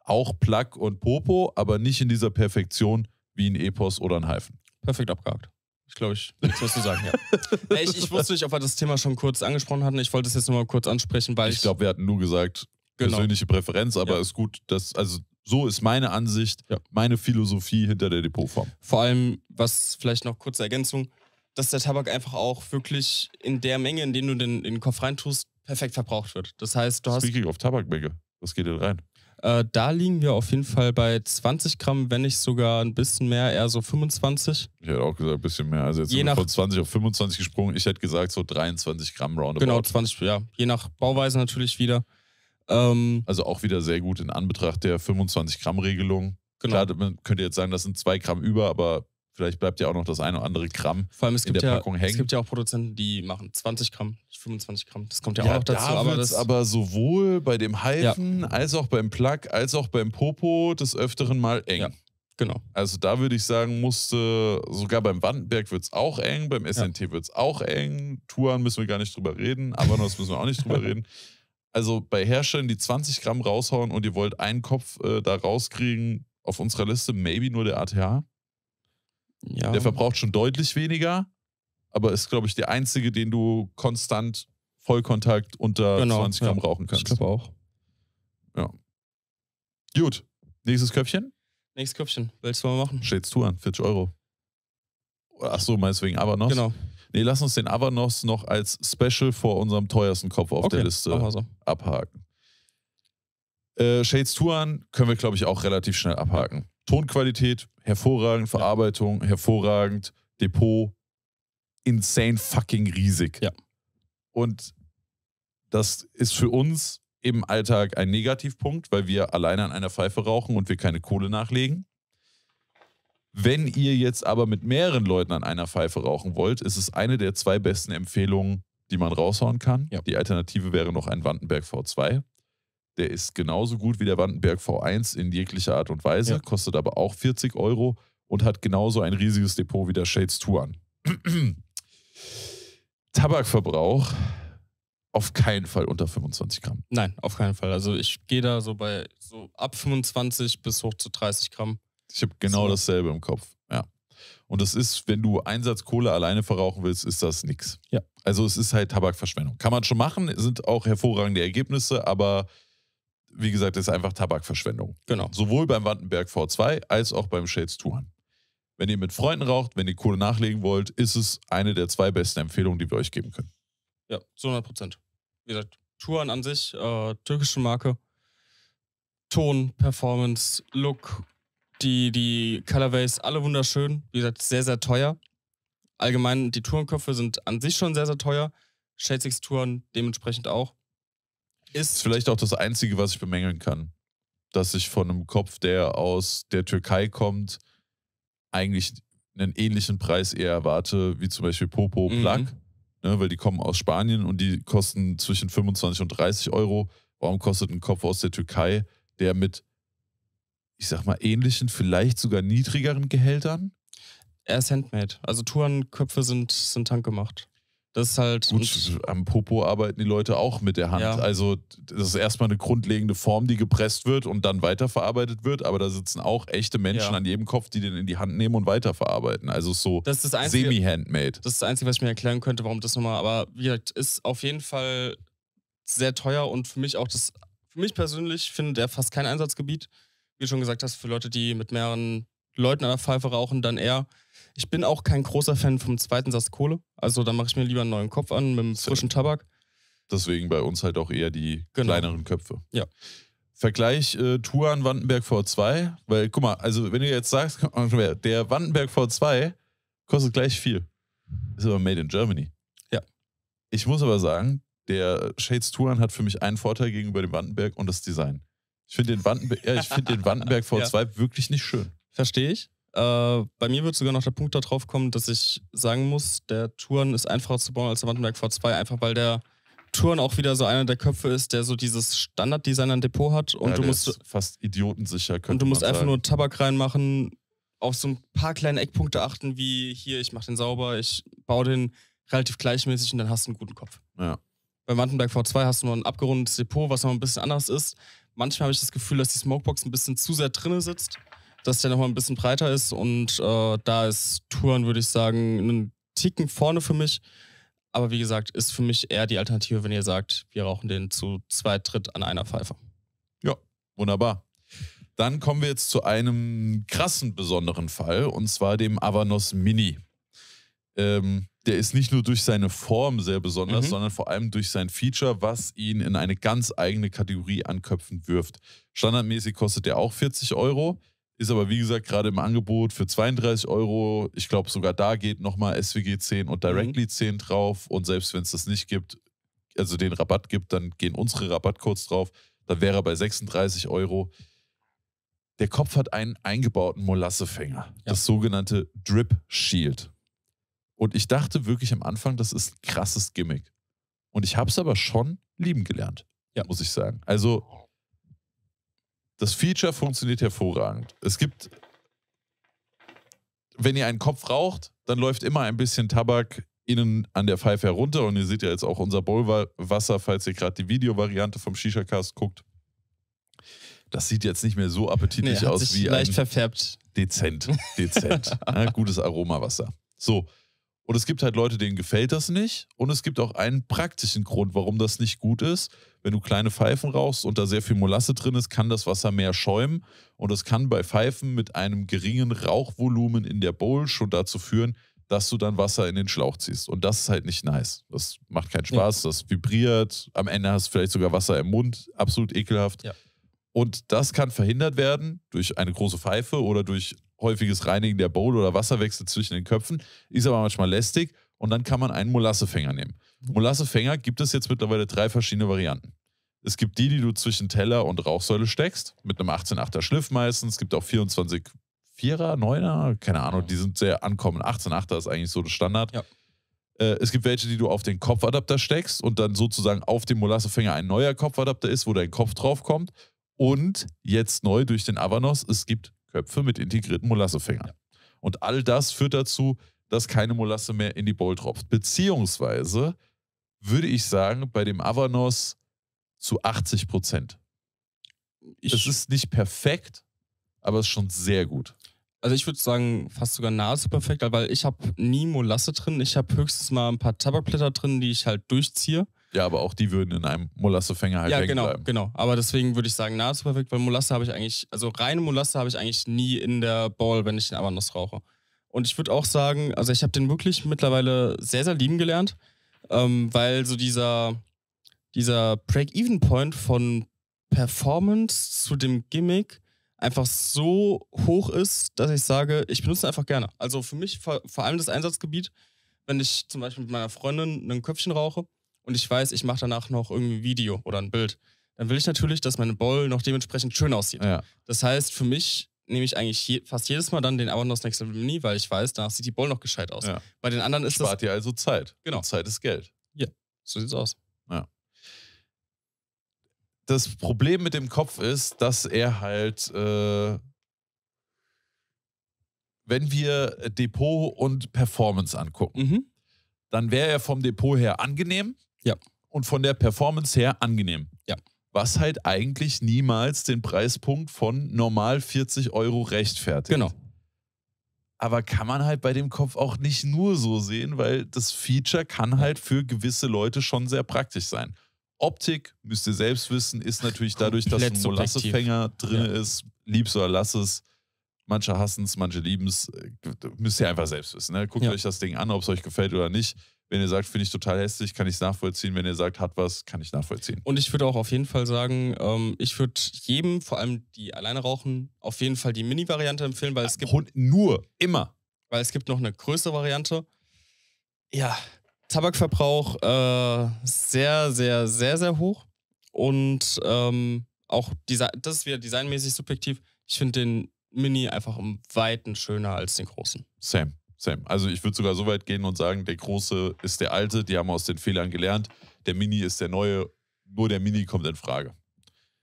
auch Plug und Popo, aber nicht in dieser Perfektion wie ein Epos oder ein Hyphen. Perfekt abgehakt. Ich glaube, ich das was du sagen, ja. *laughs* ich, ich, wusste nicht, ob wir das Thema schon kurz angesprochen hatten. Ich wollte es jetzt nochmal kurz ansprechen, weil ich. Ich glaube, wir hatten nur gesagt, genau. persönliche Präferenz, aber ja. ist gut, dass, also so ist meine Ansicht, ja. meine Philosophie hinter der Depotform. Vor allem, was vielleicht noch kurze Ergänzung, dass der Tabak einfach auch wirklich in der Menge, in der du den in den Kopf reintust, perfekt verbraucht wird. Das heißt, du hast. Speaking of Tabakmenge, was geht denn rein? Äh, da liegen wir auf jeden Fall bei 20 Gramm, wenn nicht sogar ein bisschen mehr, eher so 25. Ich hätte auch gesagt, ein bisschen mehr. Also jetzt je nach, von 20 auf 25 gesprungen. Ich hätte gesagt, so 23 Gramm roundabout. Genau, 20, ja. Je nach Bauweise natürlich wieder. Ähm, also auch wieder sehr gut in Anbetracht der 25 Gramm Regelung. Genau. Klar, man könnte jetzt sagen, das sind 2 Gramm über, aber Vielleicht bleibt ja auch noch das eine oder andere Gramm Vor allem es in gibt der ja, Packung hängen. Es gibt ja auch Produzenten, die machen 20 Gramm, 25 Gramm. Das kommt ja, ja auch noch dazu. Da aber, das aber sowohl bei dem Halfen ja. als auch beim Plug, als auch beim Popo des Öfteren mal eng. Ja, genau. Also da würde ich sagen, musste, sogar beim Wandenberg wird es auch eng, beim SNT ja. wird es auch eng. Touan müssen wir gar nicht drüber reden, aber das müssen wir auch nicht drüber *laughs* reden. Also bei Herstellern, die 20 Gramm raushauen und ihr wollt einen Kopf äh, da rauskriegen, auf unserer Liste maybe nur der ATH. Ja. Der verbraucht schon deutlich weniger, aber ist, glaube ich, der einzige, den du konstant Vollkontakt unter genau, 20 Gramm ja. rauchen kannst. Ich glaube auch. Ja. Gut. Nächstes Köpfchen? Nächstes Köpfchen. Willst du mal machen? Shades Tour an, 40 Euro. Ach so, meinetwegen Avanos. Genau. Nee, lass uns den Avanos noch als Special vor unserem teuersten Kopf auf okay. der Liste also. abhaken. Äh, Shades Tuan können wir, glaube ich, auch relativ schnell abhaken. Tonqualität hervorragend, Verarbeitung hervorragend, Depot insane fucking riesig. Ja. Und das ist für uns im Alltag ein Negativpunkt, weil wir alleine an einer Pfeife rauchen und wir keine Kohle nachlegen. Wenn ihr jetzt aber mit mehreren Leuten an einer Pfeife rauchen wollt, ist es eine der zwei besten Empfehlungen, die man raushauen kann. Ja. Die Alternative wäre noch ein Wandenberg V2. Der ist genauso gut wie der Wandenberg V1 in jeglicher Art und Weise, ja. kostet aber auch 40 Euro und hat genauso ein riesiges Depot wie der Shades Tuan. *clears throat* Tabakverbrauch auf keinen Fall unter 25 Gramm. Nein, auf keinen Fall. Also ich gehe da so bei so ab 25 bis hoch zu 30 Gramm. Ich habe genau so. dasselbe im Kopf. Ja. Und das ist, wenn du Einsatzkohle alleine verrauchen willst, ist das nichts. Ja. Also es ist halt Tabakverschwendung. Kann man schon machen, sind auch hervorragende Ergebnisse, aber wie gesagt, ist einfach Tabakverschwendung. Genau. Sowohl beim Wattenberg V2 als auch beim Shades Tuan. Wenn ihr mit Freunden raucht, wenn ihr Kohle nachlegen wollt, ist es eine der zwei besten Empfehlungen, die wir euch geben können. Ja, zu 100 Prozent. Wie gesagt, Touren an sich, äh, türkische Marke. Ton, Performance, Look, die, die Colorways, alle wunderschön. Wie gesagt, sehr, sehr teuer. Allgemein, die Tourenköpfe sind an sich schon sehr, sehr teuer. Shades X Touren dementsprechend auch ist vielleicht auch das Einzige, was ich bemängeln kann. Dass ich von einem Kopf, der aus der Türkei kommt, eigentlich einen ähnlichen Preis eher erwarte, wie zum Beispiel Popo Plug. Mhm. Ne, weil die kommen aus Spanien und die kosten zwischen 25 und 30 Euro. Warum kostet ein Kopf aus der Türkei, der mit, ich sag mal, ähnlichen, vielleicht sogar niedrigeren Gehältern? Er ist handmade. Also Tourenköpfe sind, sind handgemacht. Das ist halt. Gut, am Popo arbeiten die Leute auch mit der Hand. Ja. Also, das ist erstmal eine grundlegende Form, die gepresst wird und dann weiterverarbeitet wird. Aber da sitzen auch echte Menschen ja. an jedem Kopf, die den in die Hand nehmen und weiterverarbeiten. Also, so semi-handmade. Das ist das Einzige, was ich mir erklären könnte, warum das nochmal. Aber wie gesagt, ist auf jeden Fall sehr teuer und für mich auch das. Für mich persönlich findet er fast kein Einsatzgebiet. Wie du schon gesagt hast, für Leute, die mit mehreren Leuten an der Pfeife rauchen, dann eher. Ich bin auch kein großer Fan vom zweiten Satz Kohle. Also da mache ich mir lieber einen neuen Kopf an mit einem frischen Tabak. Deswegen bei uns halt auch eher die genau. kleineren Köpfe. Ja. Vergleich äh, Tuan Wandenberg V2, weil guck mal, also wenn du jetzt sagst, *laughs* der Wandenberg V2 kostet gleich viel. Ist aber made in Germany. Ja. Ich muss aber sagen, der Shades Turan hat für mich einen Vorteil gegenüber dem Wandenberg und das Design. Ich finde den, Wanden ja, find den *laughs* Wandenberg V2 ja. wirklich nicht schön. Verstehe ich. Äh, bei mir wird sogar noch der Punkt darauf kommen, dass ich sagen muss, der Touren ist einfacher zu bauen als der Wandenberg V2, einfach weil der Touren auch wieder so einer der Köpfe ist, der so dieses Standarddesign an Depot hat und ja, du musst fast idiotensicher und du musst einfach nur Tabak reinmachen, auf so ein paar kleine Eckpunkte achten, wie hier ich mache den sauber, ich baue den relativ gleichmäßig und dann hast du einen guten Kopf. Ja. Bei Wandenberg V2 hast du nur ein abgerundetes Depot, was noch ein bisschen anders ist. Manchmal habe ich das Gefühl, dass die Smokebox ein bisschen zu sehr drinne sitzt dass der nochmal ein bisschen breiter ist und äh, da ist Touren, würde ich sagen, einen Ticken vorne für mich. Aber wie gesagt, ist für mich eher die Alternative, wenn ihr sagt, wir rauchen den zu zweit, dritt an einer Pfeife. Ja, wunderbar. Dann kommen wir jetzt zu einem krassen, besonderen Fall und zwar dem Avanos Mini. Ähm, der ist nicht nur durch seine Form sehr besonders, mhm. sondern vor allem durch sein Feature, was ihn in eine ganz eigene Kategorie an Köpfen wirft. Standardmäßig kostet er auch 40 Euro. Ist aber wie gesagt gerade im Angebot für 32 Euro. Ich glaube, sogar da geht nochmal SWG 10 und Directly mhm. 10 drauf. Und selbst wenn es das nicht gibt, also den Rabatt gibt, dann gehen unsere Rabattcodes drauf. Dann wäre er bei 36 Euro. Der Kopf hat einen eingebauten Molassefänger, ja. das sogenannte Drip Shield. Und ich dachte wirklich am Anfang, das ist ein krasses Gimmick. Und ich habe es aber schon lieben gelernt, ja. muss ich sagen. Also das Feature funktioniert hervorragend. Es gibt, wenn ihr einen Kopf raucht, dann läuft immer ein bisschen Tabak innen an der Pfeife herunter. Und ihr seht ja jetzt auch unser Bollwasser, falls ihr gerade die Videovariante vom Shisha-Cast guckt. Das sieht jetzt nicht mehr so appetitlich nee, aus wie leicht ein verfärbt. Dezent, dezent. ja, *laughs* ne? gutes Aromawasser. So. Und es gibt halt Leute, denen gefällt das nicht. Und es gibt auch einen praktischen Grund, warum das nicht gut ist. Wenn du kleine Pfeifen rauchst und da sehr viel Molasse drin ist, kann das Wasser mehr schäumen und das kann bei Pfeifen mit einem geringen Rauchvolumen in der Bowl schon dazu führen, dass du dann Wasser in den Schlauch ziehst. Und das ist halt nicht nice. Das macht keinen Spaß, ja. das vibriert. Am Ende hast du vielleicht sogar Wasser im Mund. Absolut ekelhaft. Ja. Und das kann verhindert werden durch eine große Pfeife oder durch häufiges Reinigen der Bowl oder Wasserwechsel zwischen den Köpfen. Ist aber manchmal lästig. Und dann kann man einen Molassefänger nehmen. Molassefänger gibt es jetzt mittlerweile drei verschiedene Varianten. Es gibt die, die du zwischen Teller und Rauchsäule steckst, mit einem 18,8er Schliff meistens. Es gibt auch 24 Vierer, Neuner, keine Ahnung, die sind sehr ankommen. 18,8er ist eigentlich so das Standard. Ja. Äh, es gibt welche, die du auf den Kopfadapter steckst und dann sozusagen auf dem Molassefänger ein neuer Kopfadapter ist, wo dein Kopf draufkommt. Und jetzt neu durch den Avanos, es gibt Köpfe mit integrierten Molassefängern. Ja. Und all das führt dazu, dass keine Molasse mehr in die Bowl tropft. Beziehungsweise würde ich sagen, bei dem Avanos zu 80 Prozent. Es ist nicht perfekt, aber es ist schon sehr gut. Also ich würde sagen, fast sogar nahezu perfekt, weil ich habe nie Molasse drin. Ich habe höchstens mal ein paar Tabakblätter drin, die ich halt durchziehe. Ja, aber auch die würden in einem Molassefänger halt ja, genau, bleiben. genau. Aber deswegen würde ich sagen, nahezu perfekt, weil Molasse habe ich eigentlich, also reine Molasse habe ich eigentlich nie in der Ball, wenn ich den Avanos rauche. Und ich würde auch sagen, also ich habe den wirklich mittlerweile sehr, sehr lieben gelernt ähm, weil so dieser, dieser Break-Even-Point von Performance zu dem Gimmick einfach so hoch ist, dass ich sage, ich benutze einfach gerne. Also für mich vor, vor allem das Einsatzgebiet, wenn ich zum Beispiel mit meiner Freundin ein Köpfchen rauche und ich weiß, ich mache danach noch irgendwie ein Video oder ein Bild, dann will ich natürlich, dass meine Ball noch dementsprechend schön aussieht. Ja. Das heißt, für mich nehme ich eigentlich je, fast jedes Mal dann den Abandons Next Level Mini, weil ich weiß, danach sieht die Bowl noch gescheit aus. Ja. Bei den anderen ist Spart das. Spart dir also Zeit. Genau. Und Zeit ist Geld. Ja, so sieht's aus. Ja. Das Problem mit dem Kopf ist, dass er halt, äh, wenn wir Depot und Performance angucken, mhm. dann wäre er vom Depot her angenehm. Ja. Und von der Performance her angenehm. Ja was halt eigentlich niemals den Preispunkt von normal 40 Euro rechtfertigt. Genau. Aber kann man halt bei dem Kopf auch nicht nur so sehen, weil das Feature kann halt für gewisse Leute schon sehr praktisch sein. Optik, müsst ihr selbst wissen, ist natürlich dadurch, dass ein Molassefänger drin ja. ist, liebst oder lass es. Manche hassen es, manche lieben es. Äh, müsst ihr einfach selbst wissen. Ne? Guckt ja. euch das Ding an, ob es euch gefällt oder nicht. Wenn ihr sagt, finde ich total hässlich, kann ich es nachvollziehen. Wenn ihr sagt, hat was, kann ich nachvollziehen. Und ich würde auch auf jeden Fall sagen, ähm, ich würde jedem, vor allem die alleine rauchen, auf jeden Fall die Mini-Variante empfehlen, weil es gibt. Und nur, immer. Weil es gibt noch eine größere Variante. Ja, Tabakverbrauch äh, sehr, sehr, sehr, sehr hoch. Und ähm, auch Desi das ist wieder designmäßig subjektiv. Ich finde den Mini einfach im Weiten schöner als den großen. Same. Same. Also ich würde sogar so weit gehen und sagen, der große ist der alte, die haben aus den Fehlern gelernt, der Mini ist der neue, nur der Mini kommt in Frage.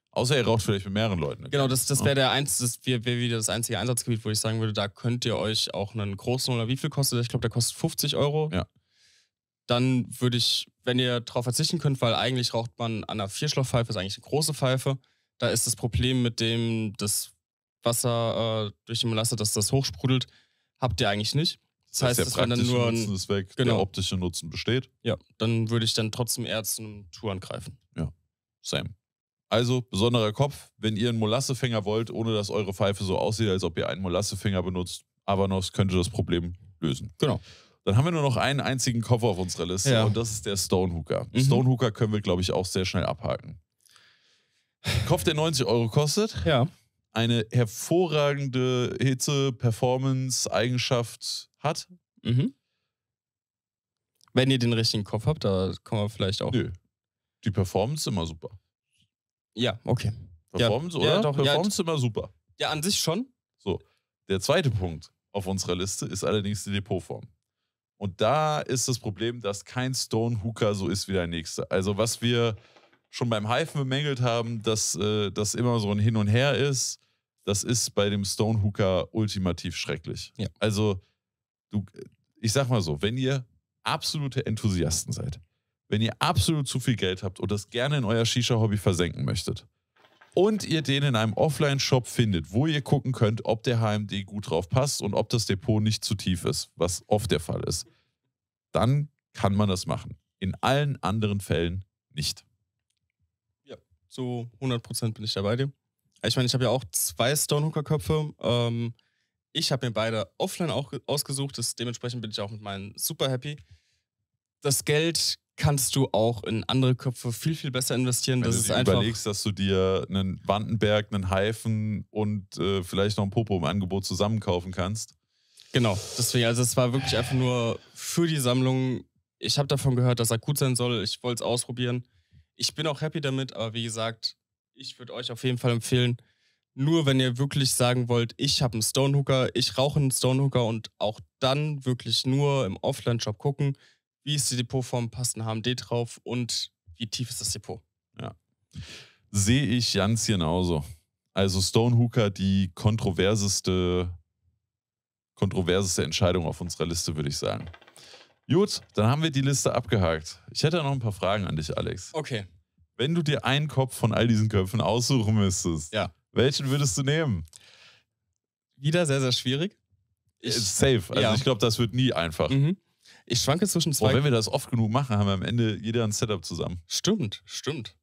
Außer ihr raucht vielleicht mit mehreren Leuten. Genau, das, das wäre das wäre wär wieder das einzige Einsatzgebiet, wo ich sagen würde, da könnt ihr euch auch einen großen oder wie viel kostet der? Ich glaube, der kostet 50 Euro. Ja. Dann würde ich, wenn ihr darauf verzichten könnt, weil eigentlich raucht man an einer Vierschlauchpfeife, ist eigentlich eine große Pfeife. Da ist das Problem mit dem, das Wasser äh, durch die Molasse, dass das hochsprudelt, habt ihr eigentlich nicht. Das, heißt, der dass dann nur ein, Nutzen ist weg, genau. der optische Nutzen besteht. Ja, dann würde ich dann trotzdem eher zu einem Touren greifen. Ja, same. Also, besonderer Kopf, wenn ihr einen Molassefinger wollt, ohne dass eure Pfeife so aussieht, als ob ihr einen Molassefinger benutzt, Avanos könnte das Problem lösen. Genau. Dann haben wir nur noch einen einzigen Koffer auf unserer Liste ja. und das ist der Stonehooker. Mhm. Stonehooker können wir, glaube ich, auch sehr schnell abhaken. Kopf, der 90 Euro kostet. Ja. Eine hervorragende Hitze, Performance, Eigenschaft, hat. Mhm. Wenn ihr den richtigen Kopf habt, da kommen wir vielleicht auch. Nö. Die Performance ist immer super. Ja, okay. Performance, ja, oder? Ja, doch, Performance ja, immer super. Ja, an sich schon. So. Der zweite Punkt auf unserer Liste ist allerdings die Depotform. Und da ist das Problem, dass kein Stone Hooker so ist wie der nächste. Also, was wir schon beim Hyphen bemängelt haben, dass äh, das immer so ein Hin und Her ist, das ist bei dem Stone Hooker ultimativ schrecklich. Ja. Also, du, äh, ich sag mal so, wenn ihr absolute Enthusiasten seid, wenn ihr absolut zu viel Geld habt und das gerne in euer Shisha-Hobby versenken möchtet und ihr den in einem Offline-Shop findet, wo ihr gucken könnt, ob der HMD gut drauf passt und ob das Depot nicht zu tief ist, was oft der Fall ist, dann kann man das machen. In allen anderen Fällen nicht. Ja, zu 100% bin ich dabei dir. Ich meine, ich habe ja auch zwei Stonehooker-Köpfe. Ähm, ich habe mir beide offline auch ausgesucht, das, dementsprechend bin ich auch mit meinen super happy. Das Geld kannst du auch in andere Köpfe viel, viel besser investieren. Wenn das du dir überlegst, dass du dir einen Wandenberg, einen Haifen und äh, vielleicht noch ein Popo im Angebot zusammenkaufen kannst. Genau, deswegen, also es war wirklich einfach nur für die Sammlung. Ich habe davon gehört, dass er gut sein soll. Ich wollte es ausprobieren. Ich bin auch happy damit, aber wie gesagt, ich würde euch auf jeden Fall empfehlen, nur wenn ihr wirklich sagen wollt, ich habe einen Stonehooker, ich rauche einen Stonehooker und auch dann wirklich nur im Offline-Shop gucken, wie ist die Depotform, passt ein HMD drauf und wie tief ist das Depot. Ja. Sehe ich ganz genauso. Also Stonehooker die kontroverseste, kontroverseste Entscheidung auf unserer Liste, würde ich sagen. Gut, dann haben wir die Liste abgehakt. Ich hätte noch ein paar Fragen an dich, Alex. Okay. Wenn du dir einen Kopf von all diesen Köpfen aussuchen müsstest, ja. Welchen würdest du nehmen? Wieder sehr, sehr schwierig. Äh, ich, safe. Also ja. ich glaube, das wird nie einfach. Mhm. Ich schwanke zwischen zwei. Boah, wenn wir das oft genug machen, haben wir am Ende jeder ein Setup zusammen. Stimmt, stimmt.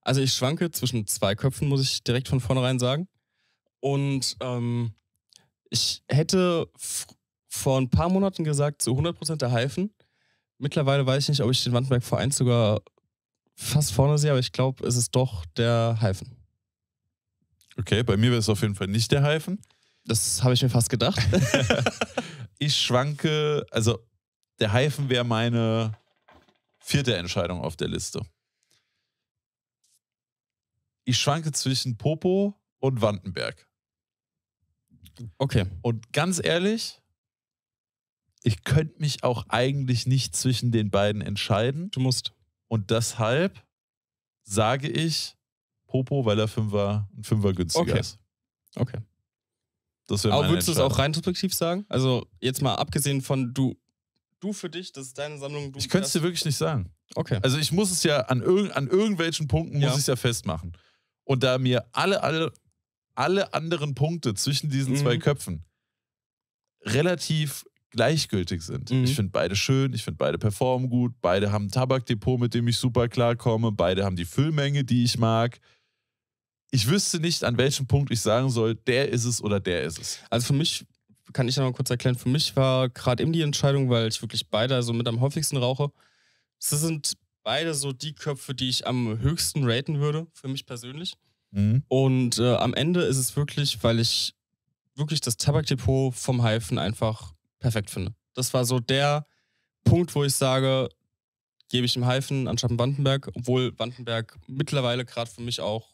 Also ich schwanke zwischen zwei Köpfen, muss ich direkt von vornherein sagen. Und ähm, ich hätte vor ein paar Monaten gesagt, zu 100% der Heifen. Mittlerweile weiß ich nicht, ob ich den Wandberg 1 sogar fast vorne sehe, aber ich glaube, es ist doch der Heifen. Okay, bei mir wäre es auf jeden Fall nicht der Hyphen. Das habe ich mir fast gedacht. *laughs* ich schwanke, also der Hyphen wäre meine vierte Entscheidung auf der Liste. Ich schwanke zwischen Popo und Wandenberg. Okay. Und ganz ehrlich, ich könnte mich auch eigentlich nicht zwischen den beiden entscheiden. Du musst. Und deshalb sage ich Popo, weil er Fünfer, ein Fünfer günstiger okay. ist. Okay. Das Aber würdest du es auch rein subjektiv sagen? Also jetzt mal abgesehen von du, du für dich, das ist deine Sammlung. Du ich könnte es dir wirklich nicht sagen. Okay. Also ich muss es ja an, irg an irgendwelchen Punkten ja. ich es ja festmachen. Und da mir alle, alle, alle anderen Punkte zwischen diesen mhm. zwei Köpfen relativ gleichgültig sind. Mhm. Ich finde beide schön, ich finde beide performen gut, beide haben ein Tabakdepot, mit dem ich super klarkomme, beide haben die Füllmenge, die ich mag ich wüsste nicht, an welchem Punkt ich sagen soll, der ist es oder der ist es. Also für mich, kann ich nochmal kurz erklären, für mich war gerade eben die Entscheidung, weil ich wirklich beide, also mit am häufigsten rauche, Es sind beide so die Köpfe, die ich am höchsten raten würde, für mich persönlich. Mhm. Und äh, am Ende ist es wirklich, weil ich wirklich das Tabakdepot vom Haifen einfach perfekt finde. Das war so der Punkt, wo ich sage, gebe ich im Haifen anstatt Wandenberg, obwohl Wandenberg mittlerweile gerade für mich auch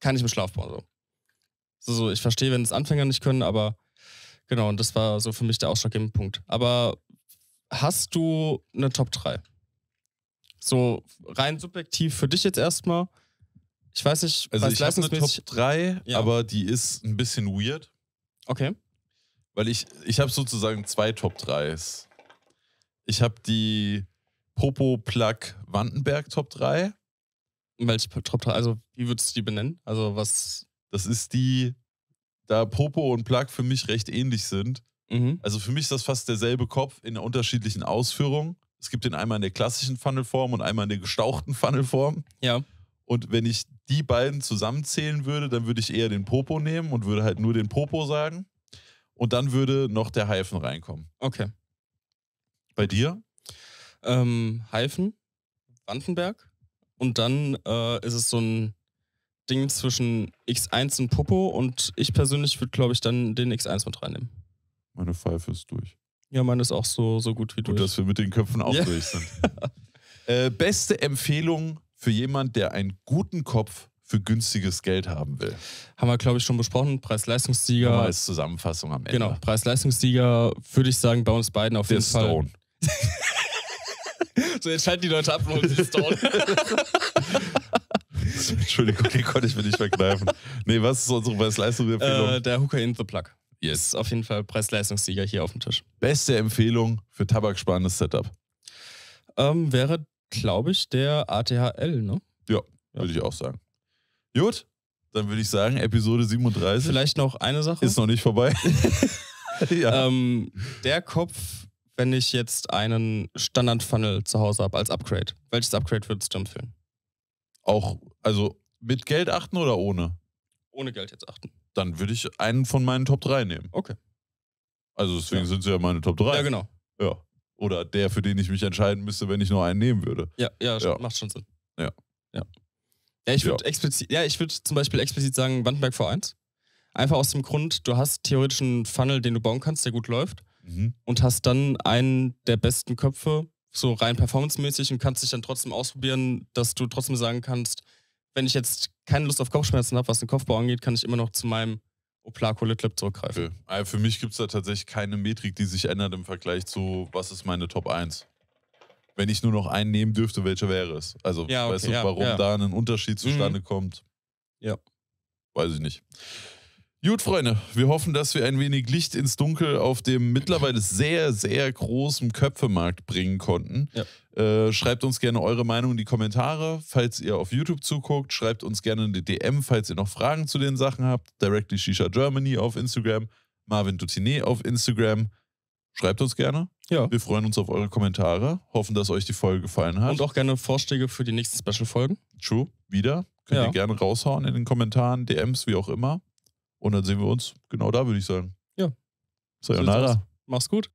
kann ich im Schlaf bauen. So. so, ich verstehe, wenn es Anfänger nicht können, aber genau, und das war so für mich der ausschlaggebende Punkt. Aber hast du eine Top 3? So rein subjektiv für dich jetzt erstmal. Ich weiß nicht, also ich habe eine Top 3, ja. aber die ist ein bisschen weird. Okay. Weil ich, ich habe sozusagen zwei Top 3s. Ich habe die Popo Plug Wandenberg Top 3. Welche Top 3? Also, wie würdest du die benennen? Also, was. Das ist die, da Popo und Plug für mich recht ähnlich sind. Mhm. Also, für mich ist das fast derselbe Kopf in unterschiedlichen Ausführungen. Es gibt den einmal in der klassischen Funnelform und einmal in der gestauchten Funnelform. Ja. Und wenn ich die beiden zusammenzählen würde, dann würde ich eher den Popo nehmen und würde halt nur den Popo sagen. Und dann würde noch der Hyphen reinkommen. Okay. Bei dir? Ähm, Hyphen, Wandenberg. Und dann äh, ist es so ein Ding zwischen X1 und Popo und ich persönlich würde, glaube ich, dann den X1 mit reinnehmen. Meine Pfeife ist durch. Ja, meine ist auch so, so gut wie du. Gut, dass wir mit den Köpfen auch ja. durch sind. *laughs* äh, beste Empfehlung für jemand, der einen guten Kopf für günstiges Geld haben will. Haben wir, glaube ich, schon besprochen. Preis-Leistungssieger. Ja, als Zusammenfassung am Ende. Genau, Preis-Leistungssieger würde ich sagen, bei uns beiden auf der jeden Stone. Fall. *laughs* So, jetzt schalten die Leute ab und holen sich das down. Entschuldigung, den konnte ich mir nicht verkneifen. Nee, was ist unsere Preis-Leistungs-Empfehlung? Äh, der Hooker in the Plug. Yes. Ist auf jeden Fall Preis-Leistungssieger hier auf dem Tisch. Beste Empfehlung für tabaksparendes Setup? Ähm, wäre, glaube ich, der ATHL, ne? Ja, ja. würde ich auch sagen. Gut, dann würde ich sagen, Episode 37. Vielleicht noch eine Sache. Ist noch nicht vorbei. *laughs* ja. ähm, der Kopf wenn ich jetzt einen Standard-Funnel zu Hause habe als Upgrade? Welches Upgrade würdest du empfehlen? Auch, also mit Geld achten oder ohne? Ohne Geld jetzt achten. Dann würde ich einen von meinen Top 3 nehmen. Okay. Also deswegen ja. sind sie ja meine Top 3. Ja, genau. Ja. Oder der, für den ich mich entscheiden müsste, wenn ich nur einen nehmen würde. Ja, ja, ja. macht schon Sinn. Ja. Ja. Ja, ich würde ja. ja, ich zum Beispiel explizit sagen, Wandberg V1. Einfach aus dem Grund, du hast theoretisch einen Funnel, den du bauen kannst, der gut läuft mhm. und hast dann einen der besten Köpfe, so rein performancemäßig und kannst dich dann trotzdem ausprobieren, dass du trotzdem sagen kannst, wenn ich jetzt keine Lust auf Kopfschmerzen habe, was den Kopfbau angeht, kann ich immer noch zu meinem Oplaco Clip zurückgreifen. Okay. Ah, für mich gibt es da tatsächlich keine Metrik, die sich ändert im Vergleich zu, was ist meine Top 1? Wenn ich nur noch einen nehmen dürfte, welcher wäre es? Also, ja, okay, weißt du, ja, warum ja. da ein Unterschied mhm. zustande mhm. kommt? Ja. Weiß ich nicht. Gut, Freunde, wir hoffen, dass wir ein wenig Licht ins Dunkel auf dem mittlerweile sehr, sehr großen Köpfemarkt bringen konnten. Ja. Äh, schreibt uns gerne eure Meinung in die Kommentare, falls ihr auf YouTube zuguckt. Schreibt uns gerne eine DM, falls ihr noch Fragen zu den Sachen habt. Directly Shisha Germany auf Instagram, Marvin Dutinet auf Instagram. Schreibt uns gerne. Ja. Wir freuen uns auf eure Kommentare. Hoffen, dass euch die Folge gefallen hat. Und auch gerne Vorschläge für die nächsten Special-Folgen. True. Wieder. Könnt ja. ihr gerne raushauen in den Kommentaren, DMs, wie auch immer. Und dann sehen wir uns genau da, würde ich sagen. Ja. Sayonara. Mach's gut.